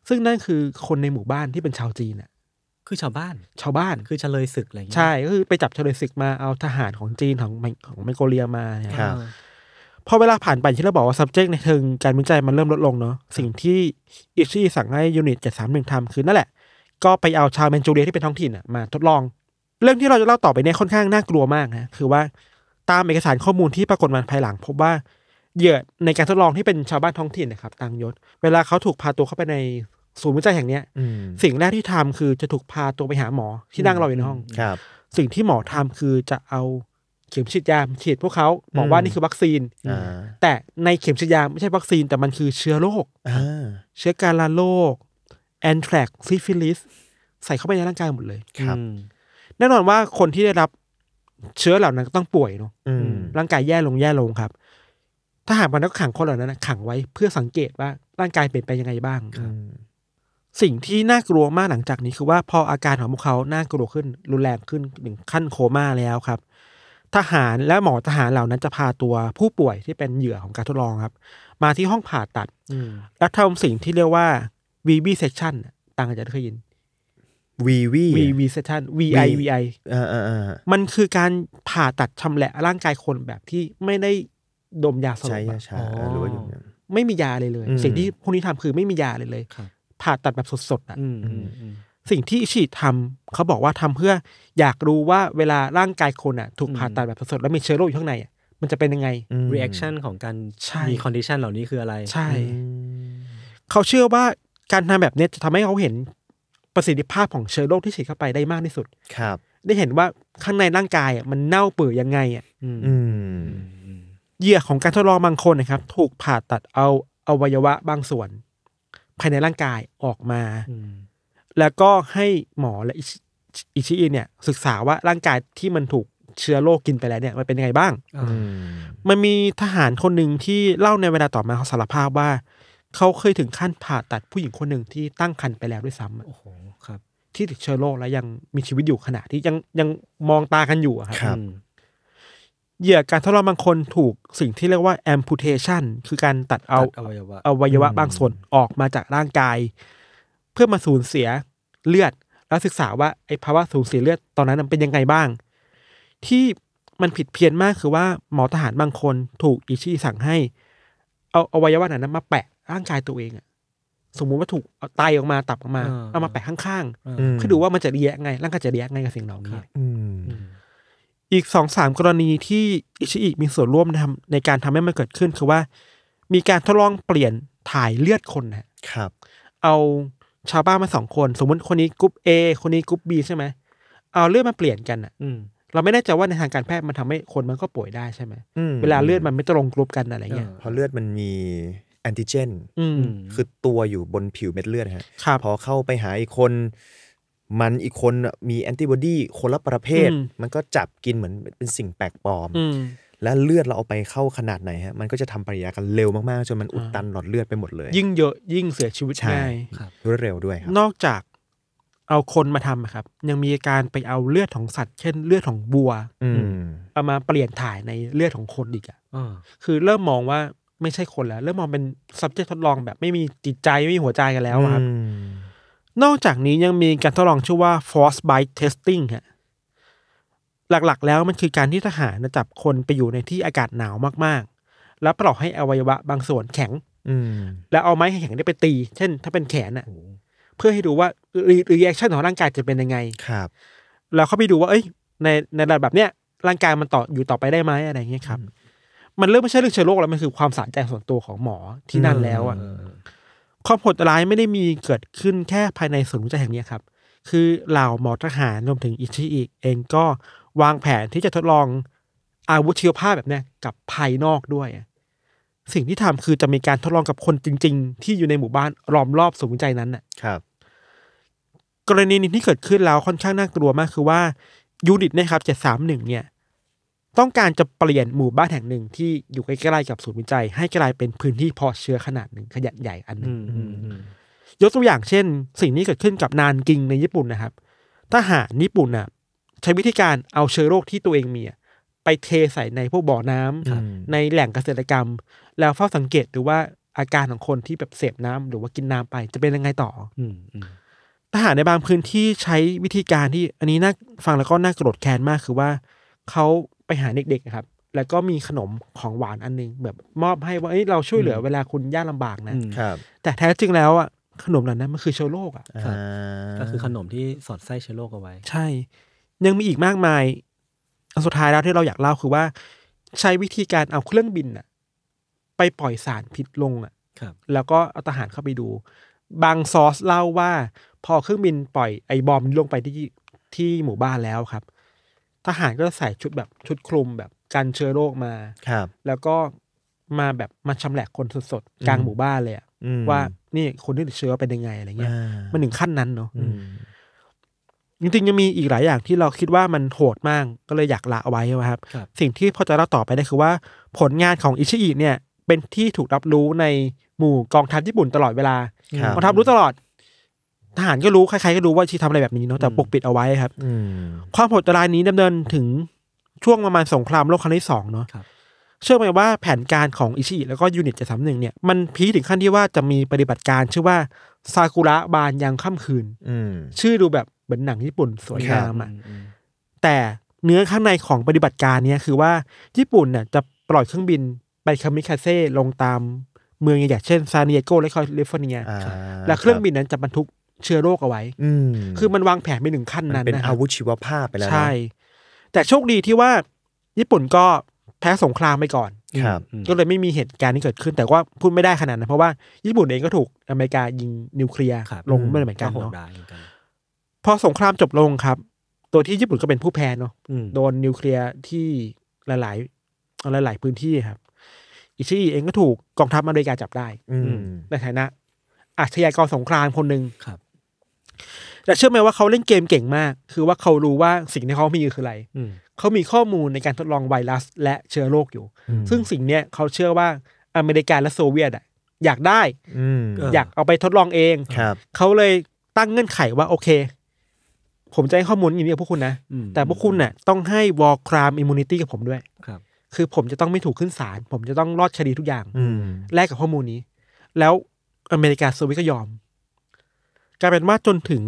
ซึ่งนั่นคือคนในหมู่บ้านที่เป็นชาวจีนอ่ะ คือชาวบ้าน ชาวบ้านคือเฉลยศึกอะไรอย่างเงี้ยใช่ ก็คือไปจับเฉลยศึกมาเอาทหารของจีนของของเมอโกเลียมาเนี่ยครับพอเวลาผ่านไป ที่เราบอกว่า subject ในเชิงการวิจัยมันเริ่มลดลงเนาะสิ่งที่อิชิสั่งให้ยูนิตเจ็ดสามหนึ่งทำคือนั่นแหละ ก็ไปเอาชาวแมนจูเรียที่เป็นท้องถิ่นมาทดลอง เรื่องที่เราจะเล่าต่อไปเนี่ยค่อนข้างน่ากลัวมากนะคือว่าตามเอกสารข้อมูลที่ปรากฏมาภายหลังพบว่าเหยื่อในการทดลองที่เป็นชาวบ้านท้องถิ่นนะครับตังยศ เวลาเขาถูกพาตัวเข้าไปในศูนย์วิจัยแห่งเนี้ย สิ่งแรกที่ทำคือจะถูกพาตัวไปหาหมอที่นั่งรออยู่ในห้องครับ สิ่งที่หมอทำคือจะเอาเข็มฉีดยาฉีดพวกเขาบอกว่านี่คือวัคซีน แต่ในเข็มฉีดยาไม่ใช่วัคซีน แต่มันคือเชื้อโรคเชื้อการลาโรคแอนแทรกซิฟิลิสใส่เข้าไปในร่างกายหมดเลยครับแน่นอนว่าคนที่ได้รับเชื้อเหล่านั้นต้องป่วยเนาะร่างกายแย่ลงแย่ลงครับถ้าหากมันต้องขังคนเหล่านั้นขังไว้ เพื่อสังเกตว่าร่างกายเปลี่ยนไปยังไงบ้างสิ่งที่น่ากลัวมากหลังจากนี้คือว่าพออาการของพวกเขาน่ากลัวขึ้น รุนแรงขึ้นถึงขั้นโคม่าแล้วครับ ทหารและหมอทหารเหล่านั้นจะพาตัวผู้ป่วยที่เป็นเหยื่อของการทดลองครับ มาที่ห้องผ่าตัดและทำสิ่งที่เรียกว่าวีวีเซสชั่นต่างกันจะเคยยินวีวีวีวีเซชันวีไอวีไอมันคือการผ่าตัดชำแหละร่างกายคนแบบที่ไม่ได้ดมยาสลบใช้ยาชาหรือว่าอย่างนี้ไม่มียาเลยเลย สิ่งที่พวกนี้ทำคือไม่มียาเลยเลยผ่าตัดแบบสดๆอ่ะสิ่งที่ฉีดทำเขาบอกว่าทำเพื่ออยากรู้ว่าเวลาร่างกายคนอ่ะถูกผ่าตัดแบบสดๆแล้วมีเชื้อโรคอยู่ข้างในอ่ะมันจะเป็นยังไง reaction ของการมี condition เหล่านี้คืออะไร ใช่ เขาเชื่อว่าการทำแบบนี้จะทำให้เขาเห็นประสิทธิภาพของเชื้อโรคที่ฉีดเข้าไปได้มากที่สุด ครับ ได้เห็นว่าข้างในร่างกายอ่ะมันเน่าเปื่อยยังไงอ่ะอืมเหยื่อของการทดลองบางคนนะครับ ถูกผ่าตัดเอาอวัยวะบางส่วน ภายในร่างกายออกมาแล้วก็ให้หมอและอิชิอิเนี่ยศึกษาว่าร่างกายที่มันถูกเชื้อโรคกินไปแล้วเนี่ย มันเป็นยังไงบ้างมันมีทหารคนหนึ่งที่เล่าในเวลาต่อมาเขาสารภาพว่า เขาเคยถึงขั้นผ่าตัดผู้หญิงคนหนึ่งที่ตั้งครรภ์ไปแล้วด้วยซ้ำโอ้โหครับ ที่ติดเชื้อโรคแล้วยังมีชีวิตอยู่ขณะที่ยังยังมองตากันอยู่ครับเหยื่อการทรมบางคนถูกสิ่งที่เรียกว่า amputation คือการตัดเอาอวัยวะอวัยวะบางส่วนออกมาจากร่างกาย เพื่อมาสูญเสียเลือด แล้วศึกษาว่าไอ้ภาวะสูญเสียเลือดตอนนั้นมันเป็นยังไงบ้าง ที่มันผิดเพี้ยนมากคือว่า หมอทหารบางคนถูกอิชิสั่งให้เอาอวัยวะนั้นมาแปะร่างกายตัวเองสมมุติว่าถูกเอาไตออกมาตับออกมาเอามาแปะข้างๆเพื่อดูว่ามันจะเรียงไงร่างกายจะเรียงไงกับสิ่งเหล่านี้อือีกสองสามกรณีที่อิชิอิมีส่วนร่วมนทำในการทำให้มันเกิดขึ้น คือว่า มีการทดลองเปลี่ยนถ่ายเลือดคนนะครับ เอาชาวบ้านมาสองคน สมมติคนนี้กรุ๊ปเอคนนี้กรุ๊ปบีใช่ไหมเอาเลือดมาเปลี่ยนกันอ่ะเราไม่แน่ใจว่าในทางการแพทย์มันทำให้คนมันก็ป่วยได้ใช่ไหมเวลาเลือดมันไม่ตรงกรุ๊ปกันอะไร เงี้ยพอเลือดมันมีแอนติเจนคือตัวอยู่บนผิวเม็ดเลือด ฮะพอเข้าไปหาอีกคนมันอีกคนมีแอนติบอดีคนละประเภท มันก็จับกินเหมือนเป็นสิ่งแปลกปลอมและเลือดเราเอาไปเข้าขนาดไหนฮะมันก็จะทำปริยากันเร็วมากๆจนมันอุดตันหลอดเลือดไปหมดเลย ยิ่งเยอะยิ่งเสียชีวิตง่ายรวดเร็วด้วยครับนอกจากเอาคนมาทำครับ ยังมีการไปเอาเลือดของสัตว์ เช่นเลือดของบัวเอามาเปลี่ยนถ่ายในเลือดของคนอีกอ่ะคือเริ่มมองว่าไม่ใช่คนแล้ว เริ่มมองเป็น subject ทดลองแบบไม่มีจิตใจไม่มีหัวใจกันแล้วครับนอกจากนี้ยังมีการทดลองชื่อว่า force bite testing ฮะหลักๆ แล้วมันคือการที่ทหารจับคนไปอยู่ในที่อากาศหนาวมาก ๆ แล้วปลอกให้อวัยวะบางส่วนแข็ง แล้วเอาไม้แข็งได้ไปตี เช่น ถ้าเป็นแขนอ่ะเพื่อให้ดูว่ารีแอคชั่นของร่างกายจะเป็นยังไง ครับเ้วเขาไปดูว่า เอ้ย ในในระดับแบบเนี้ยร่างกายมันต่ออยู่ต่อไปได้ไหมอะไรเงี้ยครับ มันเริ่มไม่ใช่เรื่องเชื้อโรคแล้วมันคือความสะใจส่วนตัวของหมอที่นั่นแล้วอ่ะความโหดร้ายไม่ได้มีเกิดขึ้นแค่ภายในศูนย์วิจัยแห่งนี้ครับคือเหล่าหมอทหารรวมถึงอิชิอิเองก็วางแผนที่จะทดลองอาวุธชีวภาพแบบนี้กับภายนอกด้วย สิ่งที่ทำคือจะมีการทดลองกับคนจริงๆ ที่อยู่ในหมู่บ้านล้อมรอบศูนย์วิจัยนั้นนะครับกรณีนี้ที่เกิดขึ้นแล้วค่อนข้างน่ากลัวมากคือว่ายูนิตนะครับเจ็ดสามหนึ่งเนี่ยต้องการจะเปลี่ยนหมู่บ้านแห่งหนึ่ง ที่อยู่ใกล้ๆกับศูนย์วิจัย ให้กลายเป็นพื้นที่เพาะเชื้อขนาดหนึ่งขยะใหญ่อันหนึ่งยกตัวอย่างเช่น สิ่งนี้เกิดขึ้นกับนานกิงในญี่ปุ่นนะครับ ทหารญี่ปุ่นน่ะ ใช้วิธีการเอาเชื้อโรคที่ตัวเองมีไปเทใส่ในพวกบ่อน้ำในแหล่งเกษตรกรรม แล้วเฝ้าสังเกตดูว่าอาการของคนที่แบบเสพน้ำ หรือว่ากินน้ำไปจะเป็นยังไงต่อ อืทหารในบางพื้นที่ใช้วิธีการที่อันนี้น่าฟังแล้วก็น่าโกรธแค้นมากคือว่าเขาไปหาเด็กๆครับ แล้วก็มีขนมของหวานอันนึง แบบมอบให้ว่าเอ้ยเราช่วยเหลือเวลาคุณยากลาบากนะครับแต่แท้จริงแล้วอ่ะขนมเหล่านั้นมันคือเชื้อโรคอ่ะก็คือขนมที่สอดไส้เชื้อโรคเอาไว้ ใช่ ยังมีอีกมากมายอันสุดท้ายแล้วที่เราอยากเล่าคือว่า ใช้วิธีการเอาเครื่องบินอ่ะไปปล่อยสารพิษลงอ่ะแล้วก็เอาทหารเข้าไปดู บางซอสเล่าว่าพอเครื่องบินปล่อยไอ้บอมลงไปที่ที่หมู่บ้านแล้วครับทหารก็จะใส่ชุดแบบชุดคลุมแบบกันเชื้อโรคมา ครับ แล้วก็มาแบบมาชำแหละคนสดๆกลางหมู่บ้านเลยอะว่านี่คนที่ติดเชื้อเป็นยังไงอะไรเงี้ยมันถึงขั้นนั้นเนาะจริงๆยังมีอีกหลายอย่างที่เราคิดว่ามันโหดมากก็เลยอยากละเอาไว้นะครับ สิ่งที่พอจะเล่าต่อไปได้คือว่า ผลงานของอิชิอิเนี่ย เป็นที่ถูกรับรู้ในหมู่กองทัพญี่ปุ่นตลอดเวลากองทัพรู้ตลอดทหารก็รู้ใครๆก็รู้ว่าชีทำอะไรแบบนี้เนาะแต่ปกปิดเอาไว้ครับอความโหดร้ายนี้ดำเนินถึงช่วงประมาณสงครามโลกครั้งที่สองเนาะเชื่อไหมว่าแผนการของอิชิแล้วก็ยูนิตจะสามหนึ่งเนี่ย มันพีถึงขั้นที่ว่าจะมีปฏิบัติการชื่อว่าซากุระบานยังค่ำคืนชื่อดูแบบเหมือนหนังญี่ปุ่นสวยงามอ่ะแต่เนื้อข้างในของปฏิบัติการเนี่ยคือว่าญี่ปุ่นเนี่ยจะปล่อยเครื่องบินไปคามิคาเซ่ลงตามเมืองใหญ่ๆเช่นซานดิเอโกและคอลิฟอร์เนียและเครื่องบินนั้นจะบรรทุกเชื้อโรคเอาไว้ คือมันวางแผนไปหนึ่งขั้นนั้นเป็นอาวุธชีวภาพไปแล้ว ใช่ แต่โชคดีที่ว่า ญี่ปุ่นก็แพ้สงครามไปก่อนครับก็เลยไม่มีเหตุการณ์ที่เกิดขึ้น แต่ว่าพูดไม่ได้ขนาดนั้นเพราะว่าญี่ปุ่นเองก็ถูก อเมริกายิงนิวเคลียร์ ลงเมื่อเหมือนกันเนาะพอสงครามจบลงครับ ตัวที่ญี่ปุ่นก็เป็นผู้แพ้เนาะ โดนนิวเคลียร์ที่หลาย ๆ หลาย ๆ พื้นที่ครับ อิชิเองก็ถูกกองทัพอเมริกาจับได้ในฐานะอาชญากรสงครามคนหนึ่งแต่เชื่อไหมว่าเขาเล่นเกมเก่งมาก คือว่าเขารู้ว่าสิ่งที่เขามีคืออะไรเขามีข้อมูลในการทดลองไวรัส และเชื้อโรคอยู่ ซึ่งสิ่งเนี้ยเขาเชื่อว่าอเมริกาและโซเวียตอยากได้อยากเอาไปทดลองเอง เขาเลยตั้งเงื่อนไขว่าโอเค ผมจะให้ข้อมูลอย่างนี้กับพวกคุณนะ แต่พวกคุณเนี่ยต้องให้วอลครามอิมมูนิตี้กับผมด้วยครับ คือผมจะต้องไม่ถูกขึ้นศาล ผมจะต้องรอดคดีทุกอย่างแลกกับข้อมูลนี้ แล้วอเมริกาโซเวียตก็ยอมกลายเป็นว่าจนถึง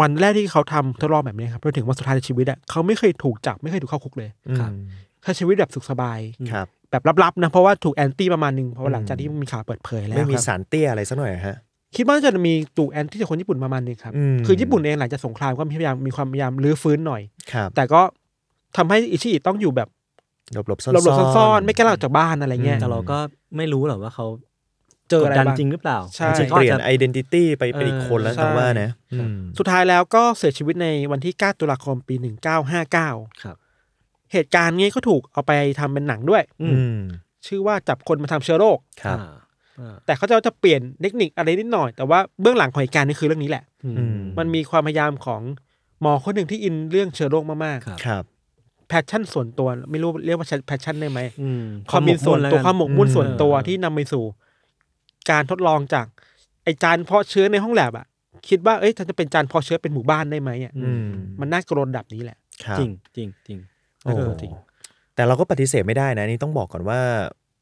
วันแรกที่เขาทำทดลองแบบนี้ครับจนถึงวันสุดท้ายในชีวิตอะเขาไม่เคยถูกจับไม่เคยถูกเข้าคุกเลยครับใช้ชีวิตแบบสุขสบายครับแบบลับๆนะเพราะว่าถูกแอนตี้ประมาณนึงเพราะหลังจากที่มีข่าวเปิดเผยแล้วไม่มีสารเตี้ยอะไรสักหน่อยฮะ คิดว่าจะมีตูกแอนตี้จากคนญี่ปุ่นประมาณนึงครับคือญี่ปุ่นเองหลังจากสงครามก็พยายามมีความพยายามรื้อฟื้นหน่อยแต่ก็ทำให้อิชิอิต้องอยู่แบบหลบหลบซ่อนๆไม่กล้าออกจากบ้านอะไรเงี้ยแต่เราก็ไม่รู้หรอกว่าเขาเจออะไรบ้างจริงหรือเปล่าใช่เปลี่ยนไอดีนิตี้ไปเป็นอีกคนแล้วแต่ว่านะสุดท้ายแล้วก็เสียชีวิตในวันที่ 9 ตุลาคม ปี 1959ครับ เหตุการณ์นี้ก็ถูกเอาไปทำเป็นหนังด้วย อืชื่อว่าจับคนมาทำเชื้อโรคครับแต่เขาจะจะเปลี่ยนเทคนิคอะไรนิดหน่อย แต่ว่าเบื้องหลังของเหตุการณ์นี้คือเรื่องนี้แหละ มันมีความพยายามของหมอคนหนึ่งที่อินเรื่องเชื้อโรคมากๆครับ แพชชั่นส่วนตัวไม่รู้เรียกว่าแพชชั่นได้ไหมความมนส่วนตัวความหมกมุ่นส่วนตัวที่นำไปสู่การทดลองจากไอจานเพาะเชื้อในห้องแลบอะคิดว่าเอ้ยจะเป็นจานเพาะเชื้อเป็นหมู่บ้านได้ไหมอ่ะมันน่ากลัวดับนี้แหละจริงจริงจริงกจริงแต่เราก็ปฏิเสธไม่ได้นะนี่ต้องบอกก่อนว่า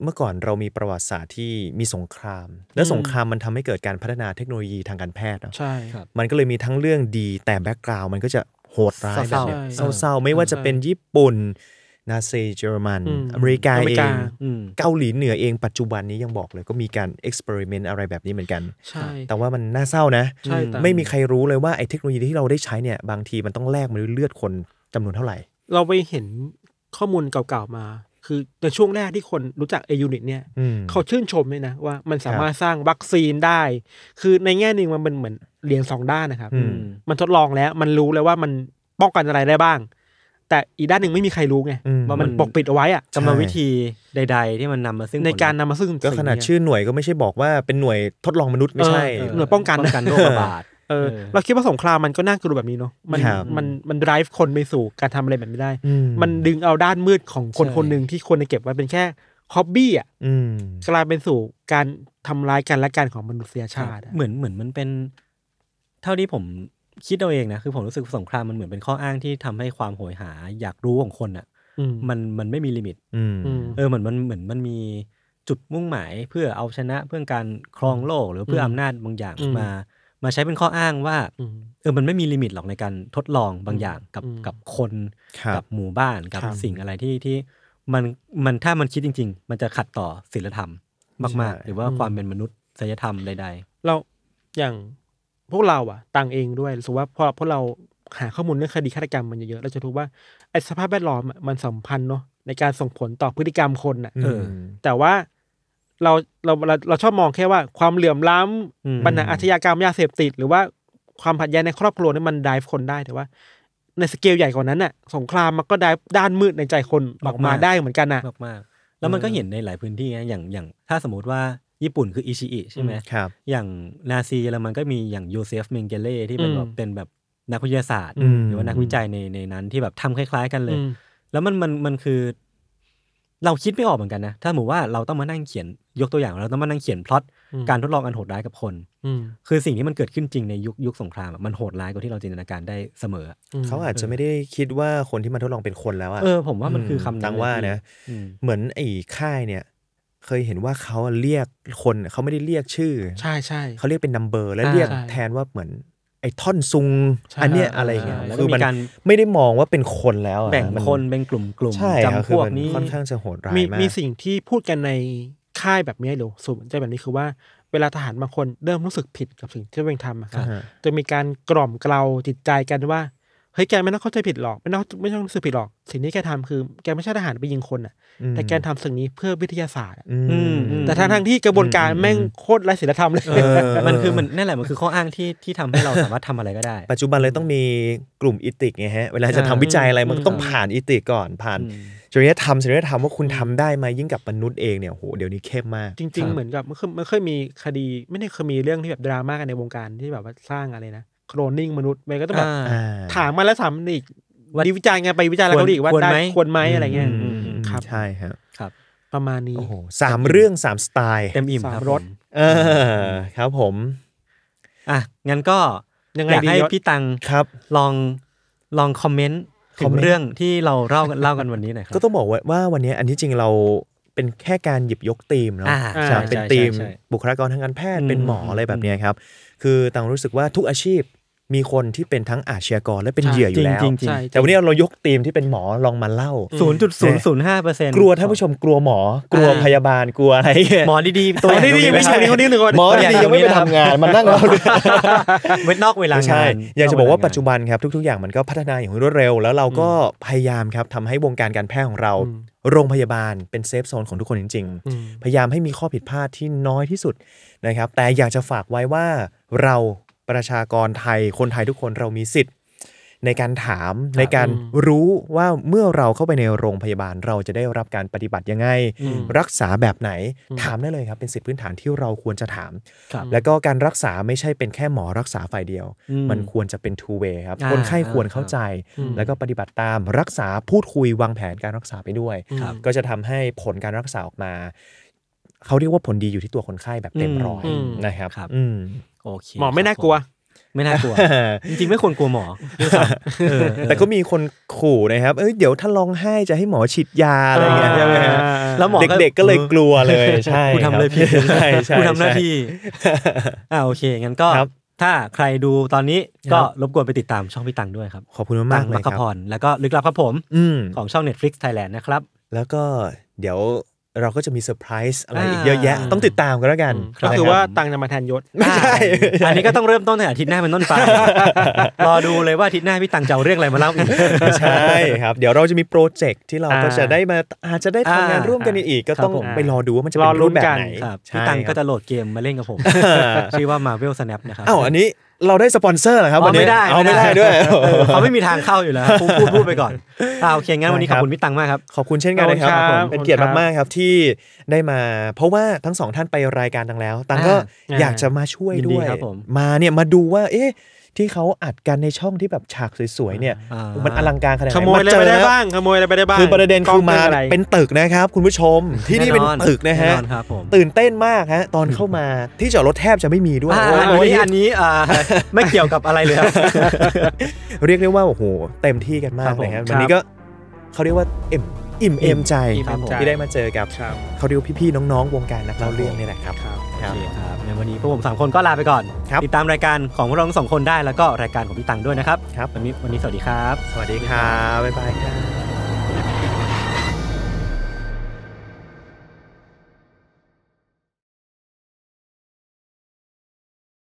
เมื่อก่อนเรามีประวัติศาสตร์ที่มีสงคราม และสงครามมันทำให้เกิดการพัฒนาเทคโนโลยีทางการแพทย์เนาะใช่ครับมันก็เลยมีทั้งเรื่องดีแต่แบ็กกราวน์มันก็จะโหดร้ายแบบเนี้เศร้าๆไม่ว่าจะเป็นญี่ปุ่นนาซีเยอรมันอเมริกาเองเกาหลีเหนือเองปัจจุบันนี้ยังบอกเลยก็มีการเอ็กซ์เพร์เมนต์อะไรแบบนี้เหมือนกัน แต่ว่ามันน่าเศร้านะไม่มีใครรู้เลยว่า ไอ้เทคโนโลยีที่เราได้ใช้เนี่ย บางทีมันต้องแลกมาด้วยเลือดคนจำนวนเท่าไหร่ เราไปเห็นข้อมูลเก่าๆมา คือในช่วงแรกที่คนรู้จักเอยูนิตเนี่ยเขาชื่นชมเลยนะว่า มันสามารถสร้างวัคซีนได้ คือในแง่หนึ่งมันเป็นเหมือนเหรียญสองด้านนะครับมันทดลองแล้วมันรู้แล้วว่ามันป้องกันอะไรได้บ้างแต่อีกด้านหนึ่งไม่มีใครรู้ไงว่ามันปกปิดเอาไว้อะกลรงวิธีใด ๆ ที่มันนำมาซึ่งในการนํนำมาซึ่งก็ขนาดชื่อหน่วยก็ไม่ใช่บอกว่าเป็นหน่วยทดลองมนุษย์ไม่ใช่หน่วยป้องกันป้องกันโรคระบาดเออเราคิดว่าสงครามมันก็น่ากลัวแบบนี้เนาะมันมันมัน drive คนไปสู่การทำอะไรแบบนี้ได้ มันดึงเอาด้านมืดของคนคนหนึ่งที่ควรจะเก็บไว้เป็นแค่ฮอบบี้อ่ะกลายเป็นสู่การทำร้ายกันและกันของมนุษยชาติเหมือนเหมือนมันเป็น เท่าที่ผมคิดเอาเองนะคือผมรู้สึกสงครามมันเหมือนเป็นข้ออ้างที่ทำให้ความโหยหาอยากรู้ของคนอะ่ะมันมันไม่มีลิมิตเออเหมือนมันเหมือนมันมีจุดมุ่งหมาย เพื่อเอาชนะเพื่อการครองโลกหรือเพื่ออำนาจบางอย่างมามาใช้เป็นข้ออ้างว่าเออมันไม่มีลิมิตหรอกในการทดลองบางอย่างกับกับคน กับหมู่บ้าน กับสิ่งอะไรที่ที่มันมันถ้ามันคิดจริงๆ มันจะขัดต่อศีลธรรมมาก ๆ หรือว่าความเป็นมนุษยธรรมใด ๆ เราอย่างพวกเราอะต่างเองด้วยสุกว่าพอพวกเราหาข้อมูลเรื่องคดีฆาตกรรมมันเยอะๆเราจะรู้ว่าไอ้สภาพแวดล้อมมันสัมพันธ์เนาะในการส่งผลต่อพฤติกรรมคนอะ่ะแต่ว่าเราเราเราเราชอบมองแค่ว่า ความเหลื่อมล้ำปัญหาอาชญากรรมยาเสพติดหรือว่าความผัดแย้งในครอบครัวนี่มันดิฟคนได้ แต่ว่า ในสเกลใหญ่กว่านั้นน่ะ สงครามมันก็ได้ด้านมืดในใจคนออกมาได้เหมือนกันนะมากๆแล้วมันก็เห็นในหลายพื้นที่นะอย่างอย่างถ้าสมมติว่าญี่ปุ่นคืออิชิอิใช่ไหมครับ อย่างนาซีเยอรมันก็มีอย่างยูเซฟเมงเกเล่ที่เป็นแบบเป็นแบบนักวิทยาศาสตร์หรือว่านักวิจัยในในนั้นที่แบบทำคล้ายๆกันเลย แล้วมันมันมันคือ เราคิดไม่ออกเหมือนกันนะถ้าหมูว่าเราต้องมานั่งเขียน ยกตัวอย่าง เราต้องมานั่งเขียนพล็อตการทดลองอันโหดร้ายกับคนคือสิ่งที่มันเกิดขึ้นจริงในยุคยุคสงคราม มันโหดร้ายกว่าที่เราจินตนาการได้เสมอเขาอาจจะไม่ได้คิดว่าคนที่มาทดลองเป็นคนแล้วอะเออผมว่ามันคือคำนั้นว่านะเหมือนไอ้ค่ายเนี่ยเคยเห็นว่าเขาเรียกคนเขาไม่ได้เรียกชื่อใช่ใช่เขาเรียกเป็นนัมเบอร์แล้วเรียกแทนว่าเหมือนไอ้ท่อนซุง อันเนี้ยอะไรเงี้ยคือมันไม่ได้มองว่าเป็นคนแล้วแบ่งคนเป็นกลุ่มกลุ่มจำพวกนี้ค่อนข้างจะโหดร้ายมากมีสิ่งที่พูดกันในค่ายแบบนี้หรือสูตรใจแบบนี้คือว่าเวลาทหารบางคนเริ่มรู้สึกผิดกับสิ่งที่เวงทำอะครับจะมีการกล่อมเกลาจิตใจกันว่าเฮ้ยแกไม่ต้องเข้าใจผิดหรอก ไม่ต้องไม่ต้องรู้สึกผิดหรอก สิ่งที่แกทำคือ แกไม่ใช่ทหารไปยิงคนอ่ะแต่แกทำสิ่งนี้เพื่อวิทยาศาสตร์แต่ทางทางที่กระบวนการแม่งโคตรไร้ศีลธรรมเลยมันคือมันนั่นแหละมันคือข้ออ้างที่ที่ทำให้เราสามารถทำอะไรก็ได้ ปัจจุบันเลยต้องมีกลุ่มอิติกไงฮะเวลาจะทำวิจัยอะไรมันต้องผ่านอิติกก่อนผ่านจริยธรรมจริยธรรมว่าคุณทำได้ไหมยิ่งกับมนุษย์เองเนี่ยโหเดี๋ยวนี้เข้มมากจริงๆ เหมือนกับมันคมันเคยมีคดี ไม่ได้เคยมีเรื่องที่แบบดราม่ากันในวงการที่แบบว่าสร้างอะไรนะโครนนิ่งมนุษย์มันก็ต้องแบบถามมาแล้วถามอีกว่าดีวิจัยไงไปวิจัยแล้วก็ดีว่าควรได้หมควรไหมอะไรเงี้ยครับ ใช่ับประมาณนี้โอ้โหสามเรื่องสามสไตล์เต็มอิ่มครับรถเออครับผมอ่ะงั้นก็ยังไงอยากให้พี่ตังครับลองลองคอมเมนต์ถึงเรื่องที่เราเล่ากันเล่ากันวันนี้หน่อยครับก็ต้องบอกว่าวันนี้อันที่จริงเราเป็นแค่การหยิบยกธีมเนาะใช่เป็นธีม บุคลากรทางการแพทย์เป็นหมออะไรแบบนี้ครับ คือต่างรู้สึกว่าทุกอาชีพมีคนที่เป็นทั้งอาชญากรและเป็นเหยื่ออยู่แล้วแต่วันนี้เรายกธีมที่เป็นหมอลองมาเล่า 0.005%กลัวท่านผู้ชมกลัวหมอ กลัวพยาบาลกลัวอะไรหมอดีๆ ตัวดีๆไม่ใช่คนนี้หนึ่งคนหมอดีๆ ยังไม่ไปทำงาน มันนั่งเราเว้นนอกเวลา ใช่อยากจะบอกว่าปัจจุบันครับ ทุกๆ อย่างมันก็พัฒนาอย่างรวดเร็ว แล้วเราก็พยายามครับทำให้วงการการแพทย์ของเรา โรงพยาบาลเป็นเซฟโซนของทุกคนจริง ๆ พยายามให้มีข้อผิดพลาดที่น้อยที่สุดนะครับแต่อยากจะฝากไว้ว่าเราประชากรไทยคนไทยทุกคนเรามีสิทธิ์ในการถาม ในการรู้ว่าเมื่อเราเข้าไปในโรงพยาบาล เราจะได้รับการปฏิบัติยังไงรักษาแบบไหน ถามได้เลยครับเป็นสิทธิพื้นฐานที่เราควรจะถามแล้วก็การรักษาไม่ใช่เป็นแค่หมอรักษาฝ่ายเดียว มันควรจะเป็น two way ครับคนไข้ควรเข้าใจ แล้วก็ปฏิบัติตามรักษาพูดคุยวางแผนการรักษาไปด้วยก็จะทำให้ผลการรักษาออกมาเขาเรียกว่าผลดีอยู่ที่ตัวคนไข้แบบเต็มร้อยนะครับโอเคหมอไม่น่ากลัว ไม่น่ากลัว จริงๆไม่ควรกลัวหมอแต่ก็มีคนขู่นะครับเอ้ยเดี๋ยวถ้าร้องไห้จะให้หมอฉีดยาอะไรอย่างเงี้ยแล้วหมอเด็กๆก็เลยกลัวเลย ใช่กูทำเลยพี่ใช่ใช่กูทำหน้าที่อ่าโอเค งั้นก็ถ้าใครดูตอนนี้ก็รบกวนไปติดตามช่องพี่ตังด้วยครับขอบคุณมากเลยครับพรแล้วก็ลึกลับครับผมของช่อง Netflix Thailand นะครับแล้วก็เดี๋ยวเราก็จะมีเซอร์ไพรส์อะไรอีกเยอะแยะต้องติดตามกันแล้วกันก็คือว่าตังจะมาแทนยศไม่ใช่อันนี้ก็ต้องเริ่มต้นในอาทิตย์หน้าเป็นต้นไปรอดูเลยว่าอาทิตย์หน้าพี่ตังจะเอาเรื่องอะไรมาเล่าอีกใช่ครับเดี๋ยวเราจะมีโปรเจกต์ที่เราก็จะได้มาอาจจะได้ทำงานร่วมกันอีก ก็ต้องไปรอดูว่ามันจะเป็นรูปแบบไหนพี่ตังก็จะโหลดเกมมาเล่นกับผมชื่อว่า Marvel Snap นะครับอ้าวอันนี้เราได้สปอนเซอร์เหรอครับวันนี้ไม่ได้ไม่ได้ด้วยเขาไม่มีทางเข้าอยู่แล้วพูดพูดไปก่อนอ่าโอเคงั้นวันนี้ขอบคุณพี่ตังมากครับขอบคุณเช่นกันนะครับเป็นเกียรติมากๆครับที่ได้มา เพราะว่าทั้งสองท่านไปรายการตังแล้วตังก็อยากจะมาช่วยด้วยมาเนี่ยมาดูว่าเอ๊ะที่เขาอัดกันในช่องที่แบบฉากสวยๆเนี่ย มันอลังการขนาดไหนขโมยอะไรไปได้บ้างขโมยอะไรไปได้บ้างคือประเด็นคือมาเป็นตึกนะครับ คุณผู้ชมที่นี่เป็นตึกนะฮะตื่นเต้นมากฮะตอนเข้ามาที่จอดรถแทบจะไม่มีด้วยโอ้ยอันนี้ไม่เกี่ยวกับอะไรเลย เรียกได้ว่าโอ้โห เต็มที่กันมากเลยครับวันนี้ก็เขาเรียกว่าเอ็มอิ่มเอม ใจที่ได้มาเจอกับเขาเรียกพี่ๆน้องๆ วงการนักเล่าเรื่องนี่แหละครับ ครับวันนี้พวกผมสามคนก็ลาไปก่อน ติดตามรายการของพวกเราทั้งสองคนได้ แล้วก็รายการของพี่ตังด้วยนะครับ ครับวันนี้วันนี้สวัสดีครับ สวัสดีครับ บ๊ายบายครับ